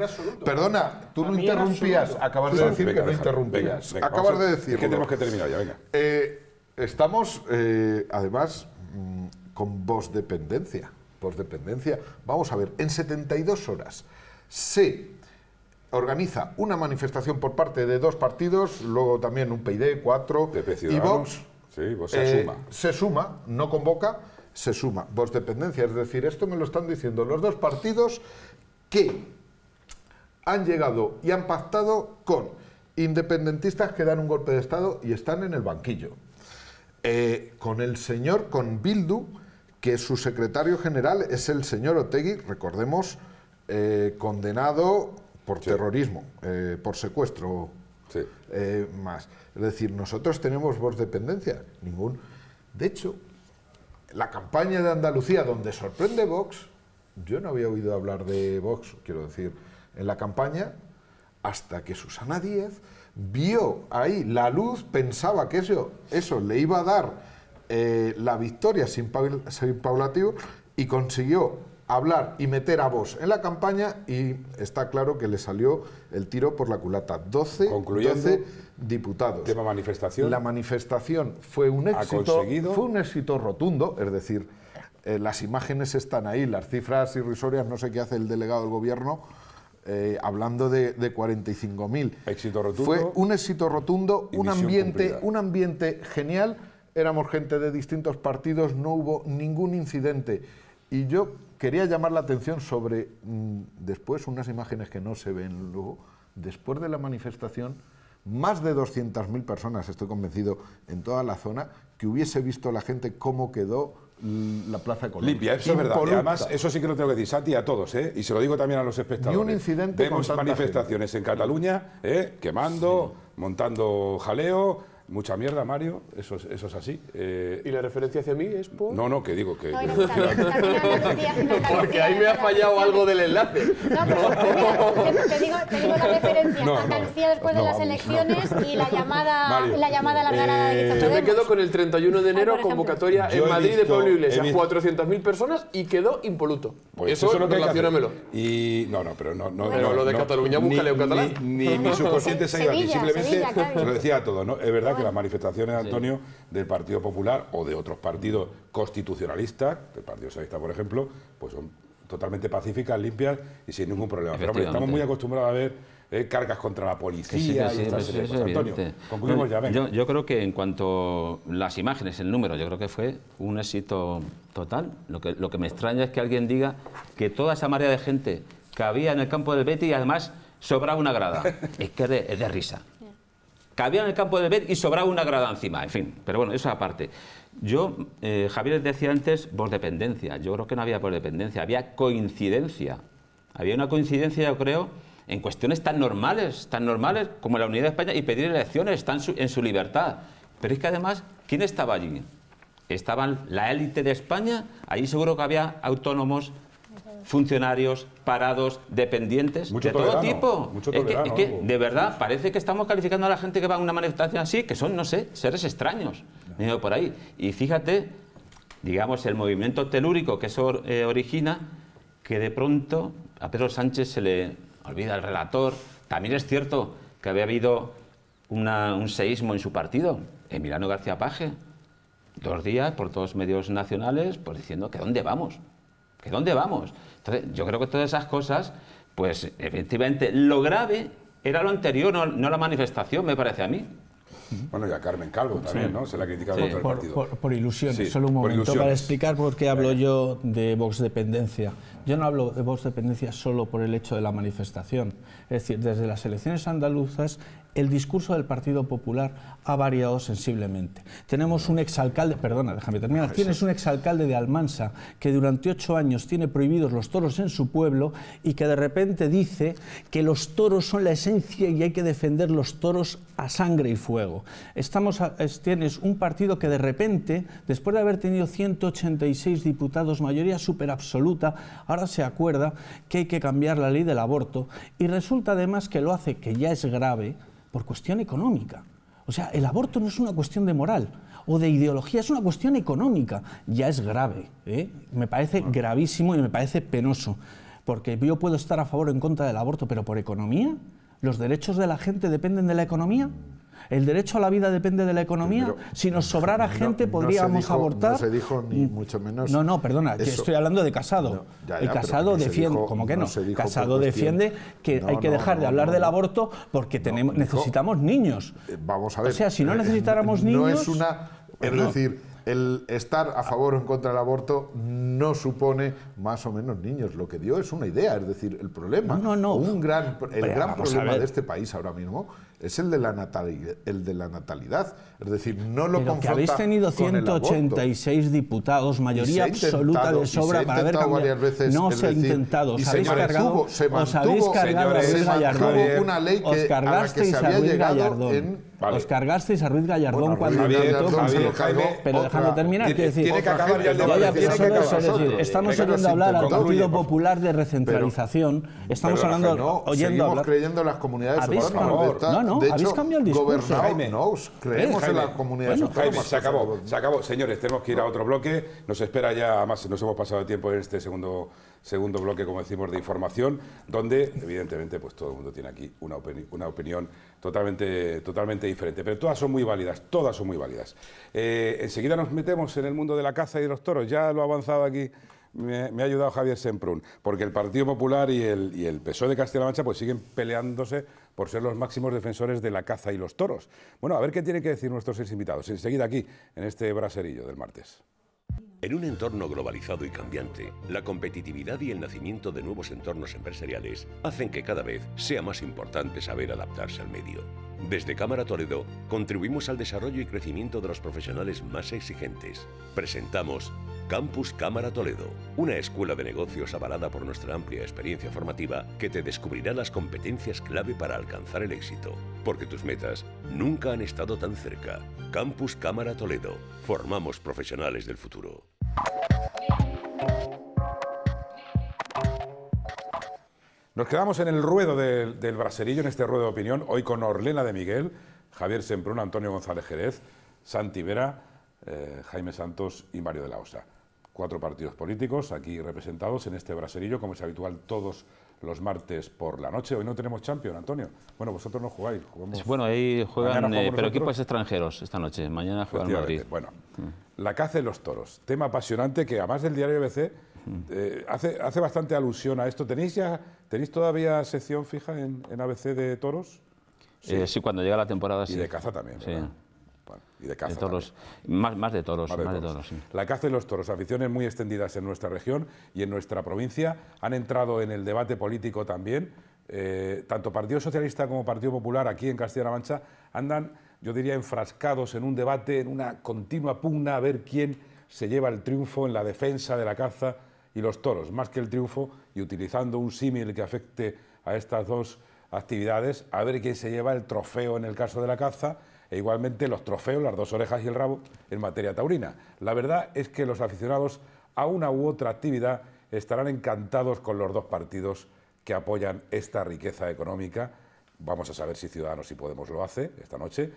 Perdona, tú no interrumpías, acabas de decir que no interrumpías. acabas de decir. Que tenemos que terminar ya, venga. Eh, estamos, eh, además, mm, con voz dependencia. dependencia. Vamos a ver, en 72 horas se organiza una manifestación por parte de dos partidos, luego también un PID, cuatro, y Vox Sí, pues se eh, suma. Se suma, no convoca, se suma. Vos dependencia, es decir, esto me lo están diciendo los dos partidos que han llegado y han pactado con independentistas que dan un golpe de Estado y están en el banquillo. Eh, con el señor, con Bildu, que su secretario general es el señor Otegui, recordemos, eh, condenado por terrorismo, por secuestro eh, más. Es decir, nosotros tenemos voz dependencia, ningún. De hecho, la campaña de Andalucía, donde sorprende Vox, yo no había oído hablar de Vox, quiero decir, en la campaña, hasta que Susana Díez vio ahí la luz, pensaba que eso, eso le iba a dar eh, la victoria sin, paul, sin y consiguió hablar y meter a vos en la campaña y está claro que le salió el tiro por la culata. 12, diputados. Tema manifestación. La manifestación fue un éxito, fue un éxito rotundo, es decir, eh, las imágenes están ahí, las cifras irrisorias, no sé qué hace el delegado del gobierno. Eh, hablando de, 45.000. Éxito Fue un éxito rotundo, un ambiente, un ambiente genial. Éramos gente de distintos partidos, no hubo ningún incidente. Y yo quería llamar la atención sobre mm, después unas imágenes que no se ven luego, después de la manifestación, más de 200.000 personas, estoy convencido, en toda la zona, que hubiese visto la gente cómo quedó la plaza con Limpia, eso es verdad. además, eso sí que lo tengo que decir, Santi, a todos, ¿eh? y se lo digo también a los espectadores. Y un incidente Vemos manifestaciones en Cataluña, ¿eh? quemando, montando jaleo, Mucha mierda, Mario, eso es, eso es así. Eh, ¿Y la referencia hacia mí es por...? No, no, que digo que... [LAUGHS] Porque ahí me ha fallado algo del enlace. No, pero te, digo, te la referencia. No, después de las elecciones y la llamada, a la llamada de eh, de Yo me quedo con el 31 de enero, convocatoria en Madrid de Pablo Iglesias, 400.000 personas y quedó impoluto. Pues eso, eso lo No, no, pero no... no lo de Cataluña, búscale un catalán. Ni, mi subconsciente se ha ido simplemente se lo decía todo, ¿no? Es verdad las manifestaciones, Antonio, del Partido Popular o de otros partidos constitucionalistas, del Partido Socialista, por ejemplo, pues son totalmente pacíficas, limpias y sin ningún problema. Pero estamos muy acostumbrados a ver eh, cargas contra la policía sí, sí, Antonio, concluimos ya. Venga. Yo, creo que en cuanto las imágenes, el número, yo creo que fue un éxito total. Lo que, me extraña es que alguien diga que toda esa marea de gente que había en el campo del Betty y además sobraba una grada. [LAUGHS] es que es de risa cabía en el campo de ver y sobraba una grada encima, en fin, pero bueno, eso aparte. Yo, eh, Javier decía antes, dependencia. yo creo que no había por dependencia, había coincidencia, había una coincidencia, yo creo, en cuestiones tan normales, tan normales como la unidad de España y pedir elecciones, están en, su libertad. Pero es que además, ¿quién estaba allí? Estaban la élite de España, allí seguro que había autónomos, funcionarios, parados, dependientes, de todo tipo. que, de verdad, parece que estamos calificando a la gente que va a una manifestación así, que son, no sé, seres extraños, por ahí. Y fíjate, digamos, el movimiento telúrico que eso eh, origina, que de pronto a Pedro Sánchez se le olvida el relator. También es cierto que había habido una, un seísmo en su partido, Emiliano García Paje, dos días por todos los medios nacionales, pues diciendo que dónde vamos, que dónde vamos. Entonces, yo creo que todas esas cosas, pues efectivamente, lo grave era lo anterior, no, la manifestación, me parece a mí. Bueno, y a Carmen Calvo también, ¿no? Se la ha criticado contra el por, partido. Por, ilusiones, solo un momento para explicar por qué hablo yo de Vox Dependencia. Yo no hablo de Vox Dependencia solo por el hecho de la manifestación. Es decir, desde las elecciones andaluzas el discurso del Partido Popular ha variado sensiblemente. Tenemos un exalcalde, perdona, déjame terminar, tienes un exalcalde de Almansa que durante ocho años tiene prohibidos los toros en su pueblo y que de repente dice que los toros son la esencia y hay que defender los toros a sangre y fuego. Estamos tienes un partido que de repente, después de haber tenido 186 diputados, mayoría super absoluta, ahora se acuerda que hay que cambiar la ley del aborto y resulta además que lo hace, que ya es grave, por cuestión económica. O sea, el aborto no es una cuestión de moral o de ideología, es una cuestión económica. Ya es grave, ¿eh? me parece gravísimo y me parece penoso, porque yo puedo estar a favor o en contra del aborto, pero por economía, los derechos de la gente dependen de la economía el derecho a la vida depende de la economía. si nos sobrara gente, podríamos abortar. No se dijo ni mucho menos. No, no, perdona, estoy hablando de Casado. el Casado defiende, como que no? Casado defiende que hay que dejar de hablar del aborto porque tenemos, necesitamos niños. Eh, vamos a ver. O sea, si no eh, necesitáramos niños. No es una. Es decir el estar a favor o en contra del aborto no supone más o menos niños. Lo que dio es una idea, es decir, el problema. No, no. Un gran, el gran problema de este país ahora mismo es el de la natalidad, el de la natalidad. es decir, no lo Pero que habéis tenido 186 diputados, mayoría absoluta de sobra para haber cambiado. no se ha intentado, os habéis cargado, se mantuvo, una ley que, os a, la que se había llegado En os cargasteis a Ruiz Gallardón cuando cuando Javier, debutó, Javier, Jaime, pero dejando terminar. Tiene, decir, tiene que acabar ya el debate. estamos oyendo hablar al Partido Popular de recentralización. Estamos hablando, oyendo Seguimos creyendo en las comunidades autónomas. No, no, habéis cambiado el discurso. no, creemos en las comunidades autónomas. Se acabó, se acabó. Señores, tenemos que ir a otro bloque. Nos espera ya, más. nos hemos pasado el tiempo en este segundo segundo bloque, como decimos, de información, donde evidentemente pues todo el mundo tiene aquí una, opinión totalmente, totalmente diferente. Pero todas son muy válidas, todas son muy válidas. Eh, enseguida nos metemos en el mundo de la caza y de los toros, ya lo ha avanzado aquí. Me, ha ayudado Javier Semprún, porque el Partido Popular y el, y PSOE de Castilla-La Mancha pues siguen peleándose por ser los máximos defensores de la caza y los toros. Bueno, a ver qué tienen que decir nuestros seis invitados. Enseguida aquí, en este braserillo del martes. En un entorno globalizado y cambiante, la competitividad y el nacimiento de nuevos entornos empresariales hacen que cada vez sea más importante saber adaptarse al medio. Desde Cámara Toledo contribuimos al desarrollo y crecimiento de los profesionales más exigentes. Presentamos Campus Cámara Toledo, una escuela de negocios avalada por nuestra amplia experiencia formativa que te descubrirá las competencias clave para alcanzar el éxito, porque tus metas nunca han estado tan cerca. Campus Cámara Toledo, formamos profesionales del futuro. Nos quedamos en el ruedo del, braserillo, en este ruedo de opinión, hoy con Orlena de Miguel, Javier Semprún, Antonio González Jerez, Santi Vera, eh, Jaime Santos y Mario de la Osa. Cuatro partidos políticos aquí representados en este braserillo, como es habitual todos los martes por la noche. Hoy no tenemos Champions, Antonio. Bueno, vosotros no jugáis. Jugamos... Bueno, ahí juegan, eh, pero equipos extranjeros esta noche. Mañana juegan Madrid. Bueno, mm. la caza de los toros. Tema apasionante que, además del diario ABC, mm. eh, hace, hace bastante alusión a esto. ¿Tenéis ya tenéis todavía sección fija en, ABC de toros? Eh, sí. cuando llega la temporada, sí. de caza también. Sí y de caza. De toros. Más, más, de toros. La caza y los toros, aficiones muy extendidas en nuestra región y en nuestra provincia, han entrado en el debate político también. Eh, tanto Partido Socialista como Partido Popular aquí en Castilla-La Mancha andan, yo diría, enfrascados en un debate, en una continua pugna a ver quién se lleva el triunfo en la defensa de la caza y los toros, más que el triunfo, y utilizando un símil que afecte a estas dos actividades, a ver quién se lleva el trofeo en el caso de la caza e igualmente los trofeos, las dos orejas y el rabo en materia taurina. La verdad es que los aficionados a una u otra actividad estarán encantados con los dos partidos que apoyan esta riqueza económica. Vamos a saber si Ciudadanos y Podemos lo hace esta noche,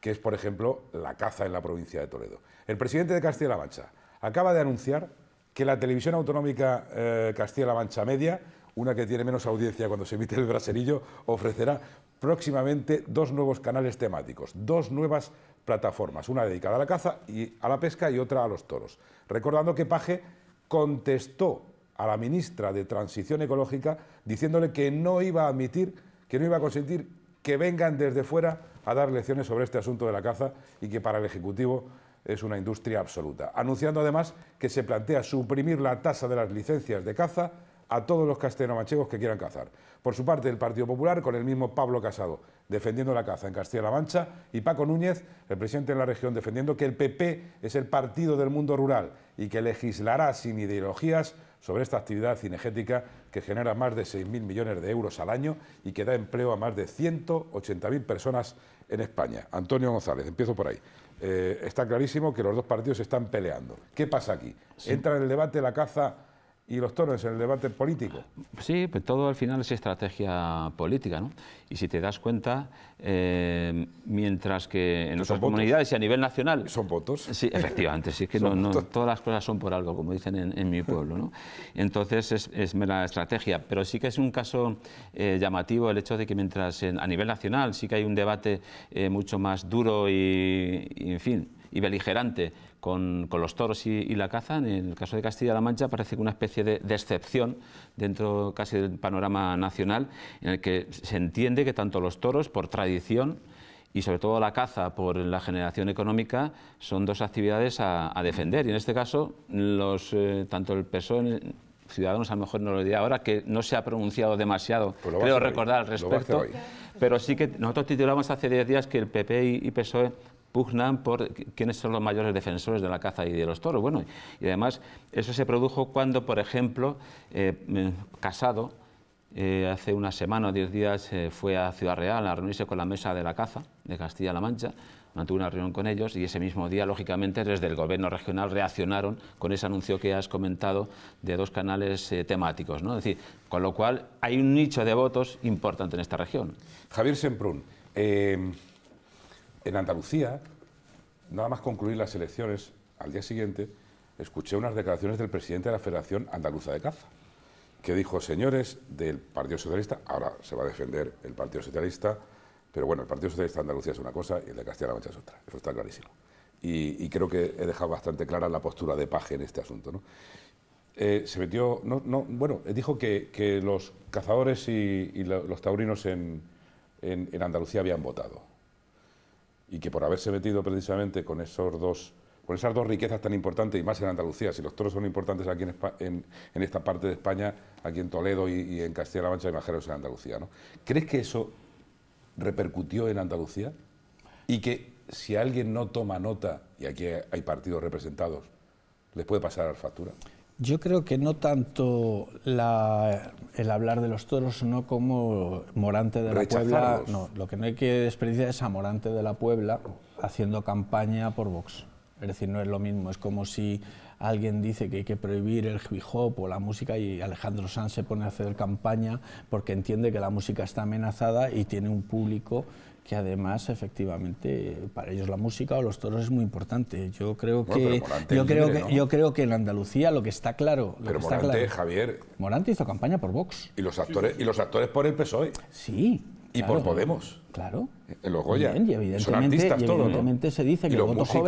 que es, por ejemplo, la caza en la provincia de Toledo. El presidente de Castilla-La Mancha acaba de anunciar que la televisión autonómica eh, Castilla-La Mancha Media una que tiene menos audiencia cuando se emite el braserillo, ofrecerá próximamente dos nuevos canales temáticos, dos nuevas plataformas, una dedicada a la caza y a la pesca y otra a los toros. Recordando que Paje contestó a la ministra de Transición Ecológica diciéndole que no iba a admitir, que no iba a consentir que vengan desde fuera a dar lecciones sobre este asunto de la caza y que para el Ejecutivo es una industria absoluta. Anunciando además que se plantea suprimir la tasa de las licencias de caza a todos los castellano que quieran cazar. Por su parte, el Partido Popular, con el mismo Pablo Casado defendiendo la caza en Castilla-La Mancha y Paco Núñez, el presidente de la región, defendiendo que el PP es el partido del mundo rural y que legislará sin ideologías sobre esta actividad cinegética que genera más de 6.000 millones de euros al año y que da empleo a más de 180.000 personas en España. Antonio González, empiezo por ahí. Eh, está clarísimo que los dos partidos están peleando. ¿Qué pasa aquí? ¿Entra en el debate la caza y los toros en el debate político. Sí, pues todo al final es estrategia política, ¿no? Y si te das cuenta, eh, mientras que en nuestras comunidades y a nivel nacional... Son votos. Sí, efectivamente, sí, que no, todas las cosas son por algo, como dicen en, mi pueblo, ¿no? Entonces es, es, mera estrategia, pero sí que es un caso eh, llamativo el hecho de que mientras a nivel nacional sí que hay un debate eh, mucho más duro y en fin, y beligerante con, los toros y, la caza, en el caso de Castilla-La Mancha parece que una especie de, de, excepción dentro casi del panorama nacional, en el que se entiende que tanto los toros, por tradición, y sobre todo la caza por la generación económica son dos actividades a, defender. Y en este caso, los, eh, tanto el PSOE Ciudadanos a lo mejor no lo diría ahora, que no se ha pronunciado demasiado, pues creo recordar al respecto. Pero sí que nosotros titulamos hace 10 días que el PP y, PSOE pugnan por quiénes son los mayores defensores de la caza y de los toros. Bueno, y además eso se produjo cuando, por ejemplo, eh, Casado, eh, hace una semana o diez días, eh, fue a Ciudad Real a reunirse con la Mesa de la Caza de Castilla-La Mancha, mantuvo una reunión con ellos y ese mismo día, lógicamente, desde el gobierno regional reaccionaron con ese anuncio que has comentado de dos canales temáticos. ¿no? Es decir, con lo cual hay un nicho de votos importante en esta región. Javier Semprún, eh, en Andalucía, nada más concluir las elecciones, al día siguiente, escuché unas declaraciones del presidente de la Federación Andaluza de Caza, que dijo, señores del Partido Socialista, ahora se va a defender el Partido Socialista, pero bueno, el Partido Socialista de Andalucía es una cosa y el de Castilla-La Mancha es otra, eso está clarísimo. Y, creo que he dejado bastante clara la postura de Paje en este asunto. Eh, se metió, no, no, bueno, dijo que, los cazadores y, los taurinos en Andalucía habían votado y que por haberse metido precisamente con esos dos con esas dos riquezas tan importantes y más en Andalucía, si los toros son importantes aquí en, esta parte de España, aquí en Toledo y, en Castilla-La Mancha, Majeros en Andalucía, ¿no? ¿Crees que eso repercutió en Andalucía? Y que si alguien no toma nota, y aquí hay partidos representados, ¿les puede pasar factura? Yo creo que no tanto el hablar de los toros, no como Morante de la Puebla. No, lo que no hay que desperdiciar es a Morante de la Puebla haciendo campaña por Vox. Es decir, no es lo mismo. Es como si alguien dice que hay que prohibir el hip hop o la música y Alejandro Sanz se pone a hacer campaña porque entiende que la música está amenazada y tiene un público que además efectivamente para ellos la música o los toros es muy importante. Yo creo que yo creo que yo creo que en Andalucía lo que está claro, Morante, Javier Morante hizo campaña por Vox. Y los actores y los actores por el PSOE. Sí y por Podemos. Claro. Eh, los Goya. evidentemente, Son artistas y evidentemente se dice que los voto músicos,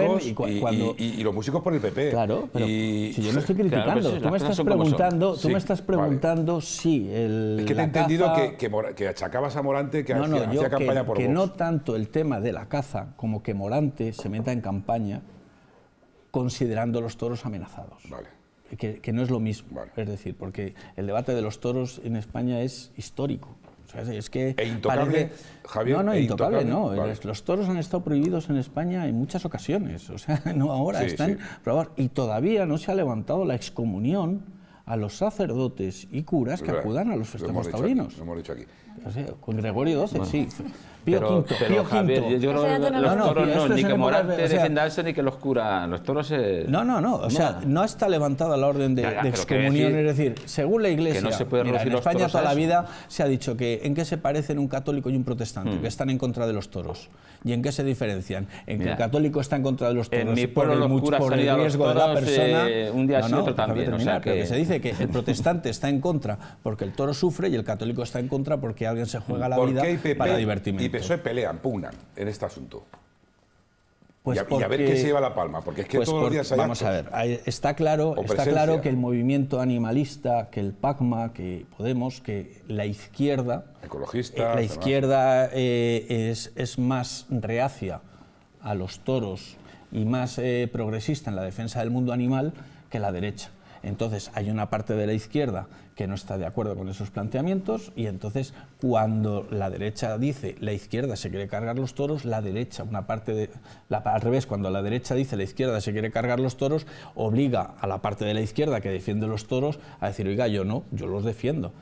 joven y, los músicos por el PP. Claro, pero si yo no estoy [LAUGHS] criticando, tú, me estás preguntando, tú me estás preguntando si el... Es que te he entendido que, que, achacabas a Morante que no, hacía, campaña por Que no tanto el tema de la caza como que Morante se meta en campaña considerando los toros amenazados. Vale. Que, que no es lo mismo. Es decir, porque el debate de los toros en España es histórico sea, es que e intocable, Javier. No, no, e intocable, no. Los toros han estado prohibidos en España en muchas ocasiones. O sea, [LAUGHS] no ahora, están Y todavía no se ha levantado la excomunión a los sacerdotes y curas que acudan a los festivales taurinos. hemos dicho aquí. con Gregorio XII, sí. Pío pero, Quinto, Javier, Yo, creo que los, toros no, ni que Morante defiendarse ni que los curas, Los toros se... No, no, no. O sea, no está levantada la orden de, excomunión. es decir, según la Iglesia, en España toda la vida se ha dicho que en qué se parecen un católico y un protestante, mm. que están en contra de los toros. ¿Y en qué se diferencian? En que el católico está en contra de los toros por el, riesgo de la persona. un día no, no, otro también. Terminar, se dice que el protestante está en contra porque el toro sufre y el católico está en contra porque alguien se juega la vida para divertimento. Y PSOE pelean, pugnan en este asunto. Pues y, a, ver qué se lleva la palma, porque es que pues todos los días hay Vamos a ver, está claro, está claro que el movimiento animalista, que el PACMA, que Podemos, que la izquierda... Ecologista... Eh, la izquierda eh, es, más reacia a los toros y más eh, progresista en la defensa del mundo animal que la derecha. Entonces, hay una parte de la izquierda que no está de acuerdo con esos planteamientos y entonces cuando la derecha dice la izquierda se quiere cargar los toros, la derecha, una parte de al revés, cuando la derecha dice la izquierda se quiere cargar los toros, obliga a la parte de la izquierda que defiende los toros a decir, "Oiga, yo no, yo los defiendo."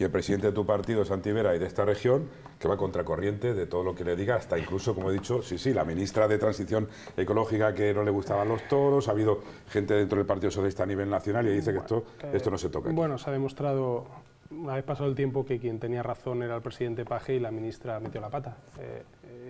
y el presidente de tu partido, Santi Vera, y de esta región, que va contracorriente de todo lo que le diga, hasta incluso, como he dicho, sí, sí, la ministra de Transición Ecológica que no le gustaban los toros, ha habido gente dentro del Partido Socialista a nivel nacional y dice que esto, esto no se toca. Bueno, se ha demostrado, ha pasado el tiempo, que quien tenía razón era el presidente Paje y la ministra metió la pata. Eh,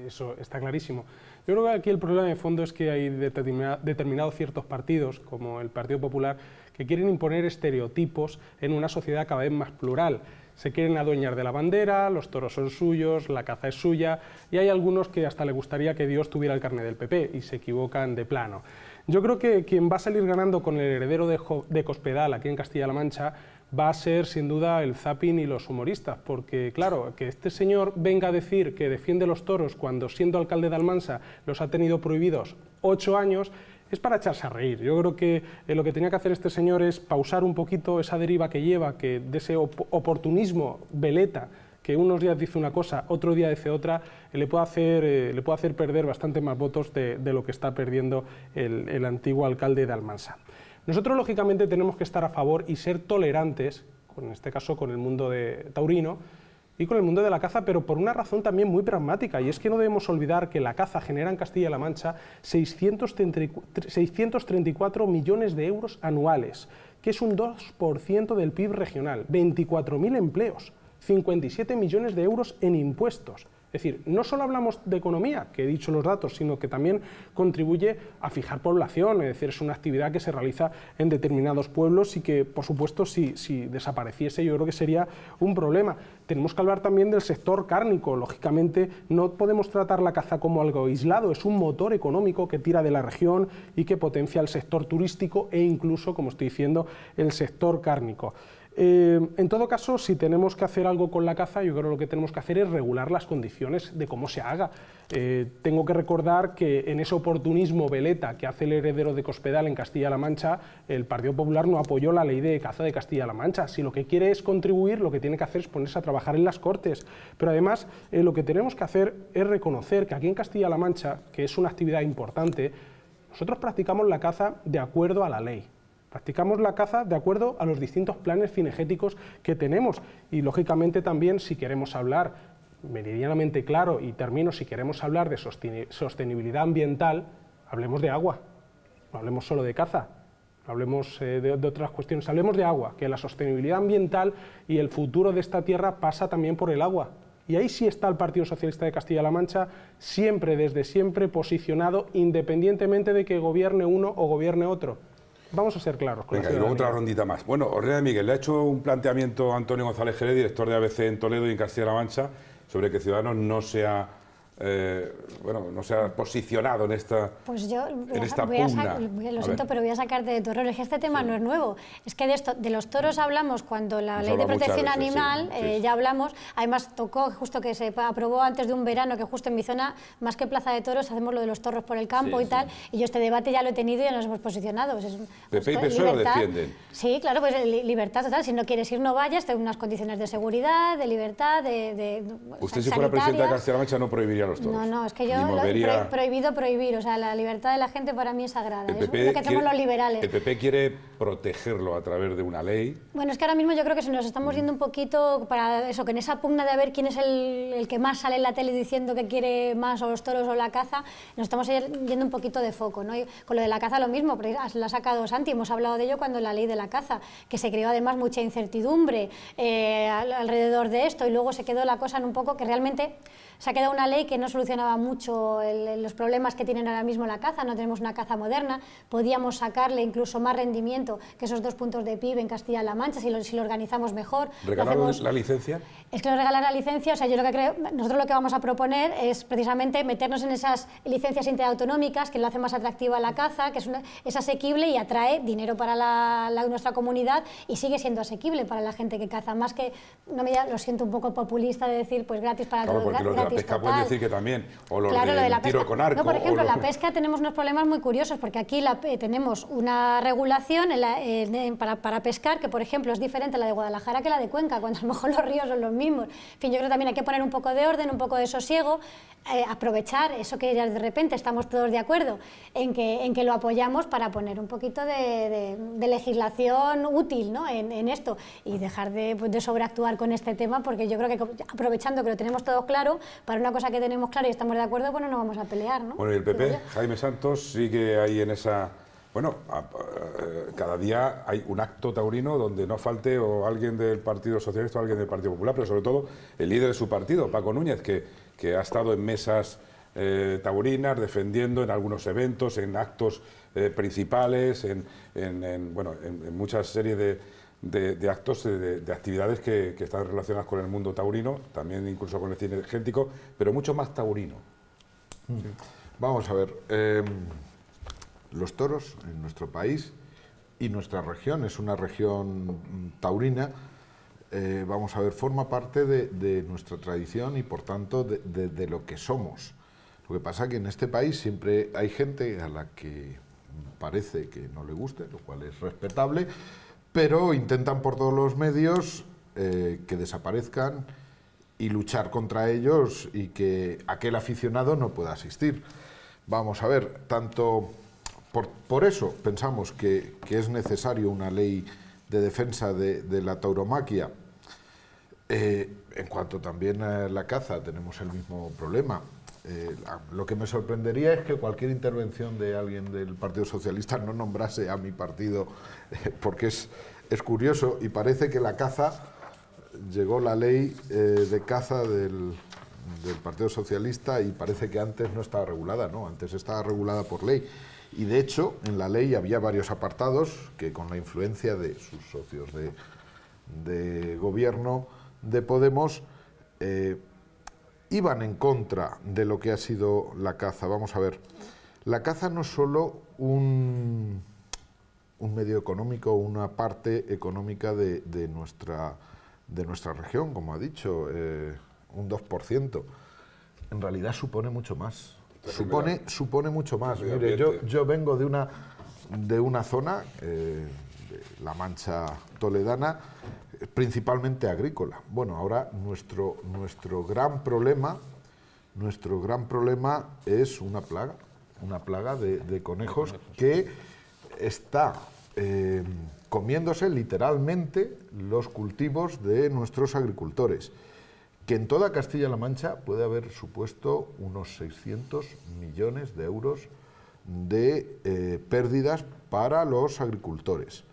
eso está clarísimo. Yo creo que aquí el problema de fondo es que hay determinados ciertos partidos, como el Partido Popular, que quieren imponer estereotipos en una sociedad cada vez más plural se quieren adueñar de la bandera, los toros son suyos, la caza es suya, y hay algunos que hasta le gustaría que Dios tuviera el carne del PP y se equivocan de plano. Yo creo que quien va a salir ganando con el heredero de, Cospedal aquí en Castilla-La Mancha va a ser sin duda el Zapin y los humoristas, porque claro, que este señor venga a decir que defiende los toros cuando siendo alcalde de Almansa los ha tenido prohibidos ocho años, es para echarse a reír. Yo creo que eh, lo que tenía que hacer este señor es pausar un poquito esa deriva que lleva, que de ese oportunismo veleta que unos días dice una cosa, otro día dice otra, eh, le puede hacer, eh, le puede hacer perder bastante más votos de, lo que está perdiendo el, el, antiguo alcalde de Almansa. Nosotros, lógicamente, tenemos que estar a favor y ser tolerantes, en este caso con el mundo de taurino, y con el mundo de la caza, pero por una razón también muy pragmática, y es que no debemos olvidar que la caza genera en Castilla-La Mancha 634 millones de euros anuales, que es un 2% del PIB regional, 24.000 empleos, 57 millones de euros en impuestos. Es decir, no solo hablamos de economía, que he dicho los datos, sino que también contribuye a fijar población, es decir, es una actividad que se realiza en determinados pueblos y que, por supuesto, si, si desapareciese yo creo que sería un problema. Tenemos que hablar también del sector cárnico, lógicamente no podemos tratar la caza como algo aislado, es un motor económico que tira de la región y que potencia el sector turístico e incluso, como estoy diciendo, el sector cárnico. Eh, en todo caso, si tenemos que hacer algo con la caza, yo creo que lo que tenemos que hacer es regular las condiciones de cómo se haga. Eh, tengo que recordar que en ese oportunismo veleta que hace el heredero de Cospedal en Castilla-La Mancha, el Partido Popular no apoyó la ley de caza de Castilla-La Mancha. Si lo que quiere es contribuir, lo que tiene que hacer es ponerse a trabajar en las Cortes. Pero además, eh, lo que tenemos que hacer es reconocer que aquí en Castilla-La Mancha, que es una actividad importante, nosotros practicamos la caza de acuerdo a la ley. Practicamos la caza de acuerdo a los distintos planes cinegéticos que tenemos y, lógicamente, también si queremos hablar meridianamente claro y termino, si queremos hablar de sostenibilidad ambiental, hablemos de agua, no hablemos solo de caza, no hablemos eh, de, de, otras cuestiones, hablemos de agua, que la sostenibilidad ambiental y el futuro de esta tierra pasa también por el agua. Y ahí sí está el Partido Socialista de Castilla-La Mancha, siempre, desde siempre, posicionado independientemente de que gobierne uno o gobierne otro. Vamos a ser claros. Con Venga, y luego otra rondita más. Bueno, Orrea de Miguel, le ha hecho un planteamiento a Antonio González Jerez, director de ABC en Toledo y en Castilla-La Mancha, sobre que Ciudadanos no sea eh, bueno, no se ha posicionado en esta Pues yo en esta lo siento, pero voy a sacarte de tu Es que este tema no es nuevo. Es que de, esto, de los toros hablamos cuando la ley de protección animal, eh, ya hablamos, además tocó justo que se aprobó antes de un verano, que justo en mi zona, más que plaza de toros, hacemos lo de los toros por el campo y tal, y yo este debate ya lo he tenido y ya nos hemos posicionado. De pues es, Pepe defienden. Sí, claro, pues libertad total, si no quieres ir no vayas, Tengo unas condiciones de seguridad, de libertad, de... Usted si fuera presidente de Castilla-La Mancha no prohibiría no, no, es que yo he prohibido prohibir, o sea, la libertad de la gente para mí es sagrada, es lo que tenemos los liberales. El PP quiere protegerlo a través de una ley. Bueno, es que ahora mismo yo creo que se nos estamos mm. yendo un poquito para eso, que en esa pugna de ver quién es el, el que más sale en la tele diciendo que quiere más o los toros o la caza, nos estamos yendo un poquito de foco, ¿no? con lo de la caza lo mismo, porque ha sacado Santi, hemos hablado de ello cuando la ley de la caza, que se creó además mucha incertidumbre eh, alrededor de esto y luego se quedó la cosa en un poco que realmente se ha quedado una ley que no solucionaba mucho los problemas que tienen ahora mismo la caza, no tenemos una caza moderna, podíamos sacarle incluso más rendimiento que esos dos puntos de PIB en Castilla-La Mancha si lo, organizamos mejor. ¿Regalar la licencia? Es que regalar la licencia, o sea, yo lo que creo, nosotros lo que vamos a proponer es precisamente meternos en esas licencias interautonómicas que lo hacen más atractiva la caza, que es, asequible y atrae dinero para nuestra comunidad y sigue siendo asequible para la gente que caza, más que, no me lo siento un poco populista de decir, pues gratis para gratis, para la pesca pues, también, o claro, lo de la tiro con arco. por ejemplo, la pesca tenemos unos problemas muy curiosos, porque aquí eh, tenemos una regulación para, pescar que, por ejemplo, es diferente a la de Guadalajara que la de Cuenca, cuando a lo mejor los ríos son los mismos. En fin, yo creo que también hay que poner un poco de orden, un poco de sosiego, eh, aprovechar eso que ya de repente estamos todos de acuerdo en que, en que lo apoyamos para poner un poquito de, legislación útil ¿no? en, esto y dejar pues, de, sobreactuar con este tema, porque yo creo que aprovechando que lo tenemos todo claro, para una cosa que tenemos tenemos claro y estamos de acuerdo, bueno, pues no vamos a pelear, ¿no? Bueno, y el PP, Jaime Santos, sigue ahí en esa... Bueno, cada día hay un acto taurino donde no falte o alguien del Partido Socialista o alguien del Partido Popular, pero sobre todo el líder de su partido, Paco Núñez, que, que ha estado en mesas eh, taurinas defendiendo en algunos eventos, en actos eh, principales, en, en, bueno, en muchas series de de, actos, eh, de, actividades que, están relacionadas con el mundo taurino, también incluso con el cine energético, pero mucho más taurino. Mm. Vamos a ver, em, los toros en nuestro país y nuestra región es una región mm, taurina, eh, vamos a ver, forma parte de, nuestra tradición y por tanto de, lo que somos. Lo que pasa que en este país siempre hay gente a la que parece que no le guste, lo cual es respetable, pero intentan por todos los medios eh, que desaparezcan y luchar contra ellos y que aquel aficionado no pueda asistir. Vamos a ver, tanto por, eso pensamos que, es necesario una ley de defensa de, la tauromaquia. Eh, en cuanto también a la caza, tenemos el mismo problema. Eh, lo que me sorprendería es que cualquier intervención de alguien del Partido Socialista no nombrase a mi partido, eh, porque es, es curioso y parece que la caza, llegó la ley eh, de caza del, Partido Socialista y parece que antes no estaba regulada, no, antes estaba regulada por ley. Y de hecho, en la ley había varios apartados que con la influencia de sus socios de, gobierno de Podemos, iban en contra de lo que ha sido la caza. Vamos a ver, la caza no es solo un, un medio económico, una parte económica de, de, nuestra, de nuestra región, como ha dicho, eh, un 2%. En realidad supone mucho más. Supone, supone mucho más. Mire, yo, yo vengo de una, de una zona, eh, la Mancha Toledana, principalmente agrícola. Bueno, ahora nuestro, nuestro gran problema, nuestro gran problema es una plaga, una plaga de, conejos, que está eh, comiéndose literalmente los cultivos de nuestros agricultores, que en toda Castilla-La Mancha puede haber supuesto unos 600 millones de euros de eh, pérdidas para los agricultores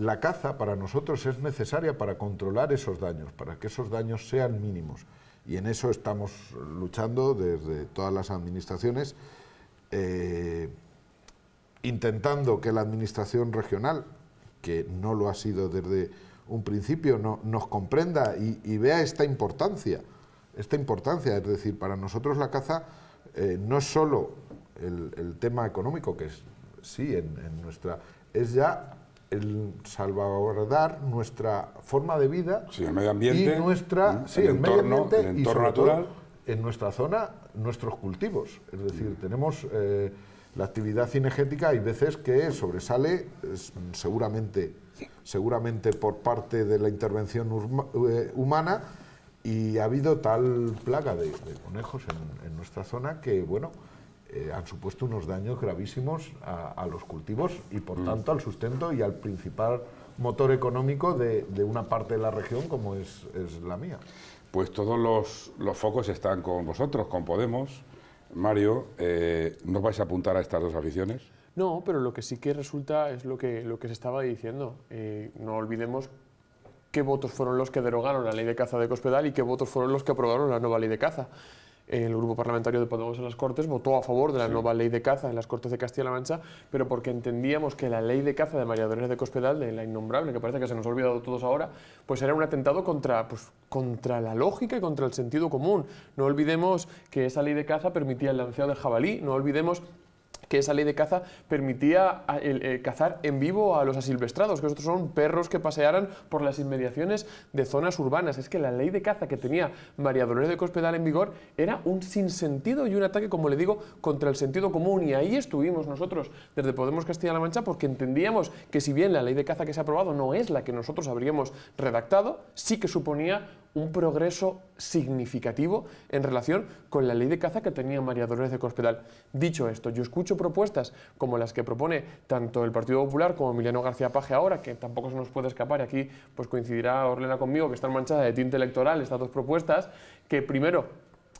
la caza para nosotros es necesaria para controlar esos daños, para que esos daños sean mínimos. Y en eso estamos luchando desde todas las administraciones, eh, intentando que la administración regional, que no lo ha sido desde un principio, nos comprenda y, vea esta importancia. Esta importancia, es decir, para nosotros la caza eh, no es solo el, tema económico, que es sí en, en nuestra, es ya el salvaguardar nuestra forma de vida el medio ambiente, y nuestra, entorno, natural. en nuestra zona, nuestros cultivos. Es decir, mm. tenemos eh, la actividad cinegética, hay veces que sobresale, seguramente, seguramente por parte de la intervención eh, humana, y ha habido tal plaga de, conejos en, nuestra zona que, bueno, eh, han supuesto unos daños gravísimos a, los cultivos y, por mm. tanto, al sustento y al principal motor económico de, una parte de la región como es, la mía. Pues todos los, focos están con vosotros, con Podemos. Mario, eh, ¿no vais a apuntar a estas dos aficiones? No, pero lo que sí que resulta es lo que, lo que se estaba diciendo. Eh, no olvidemos qué votos fueron los que derogaron la ley de caza de Cospedal y qué votos fueron los que aprobaron la nueva ley de caza el Grupo Parlamentario de Podemos en las Cortes votó a favor de la nueva ley de caza en las Cortes de Castilla-La Mancha, pero porque entendíamos que la ley de caza de María Dolores de Cospedal, de la innombrable, que parece que se nos ha olvidado todos ahora, pues era un atentado contra, pues, contra la lógica y contra el sentido común. No olvidemos que esa ley de caza permitía el lanceo de jabalí, no olvidemos que esa ley de caza permitía eh, cazar en vivo a los asilvestrados, que estos son perros que pasearan por las inmediaciones de zonas urbanas. Es que la ley de caza que tenía María Dolores de Cospedal en vigor era un sinsentido y un ataque, como le digo, contra el sentido común. Y ahí estuvimos nosotros desde Podemos Castilla-La Mancha porque entendíamos que si bien la ley de caza que se ha aprobado no es la que nosotros habríamos redactado, sí que suponía un progreso significativo en relación con la ley de caza que tenía María Dolores de Cospedal. Dicho esto, yo escucho propuestas como las que propone tanto el Partido Popular como Emiliano García Paje ahora, que tampoco se nos puede escapar, y aquí pues coincidirá Orlena conmigo, que están manchadas de tinte electoral estas dos propuestas, que primero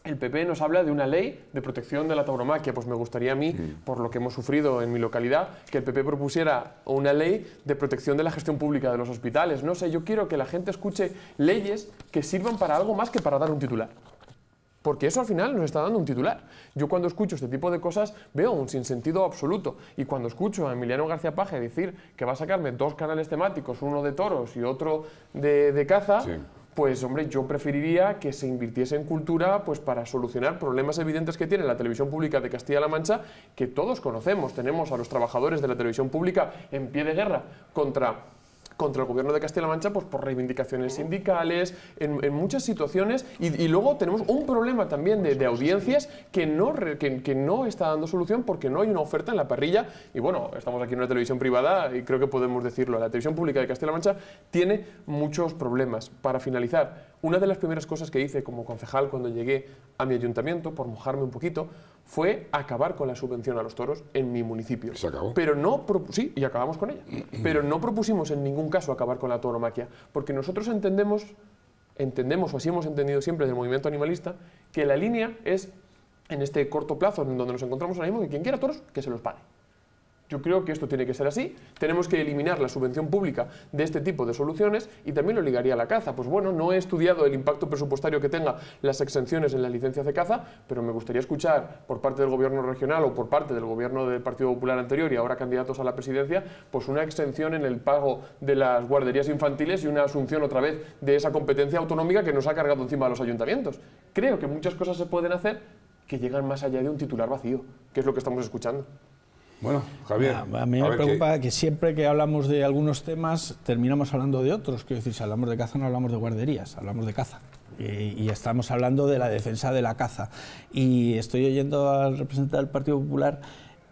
el PP nos habla de una ley de protección de la tauromaquia. Pues me gustaría a mí, por lo que hemos sufrido en mi localidad, que el PP propusiera una ley de protección de la gestión pública de los hospitales. No sé, yo quiero que la gente escuche leyes que sirvan para algo más que para dar un titular. Porque eso al final nos está dando un titular. Yo cuando escucho este tipo de cosas veo un sinsentido absoluto. Y cuando escucho a Emiliano García Paje decir que va a sacarme dos canales temáticos, uno de toros y otro de, caza, pues hombre, yo preferiría que se invirtiese en cultura pues para solucionar problemas evidentes que tiene la televisión pública de Castilla-La Mancha, que todos conocemos. Tenemos a los trabajadores de la televisión pública en pie de guerra contra contra el gobierno de Castilla-La Mancha pues, por reivindicaciones sindicales, en, muchas situaciones. Y, luego tenemos un problema también de, pues, audiencias que no, que no está dando solución porque no hay una oferta en la parrilla. Y bueno, estamos aquí en una televisión privada y creo que podemos decirlo. La televisión pública de Castilla-La Mancha tiene muchos problemas. Para finalizar, una de las primeras cosas que hice como concejal cuando llegué a mi ayuntamiento, por mojarme un poquito, fue acabar con la subvención a los toros en mi municipio. Se acabó. Pero no, sí, y acabamos con ella. [CLEARS THROAT] Pero no propusimos en ningún caso acabar con la toromaquia, porque nosotros entendemos, entendemos o así hemos entendido siempre el movimiento animalista, que la línea es en este corto plazo en donde nos encontramos ahora mismo, que quien quiera toros, que se los pague. Yo creo que esto tiene que ser así. Tenemos que eliminar la subvención pública de este tipo de soluciones y también lo ligaría a la caza. Pues bueno, no he estudiado el impacto presupuestario que tengan las exenciones en la licencia de caza, pero me gustaría escuchar por parte del gobierno regional o por parte del gobierno del Partido Popular anterior y ahora candidatos a la presidencia, pues una exención en el pago de las guarderías infantiles y una asunción otra vez de esa competencia autonómica que nos ha cargado encima a los ayuntamientos. Creo que muchas cosas se pueden hacer que llegan más allá de un titular vacío, que es lo que estamos escuchando. Bueno, Javier. Ah, a, mí me, preocupa que... siempre que hablamos de algunos temas terminamos hablando de otros. Quiero decir, si hablamos de caza no hablamos de guarderías, hablamos de caza y estamos hablando de la defensa de la caza. Y estoy oyendo al representante del Partido Popular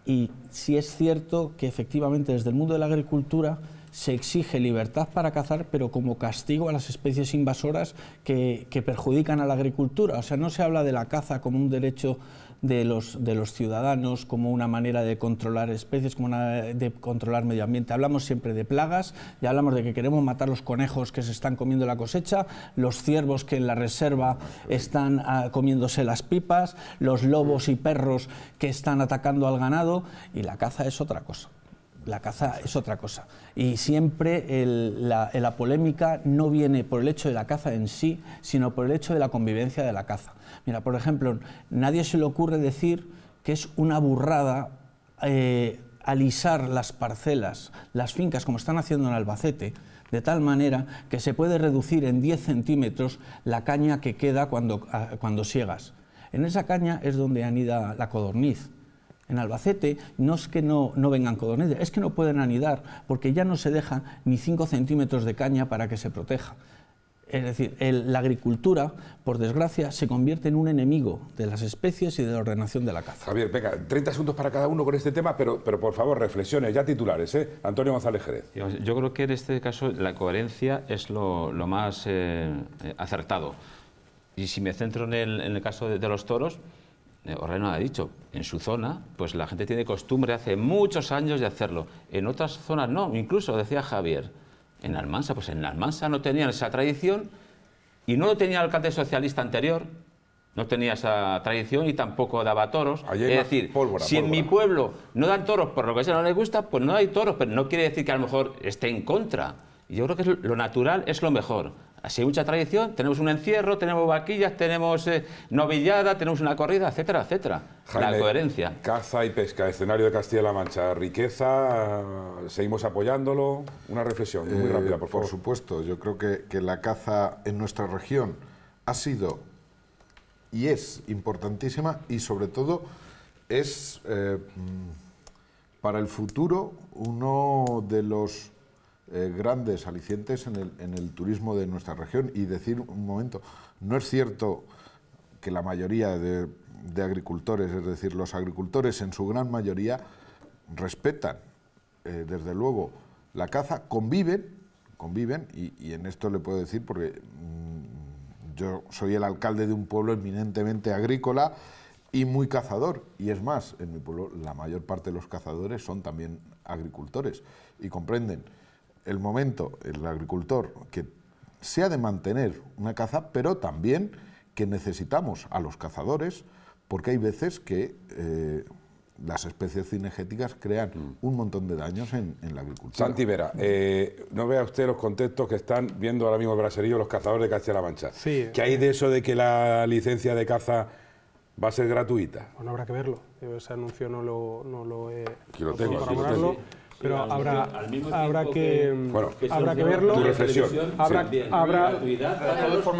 y si es cierto que efectivamente desde el mundo de la agricultura se exige libertad para cazar, pero como castigo a las especies invasoras que, que perjudican a la agricultura. O sea, no se habla de la caza como un derecho de los, de los ciudadanos, como una manera de controlar especies, como una de controlar medio ambiente. Hablamos siempre de plagas, ya hablamos de que queremos matar los conejos que se están comiendo la cosecha, los ciervos que en la reserva están ah, comiéndose las pipas, los lobos y perros que están atacando al ganado y la caza es otra cosa la caza es otra cosa. Y siempre la, polémica no viene por el hecho de la caza en sí, sino por el hecho de la convivencia de la caza. Mira, por ejemplo, nadie se le ocurre decir que es una burrada eh, alisar las parcelas, las fincas, como están haciendo en Albacete, de tal manera que se puede reducir en 10 centímetros la caña que queda cuando, ah, cuando siegas. En esa caña es donde anida la codorniz. En Albacete no es que no, vengan codornices, es que no pueden anidar porque ya no se deja ni 5 centímetros de caña para que se proteja es decir, la agricultura, por desgracia, se convierte en un enemigo de las especies y de la ordenación de la caza. Javier, venga, 30 segundos para cada uno con este tema, pero, pero por favor, reflexiones, ya titulares. ¿eh? Antonio González Jerez. Yo, creo que en este caso la coherencia es lo, más eh, eh, acertado. Y si me centro en el, caso de, los toros, eh, no ha dicho, en su zona, pues la gente tiene costumbre hace muchos años de hacerlo. En otras zonas no, incluso, decía Javier en Almansa, pues en Almansa no tenían esa tradición y no lo tenía el alcalde socialista anterior, no tenía esa tradición y tampoco daba toros. es decir, si en mi pueblo no dan toros por lo que a sea no le gusta, pues no hay toros, pero no quiere decir que a lo mejor esté en contra. Yo creo que lo natural es lo mejor. Así hay mucha tradición, tenemos un encierro, tenemos vaquillas, tenemos eh, novillada, tenemos una corrida, etcétera, etcétera. la coherencia. Caza y pesca, escenario de Castilla-La Mancha, riqueza, seguimos apoyándolo. Una reflexión muy eh, rápida, por favor. Por supuesto, yo creo que, la caza en nuestra región ha sido y es importantísima y sobre todo es eh, mm, para el futuro uno de los eh, grandes alicientes en el, turismo de nuestra región y decir un momento, no es cierto que la mayoría de, agricultores, es decir, los agricultores en su gran mayoría respetan, eh, desde luego, la caza, conviven, conviven, y, en esto le puedo decir porque mm, yo soy el alcalde de un pueblo eminentemente agrícola, y muy cazador. Y es más, en mi pueblo la mayor parte de los cazadores son también agricultores y comprenden el momento, el agricultor, que sea de mantener una caza, pero también que necesitamos a los cazadores, porque hay veces que eh, las especies cinegéticas crean mm. un montón de daños en, la agricultura. Santi Vera, eh, no vea usted los contextos que están viendo ahora mismo el Braserillo los cazadores de Castilla-La Mancha. Sí, ¿Qué hay de eso de que la licencia de caza va a ser gratuita? Bueno, habrá que verlo. ese anuncio no lo, he... Aquí pero habrá, mm, habrá que, habrá que verlo. Habrá, Para los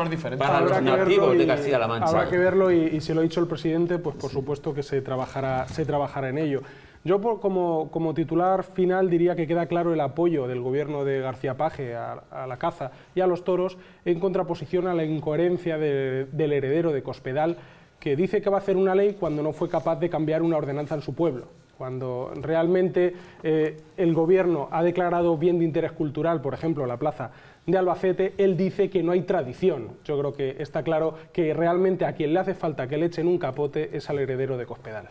de la Habrá que verlo y, si lo ha dicho el presidente, pues por supuesto que se trabajará, se trabajará en ello. Yo como, titular final diría que queda claro el apoyo del gobierno de García Page a, la caza y a los toros en contraposición a la incoherencia del heredero de Cospedal que dice que va a hacer una ley cuando no fue capaz de cambiar una ordenanza en su pueblo. Cuando realmente eh, el gobierno ha declarado bien de interés cultural, por ejemplo, la plaza de Albacete, él dice que no hay tradición. Yo creo que está claro que realmente a quien le hace falta que le echen un capote es al heredero de Cospedal.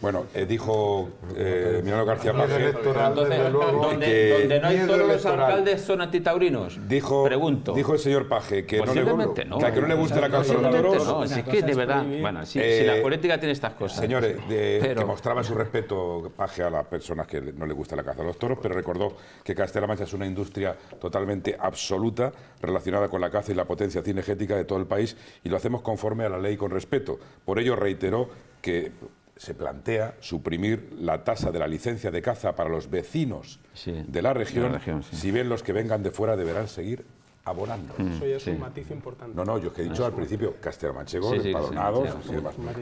Bueno, eh, dijo eh, García Paje... donde, no hay todos los alcaldes son antitaurinos, dijo, pregunto. Dijo el señor Paje que, no le, gusta la caza de los toros... No, es que de verdad, bueno, si, la eh, política tiene estas cosas... Señores, mostraba su respeto Paje a las personas que no le gusta la caza de los toros, pero recordó que Castela es una industria totalmente absoluta relacionada con la caza y la potencia cinegética de todo el país y lo hacemos conforme a la ley con respeto. Por ello reiteró que se plantea suprimir la tasa de la licencia de caza para los vecinos de la región, si bien los que vengan de fuera deberán seguir abonando. Mm, eso ya es un matiz importante. No, no, yo es que he dicho ah, al principio, castellmanchego, sí,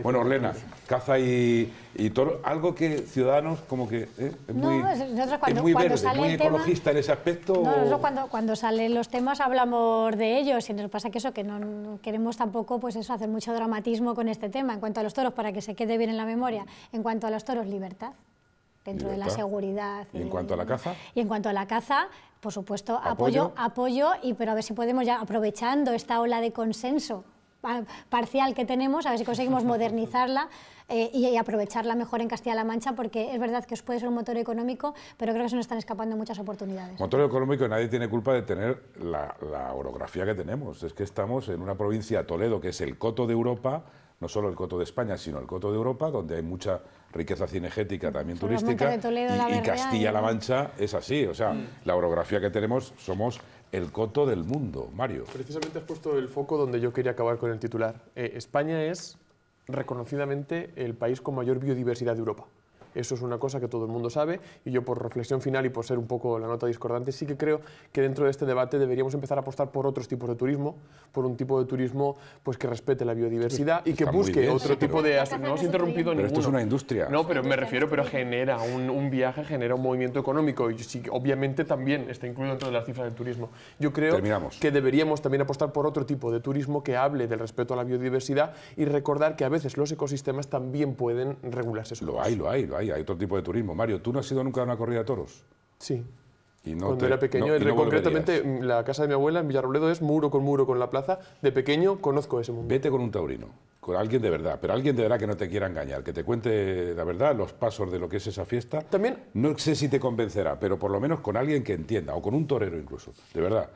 Bueno, Orlena, caza y, toro, algo que ciudadanos como que eh, es, muy, no, nosotros cuando, muy ecologista en ese aspecto. No, nosotros cuando, cuando salen los temas hablamos de ellos y nos pasa que eso, que no, queremos tampoco pues eso, hacer mucho dramatismo con este tema. En cuanto a los toros, para que se quede bien en la memoria, en cuanto a los toros, libertad dentro de la seguridad. ¿Y en cuanto a la caza? Y en cuanto a la caza, por supuesto, apoyo, apoyo, y pero a ver si podemos ya aprovechando esta ola de consenso ah, parcial que tenemos, a ver si conseguimos [LAUGHS] modernizarla eh, y, aprovecharla mejor en Castilla-La Mancha, porque es verdad que os puede ser un motor económico, pero creo que se nos están escapando muchas oportunidades. Motor económico, nadie tiene culpa de tener la, la orografía que tenemos. Es que estamos en una provincia, Toledo, que es el coto de Europa, no solo el coto de España, sino el coto de Europa, donde hay mucha riqueza cinegética, también turística, y, Castilla-La Mancha es así. O sea, mm. la orografía que tenemos somos el coto del mundo, Mario. Precisamente has puesto el foco donde yo quería acabar con el titular. Eh, España es reconocidamente el país con mayor biodiversidad de Europa. Eso es una cosa que todo el mundo sabe y yo por reflexión final y por ser un poco la nota discordante, sí que creo que dentro de este debate deberíamos empezar a apostar por otros tipos de turismo, por un tipo de turismo pues que respete la biodiversidad y que busque otro tipo de... No hemos interrumpido pero esto es una industria. No, pero me refiero, pero genera un, viaje, genera un movimiento económico y obviamente también está incluido dentro de las cifras del turismo. Yo creo que deberíamos también apostar por otro tipo de turismo que hable del respeto a la biodiversidad y recordar que a veces los ecosistemas también pueden regularse Lo hay, lo hay, lo hay hay otro tipo de turismo. Mario, ¿tú no has ido nunca a una corrida de toros? Sí. Cuando era pequeño, concretamente mm, la casa de mi abuela en Villarrobledo es muro con muro con la plaza. De pequeño conozco ese mundo. Vete con un taurino, con alguien de verdad, pero alguien de verdad que no te quiera engañar, que te cuente la verdad, los pasos de lo que es esa fiesta. También. No sé si te convencerá, pero por lo menos con alguien que entienda, o con un torero incluso, de verdad.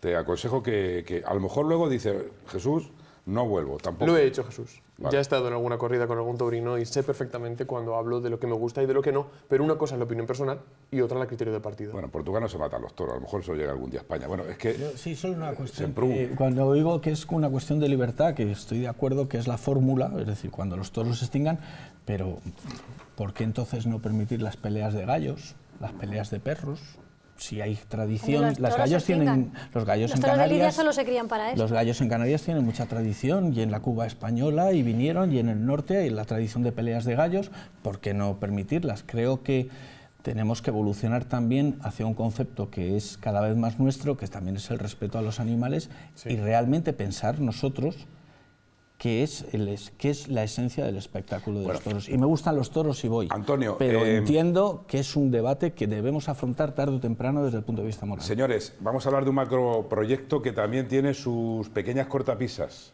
Te aconsejo que, que a lo mejor luego dice, Jesús, no vuelvo tampoco. Lo he hecho, Jesús. Ya he estado en alguna corrida con algún taurino y sé perfectamente cuando hablo de lo que me gusta y de lo que no, pero una cosa es la opinión personal y otra la criterio de partido. Bueno, en Portugal no se matan los toros, a lo mejor eso llega algún día a España. Bueno, es que... sí, solo una cuestión. cuando digo que es una cuestión de libertad, que estoy de acuerdo que es la fórmula, es decir, cuando los toros se extingan, pero ¿por qué entonces no permitir las peleas de gallos, las peleas de perros? si hay tradición, los gallos tienen, los gallos en Canarias, solo se crían para eso. Los gallos en Canarias tienen mucha tradición y en la Cuba española y vinieron y en el norte hay la tradición de peleas de gallos, ¿por qué no permitirlas? Creo que tenemos que evolucionar también hacia un concepto que es cada vez más nuestro, que también es el respeto a los animales y realmente pensar nosotros que es, el, que es la esencia del espectáculo de los toros. Y me gustan los toros y voy. Antonio, pero eh, entiendo que es un debate que debemos afrontar tarde o temprano desde el punto de vista moral. Señores, vamos a hablar de un macroproyecto que también tiene sus pequeñas cortapisas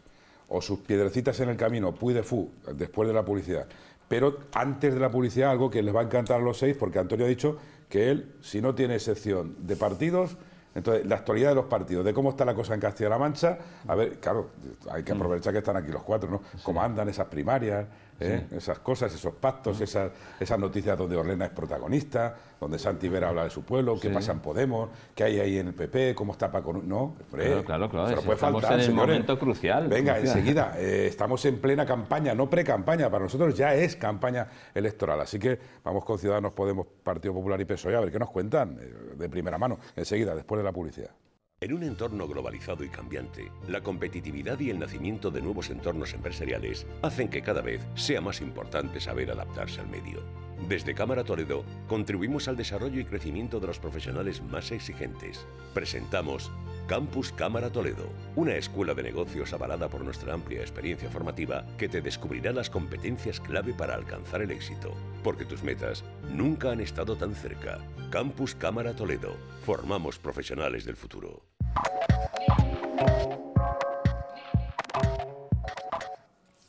o sus piedrecitas en el camino, Puy de Fu, después de la publicidad. Pero antes de la publicidad, algo que les va a encantar a los seis, porque Antonio ha dicho que él, si no tiene excepción de partidos, entonces, la actualidad de los partidos, de cómo está la cosa en Castilla-La Mancha, a ver, claro, hay que mm. aprovechar que están aquí los cuatro, ¿no? Cómo andan esas primarias, ¿eh? esas cosas, esos pactos, esas, esas noticias donde Orlena es protagonista, donde Santi Vera habla de su pueblo, qué pasa en Podemos, qué hay ahí en el PP, cómo está Paco... No, claro, claro, claro. Se puede estamos en el momento crucial. Venga, enseguida, eh, estamos en plena campaña, no pre-campaña, para nosotros ya es campaña electoral, así que vamos con Ciudadanos Podemos, Partido Popular y PSOE, a ver qué nos cuentan eh, de primera mano, enseguida, después de la publicidad. En un entorno globalizado y cambiante, la competitividad y el nacimiento de nuevos entornos empresariales hacen que cada vez sea más importante saber adaptarse al medio. Desde Cámara Toledo contribuimos al desarrollo y crecimiento de los profesionales más exigentes. Presentamos Campus Cámara Toledo, una escuela de negocios avalada por nuestra amplia experiencia formativa que te descubrirá las competencias clave para alcanzar el éxito, porque tus metas nunca han estado tan cerca. Campus Cámara Toledo, formamos profesionales del futuro.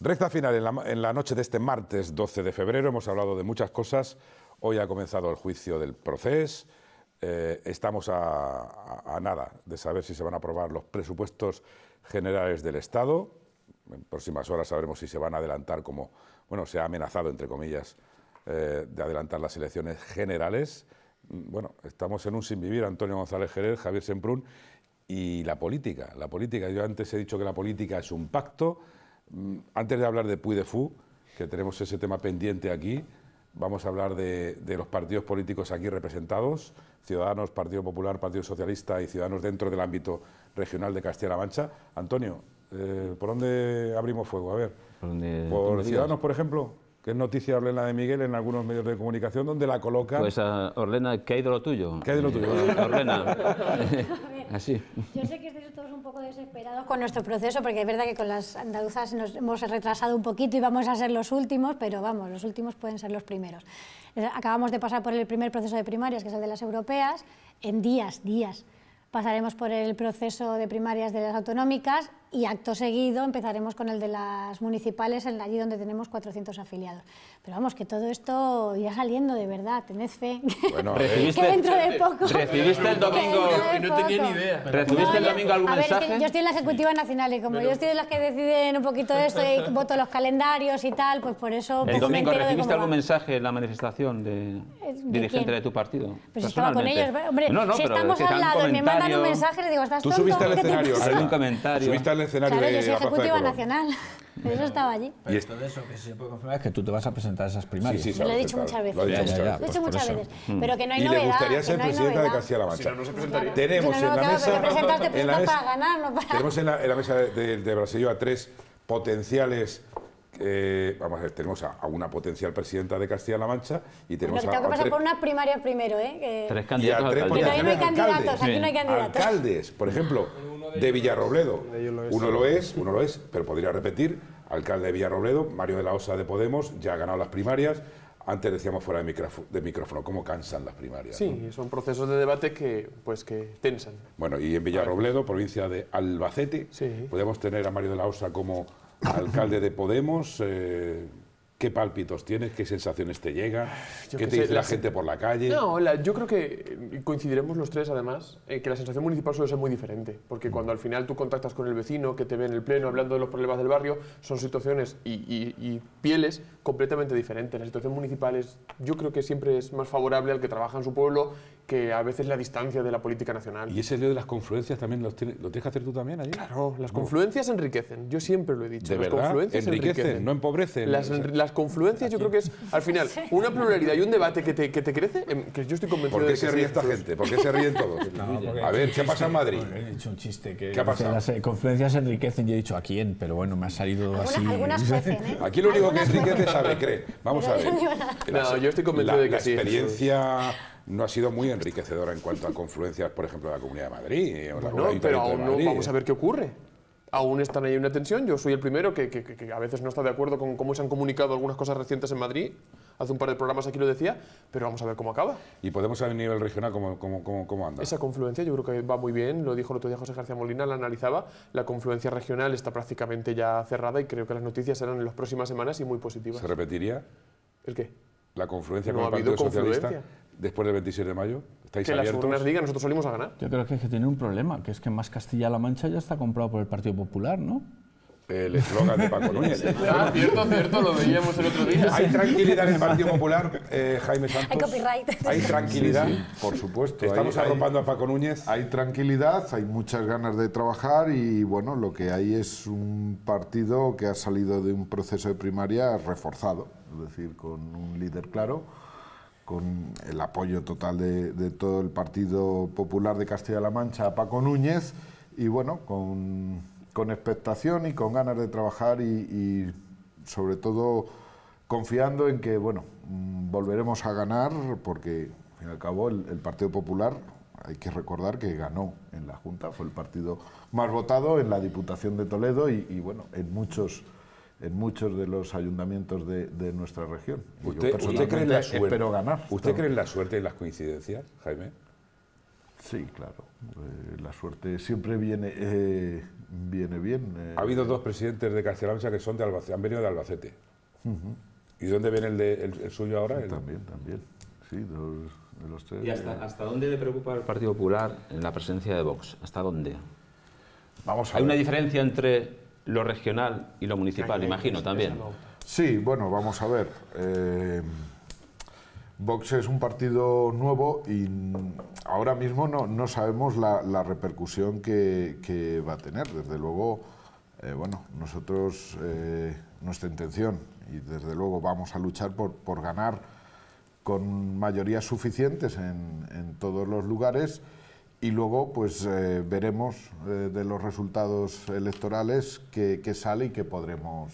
Recta final, en la, noche de este martes 12 de febrero hemos hablado de muchas cosas. Hoy ha comenzado el juicio del proceso. Eh, estamos a, nada de saber si se van a aprobar los presupuestos generales del Estado. En próximas horas sabremos si se van a adelantar, como bueno, se ha amenazado, entre comillas, eh, de adelantar las elecciones generales. Mm, bueno, estamos en un sin vivir, Antonio González Jerez, Javier Semprún y la política. La política, yo antes he dicho que la política es un pacto. Mm, antes de hablar de Puy de fu que tenemos ese tema pendiente aquí, vamos a hablar de, los partidos políticos aquí representados, Ciudadanos, Partido Popular, Partido Socialista y Ciudadanos dentro del ámbito regional de Castilla-La Mancha. Antonio, eh, ¿por dónde abrimos fuego? A ver, ¿por Ciudadanos, por ejemplo? que es noticia Orlena de Miguel en algunos medios de comunicación, donde la coloca... Pues a ah, Orlena, ¿qué hay lo tuyo? ¿Qué hay de lo tuyo? Eh, Orlena. [LAUGHS] [LAUGHS] Así. Yo sé que estáis todos un poco desesperados con nuestro proceso, porque es verdad que con las andaluzas nos hemos retrasado un poquito y vamos a ser los últimos, pero vamos, los últimos pueden ser los primeros. Eh, acabamos de pasar por el primer proceso de primarias, que es el de las europeas, en días, días. Pasaremos por el proceso de primarias de las autonómicas, y acto seguido empezaremos con el de las municipales, en allí donde tenemos 400 afiliados. Pero vamos, que todo esto irá saliendo de verdad, tened fe. Bueno, [LAUGHS] que dentro de poco. ¿Recibiste el domingo? no tenía ni idea. ¿Recibiste el domingo algún a ver, mensaje? yo estoy en la Ejecutiva Nacional y como yo estoy en las que deciden un poquito de [LAUGHS] esto y voto los calendarios y tal, pues por eso. ¿El pues domingo recibiste algún mensaje en la manifestación de, dirigente de tu partido? Pues estaba con ellos. Hombre, no, si estamos al lado y me mandan un mensaje, le digo, ¿estás ¿Tú tonto? subiste al escenario? ¿Algún comentario? el escenario claro, de yo soy ejecutiva nacional. [LAUGHS] Pero, eso estaba allí. y esto de eso que se puede confirmar es que tú te vas a presentar a esas primarias. Sí, sí, lo he dicho muchas veces. Lo he dicho, muchas veces. Mm. Pero que no hay novedad. Y gustaría ser presidenta de Castilla-La Mancha. Si no, no se presentaría. Tenemos en la mesa... En la mesa, para ganar, no para... Tenemos en la, mesa de, de, de a tres potenciales... Eh, vamos a ver, tenemos a, una potencial presidenta de Castilla-La Mancha y tenemos Pero tengo a, Tenemos que pasar por unas primarias primero, ¿eh? tres candidatos. Y a tres alcaldes. no hay candidatos, aquí no hay candidatos. Alcaldes, por ejemplo, de Villarrobledo. Uno lo es, uno lo es, pero podría repetir, alcalde de Villarrobledo, Mario de la Osa de Podemos, ya ha ganado las primarias, antes decíamos fuera de, micrófono, cómo cansan las primarias. Sí, son procesos de debate que, pues, que tensan. Bueno, y en Villarrobledo, provincia de Albacete, podemos tener a Mario de la Osa como alcalde de Podemos. Eh, ¿Qué pálpitos tienes? ¿Qué sensaciones te llegan? ¿Qué te dice la, gente por la calle? No, yo creo que eh, coincidiremos los tres, además, que la sensación municipal suele ser muy diferente. Porque mm. cuando al final tú contactas con el vecino, que te ve en el pleno hablando de los problemas del barrio, son situaciones y, pieles completamente diferentes. La situación municipal yo creo que siempre es más favorable al que trabaja en su pueblo que a veces la distancia de la política nacional. Y ese lío de las confluencias también lo tienes que hacer tú también allí Claro, las confluencias enriquecen, yo siempre lo he dicho. ¿De las confluencias enriquecen, no empobrecen. Las, las confluencias yo creo que es, al final, [LAUGHS] una pluralidad y un debate que te, que te crece, em, que yo estoy convencido ¿Por qué se ríe esta gente? ¿Por qué se ríen todos? [LAUGHS] a ver, ¿qué ha pasado en Madrid? He dicho un chiste que... ¿Qué ha pasado? Las eh, confluencias enriquecen, yo he dicho a quién, pero bueno, me ha salido así... [LAUGHS] ¿eh? Aquí lo único que enriquece es ver, cree. Vamos a ver. No, yo estoy convencido de que la experiencia no ha sido muy enriquecedora en cuanto a confluencias, por ejemplo, de la Comunidad de Madrid. O pero aún no, vamos a ver qué ocurre. Aún están ahí una tensión. Yo soy el primero que, a veces no está de acuerdo con cómo se han comunicado algunas cosas recientes en Madrid. Hace un par de programas aquí lo decía, pero vamos a ver cómo acaba. ¿Y podemos a nivel regional cómo, cómo, cómo, cómo anda? Esa confluencia yo creo que va muy bien. Lo dijo el otro día José García Molina, la analizaba. La confluencia regional está prácticamente ya cerrada y creo que las noticias serán en las próximas semanas y muy positivas. ¿Se repetiría? ¿El qué? la confluencia con el Partido Socialista después del 26 de mayo? ¿Estáis que En las urnas ligas nosotros salimos a ganar. Yo creo que, es que tiene un problema, que es que más Castilla-La Mancha ya está comprado por el Partido Popular, ¿no? el eslogan de Paco Núñez. [LAUGHS] Ah, cierto, cierto, lo veíamos el otro día. Hay tranquilidad en el Partido Popular, eh, Jaime Santos. Hay copyright. Hay tranquilidad, por supuesto. Estamos hay, a Paco Núñez. Hay tranquilidad, hay muchas ganas de trabajar y, bueno, lo que hay es un partido que ha salido de un proceso de primaria reforzado, es decir, con un líder claro con el apoyo total de, todo el Partido Popular de Castilla-La Mancha Paco Núñez y bueno, con, expectación y con ganas de trabajar y, sobre todo confiando en que bueno, mm, volveremos a ganar porque al fin y al cabo el, Partido Popular hay que recordar que ganó en la Junta, fue el partido más votado en la Diputación de Toledo y bueno, en muchos en muchos de los ayuntamientos de, nuestra región. ¿Usted, cree en la suerte? ganar. ¿Usted cree en la suerte y las coincidencias, Jaime? Sí, claro. Eh, la suerte siempre viene, eh, viene bien. Eh. Ha habido dos presidentes de Castellanza que son de Albacete, han venido de Albacete. ¿Y dónde viene el, suyo ahora? También, también. Sí, dos, de los ¿Y hasta, hasta dónde le preocupa el Partido Popular en la presencia de Vox? ¿Hasta dónde? Vamos a ¿Hay una diferencia entre lo regional y lo municipal, imagino también. Sí, bueno, vamos a ver. Eh, Vox es un partido nuevo y ahora mismo no, sabemos la, repercusión que, va a tener. Desde luego, eh, bueno, nosotros, eh, nuestra intención, y desde luego vamos a luchar por, por ganar con mayorías suficientes en, en todos los lugares y luego pues eh, veremos eh, de los resultados electorales qué sale y qué podremos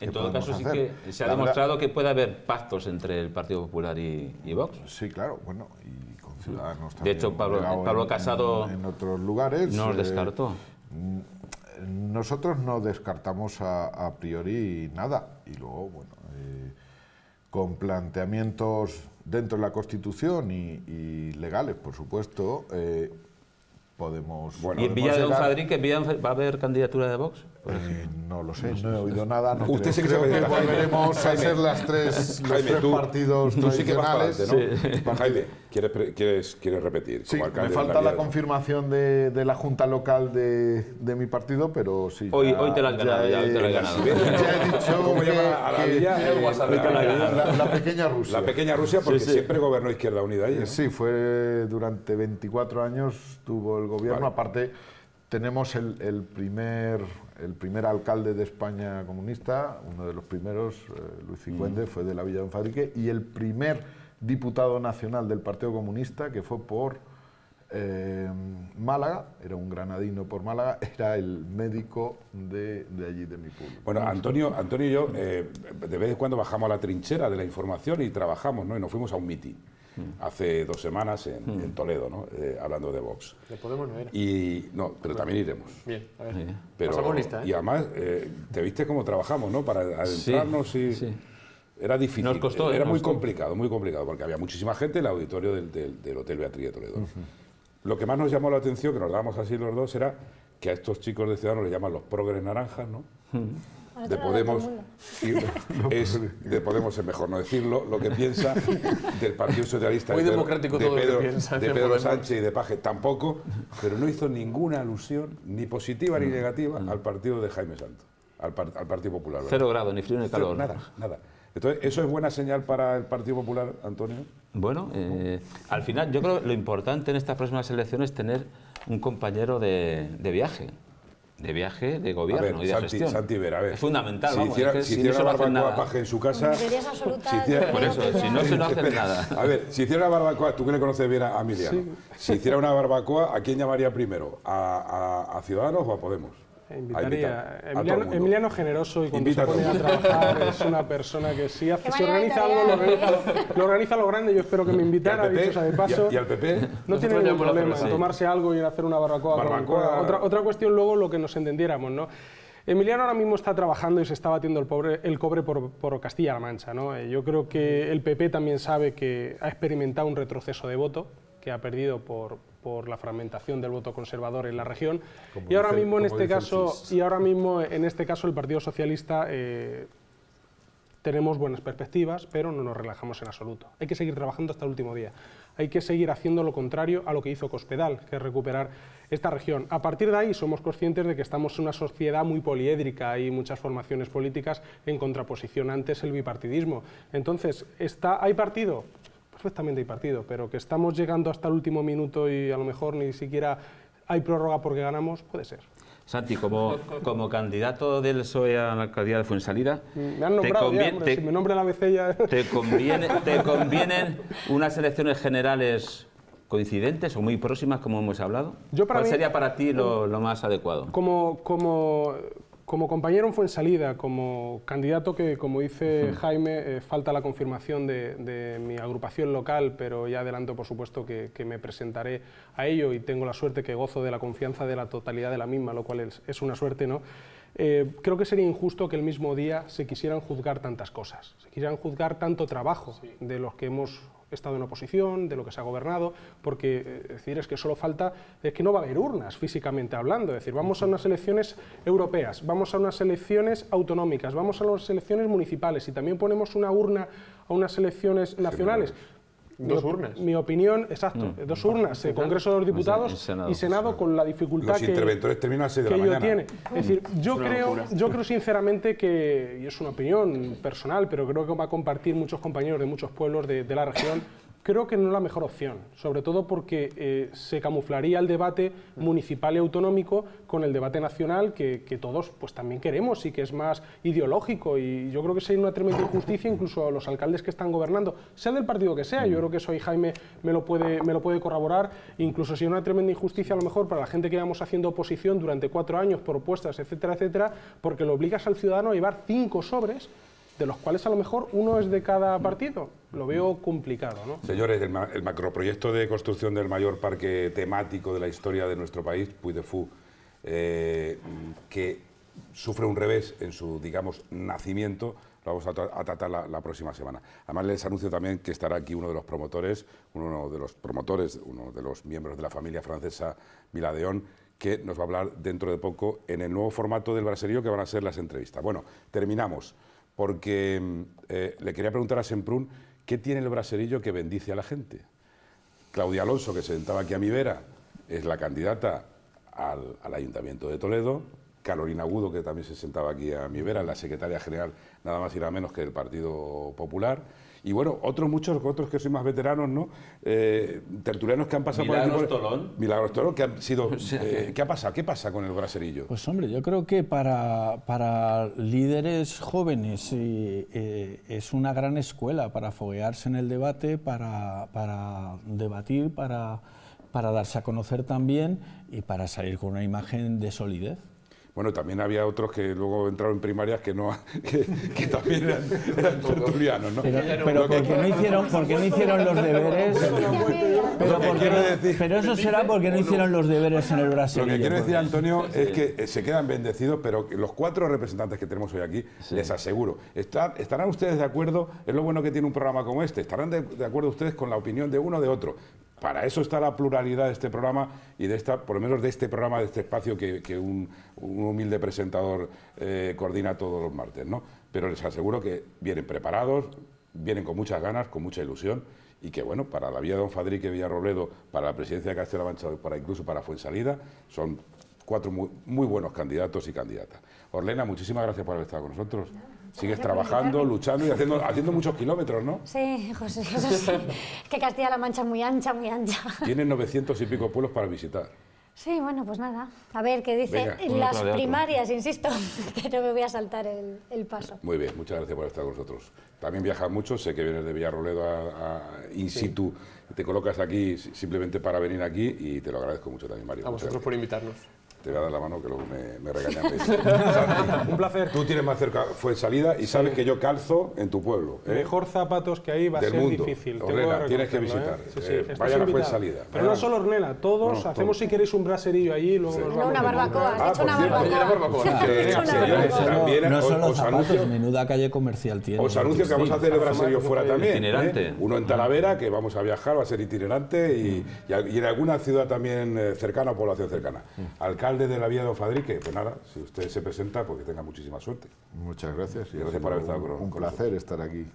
en todo caso, sí que se ha demostrado que puede haber pactos entre el Partido Popular y, Vox. Sí, claro, bueno, y con Ciudadanos también. De hecho, Pablo, Casado. En, otros lugares. Nos eh, descartó. Mm, nosotros no descartamos a, priori nada. Y luego, bueno, con planteamientos dentro de la Constitución y, legales, por supuesto, eh, podemos... ¿Y en Villa de fadrique va a haber candidatura de Vox? Pues, eh, no lo sé, no he oído nada. Usted creo. que volveremos a hacer las tres, los tres partidos tú tradicionales. Jaime, ¿quieres, quieres, quieres repetir? me falta la, confirmación de, de, la junta local de, de, mi partido, pero sí. Hoy, hoy te la han ganado. Ya, la ganado. dicho la, la, pequeña Rusia. La pequeña Rusia porque siempre gobernó Izquierda Unida. Sí, fue durante 24 años tuvo el gobierno. Aparte, tenemos el, el primer el primer alcalde de España comunista, uno de los primeros, eh, Luis Cincuente, mm. fue de la Villa de Fadrique, y el primer diputado nacional del Partido Comunista, que fue por eh, Málaga, era un granadino por Málaga, [LAUGHS] era el médico de, allí, de mi pueblo. Bueno, Antonio, Antonio y yo eh, de vez en cuando bajamos a la trinchera de la información y trabajamos, ¿no? Y nos fuimos a un mitin. Mm. hace dos semanas en, mm. Toledo, ¿no? Eh, hablando de Vox. Le Podemos no Y, no, pero también iremos. Bien, a ver. Pero, ¿eh? Y además, eh, te viste cómo trabajamos, ¿no? Para adentrarnos y... Sí. Era difícil, nos costó, era muy complicado, muy complicado, porque había muchísima gente en el auditorio del, Hotel Beatriz de Toledo. Lo que más nos llamó la atención, que nos dábamos así los dos, era que a estos chicos de Ciudadanos le llaman los progres naranjas, ¿no? [LAUGHS] de Podemos, es, Podemos mejor no decirlo, lo que piensa [LAUGHS] del Partido Socialista Muy de democrático Pedro, de Pedro Sánchez y de Paje tampoco, pero no hizo ninguna alusión, ni positiva ni mm. negativa, mm. al partido de Jaime Santos, al, Partido Popular. Cero grado, ni frío ni calor. nada, nada. Entonces, ¿eso es buena señal para el Partido Popular, Antonio? Bueno, eh, al final yo creo que lo importante en estas próximas elecciones es tener un compañero de, de viaje de viaje, de gobierno y de gestión. Es fundamental. Si hiciera, si barbacoa paje en su casa... si hiciera, por eso, si no, se no hace nada. A ver, si hiciera una barbacoa, tú que le conoces bien a, Miriam, si hiciera una barbacoa, ¿a quién llamaría primero? a Ciudadanos o a Podemos? Invitaría. Emiliano, generoso y cuando a, trabajar es una persona que sí hace, se organiza algo, lo organiza, lo lo grande. Yo espero que me invitara, dicho sea de paso. ¿Y, al PP? No tiene ningún problema tomarse algo y hacer una barbacoa. Otra, cuestión luego lo que nos entendiéramos, ¿no? Emiliano ahora mismo está trabajando y se está batiendo el, cobre por, Castilla-La Mancha. Eh, yo creo que el PP también sabe que ha experimentado un retroceso de voto, que ha perdido por, la fragmentación del voto conservador en la región. y ahora mismo en este caso y ahora mismo en este caso el Partido Socialista eh, tenemos buenas perspectivas, pero no nos relajamos en absoluto. Hay que seguir trabajando hasta el último día. Hay que seguir haciendo lo contrario a lo que hizo Cospedal, que es recuperar esta región. A partir de ahí somos conscientes de que estamos en una sociedad muy poliédrica hay muchas formaciones políticas en contraposición antes el bipartidismo. Entonces, ¿está, ¿hay partido? perfectamente hay partido, pero que estamos llegando hasta el último minuto y a lo mejor ni siquiera hay prórroga porque ganamos, puede ser. Santi, como, como candidato del PSOE a la alcaldía de Fuensalida, me te conviene, si me la Te, [LAUGHS] convienen unas elecciones generales coincidentes o muy próximas, como hemos hablado? ¿Cuál sería para ti lo, más adecuado? Como, como como compañero en salida, como candidato que, como dice Jaime, eh, falta la confirmación de, mi agrupación local, pero ya adelanto, por supuesto, que, me presentaré a ello y tengo la suerte que gozo de la confianza de la totalidad de la misma, lo cual es, una suerte, ¿no? Eh, creo que sería injusto que el mismo día se quisieran juzgar tantas cosas, se quisieran juzgar tanto trabajo de los que hemos estado en oposición, de lo que se ha gobernado, porque eh, es decir, es que solo falta, es que no va a haber urnas físicamente hablando, es decir, vamos a unas elecciones europeas, vamos a unas elecciones autonómicas, vamos a unas elecciones municipales y también ponemos una urna a unas elecciones nacionales. Dos urnas. Mi opinión, exacto, mm. dos urnas, el Congreso de los Diputados y pues, Senado eh, con la dificultad que, ello tiene. Mm. Es decir, yo creo, yo creo sinceramente que, y es una opinión personal, pero creo que va a compartir muchos compañeros de muchos pueblos de la región, creo que no es la mejor opción, sobre todo porque eh, se camuflaría el debate municipal y autonómico con el debate nacional que, todos pues, también queremos y que es más ideológico. Y yo creo que sería una tremenda injusticia, incluso a los alcaldes que están gobernando, sea del partido que sea, yo creo que eso ahí Jaime me lo puede, me lo puede corroborar, incluso si sería una tremenda injusticia a lo mejor para la gente que llevamos haciendo oposición durante cuatro años, propuestas, etcétera, etcétera, porque lo obligas al ciudadano a llevar cinco sobres de los cuales a lo mejor uno es de cada partido. Lo veo complicado, ¿no? Señores, el, macroproyecto de construcción del mayor parque temático de la historia de nuestro país, Puy de Fou, eh, que sufre un revés en su, digamos, nacimiento, lo vamos a, tratar la, próxima semana. Además, les anuncio también que estará aquí uno de los promotores, uno de los promotores, uno de los miembros de la familia francesa Miladeón, que nos va a hablar dentro de poco en el nuevo formato del braserío que van a ser las entrevistas. Bueno, terminamos porque eh, le quería preguntar a Semprún qué tiene el braserillo que bendice a la gente. Claudia Alonso, que se sentaba aquí a mi vera, es la candidata al, Ayuntamiento de Toledo. Carolina Agudo, que también se sentaba aquí a mi vera, la secretaria general, nada más y nada menos que del Partido Popular. Y bueno, otros muchos, otros que soy más veteranos, ¿no? Eh, tertulianos que han pasado por el equipo. Tolón. Milagros Tolón, que han sido. [LAUGHS] Eh, ¿Qué ha pasado? ¿Qué pasa con el braserillo? Pues hombre, yo creo que para, líderes jóvenes eh, es una gran escuela para foguearse en el debate, para, debatir, para, para darse a conocer también y para salir con una imagen de solidez. Bueno, también había otros que luego entraron en primarias que no [LAUGHS] que, también eran, tertulianos, ¿no? Pero, porque, no hicieron, porque no hicieron los deberes. Pero, eso será porque no hicieron los deberes en el Brasil. Lo que quiero decir Antonio es que eh, se quedan bendecidos, pero los cuatro representantes que tenemos hoy aquí, les aseguro, estarán ustedes de acuerdo, es lo bueno que tiene un programa como este, estarán de, de acuerdo ustedes con la opinión de uno o de otro, para eso está la pluralidad de este programa y de esta, por lo menos de este programa, de este espacio que, un, humilde presentador eh, coordina todos los martes, Pero les aseguro que vienen preparados, vienen con muchas ganas, con mucha ilusión y que, bueno, para la vía de Don Fadrique Villarrobledo, para la presidencia de Castilla-La Mancha, para incluso para Fuensalida, son cuatro muy, muy buenos candidatos y candidatas. Orlena, muchísimas gracias por haber estado con nosotros. Sigues trabajando, luchando y haciendo, haciendo muchos kilómetros, ¿no? Sí, José, eso sí. Es que Castilla-La Mancha es muy ancha, muy ancha. Tienes 900 y pico pueblos para visitar. Sí, bueno, pues nada. A ver, qué dice las primarias, insisto, [LAUGHS] que no me voy a saltar el, paso. Muy bien, muchas gracias por estar con nosotros. También viajas mucho, sé que vienes de Villarroledo a, in situ, te colocas aquí simplemente para venir aquí y te lo agradezco mucho también, Mario. A vosotros por invitarnos te voy a dar la mano que luego me, me regañan. [LAUGHS] Un placer. Tú tienes más cerca fue salida y sabes que yo calzo en tu pueblo. ¿eh? Mejor zapatos que ahí va a ser difícil. tienes que ¿eh? visitar. Eh, vaya Sí, fue salida. Pero no solo Ornella, todos. hacemos si queréis un braserillo allí luego nos vamos. una barbacoa. Has ah, hecho una barbacoa. No solo zapatos, menuda calle comercial tiene. Os anuncio que vamos a hacer el braserillo fuera también. Itinerante. Uno en ah. Talavera, que vamos a viajar, va a ser itinerante y en alguna ciudad también cercana o población cercana. Mm alde de la Vía de Ofadrique. Pues nada, si usted se presenta, porque pues tenga muchísima suerte. Muchas gracias. gracias por haber estado Un placer estar aquí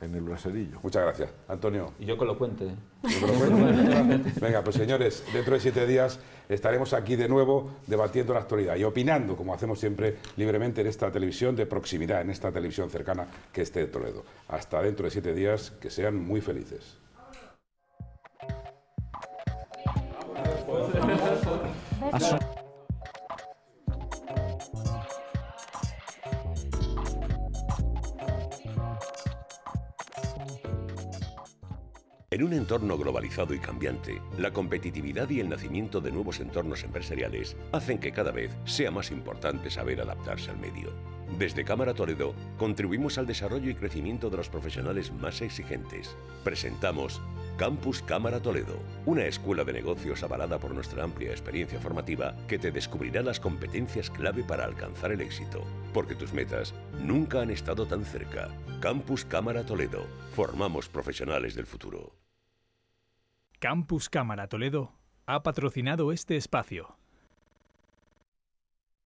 en el braserillo. Muchas gracias, Antonio. Y yo con lo cuente. lo cuente? [LAUGHS] Venga, pues señores, dentro de siete días estaremos aquí de nuevo debatiendo la actualidad y opinando, como hacemos siempre, libremente en esta televisión de proximidad, en esta televisión cercana que esté de Toledo. Hasta dentro de siete días, que sean muy felices. En un entorno globalizado y cambiante, la competitividad y el nacimiento de nuevos entornos empresariales hacen que cada vez sea más importante saber adaptarse al medio. Desde Cámara Toledo contribuimos al desarrollo y crecimiento de los profesionales más exigentes. Presentamos Campus Cámara Toledo, una escuela de negocios avalada por nuestra amplia experiencia formativa que te descubrirá las competencias clave para alcanzar el éxito, porque tus metas nunca han estado tan cerca. Campus Cámara Toledo, formamos profesionales del futuro. Campus Cámara Toledo ha patrocinado este espacio.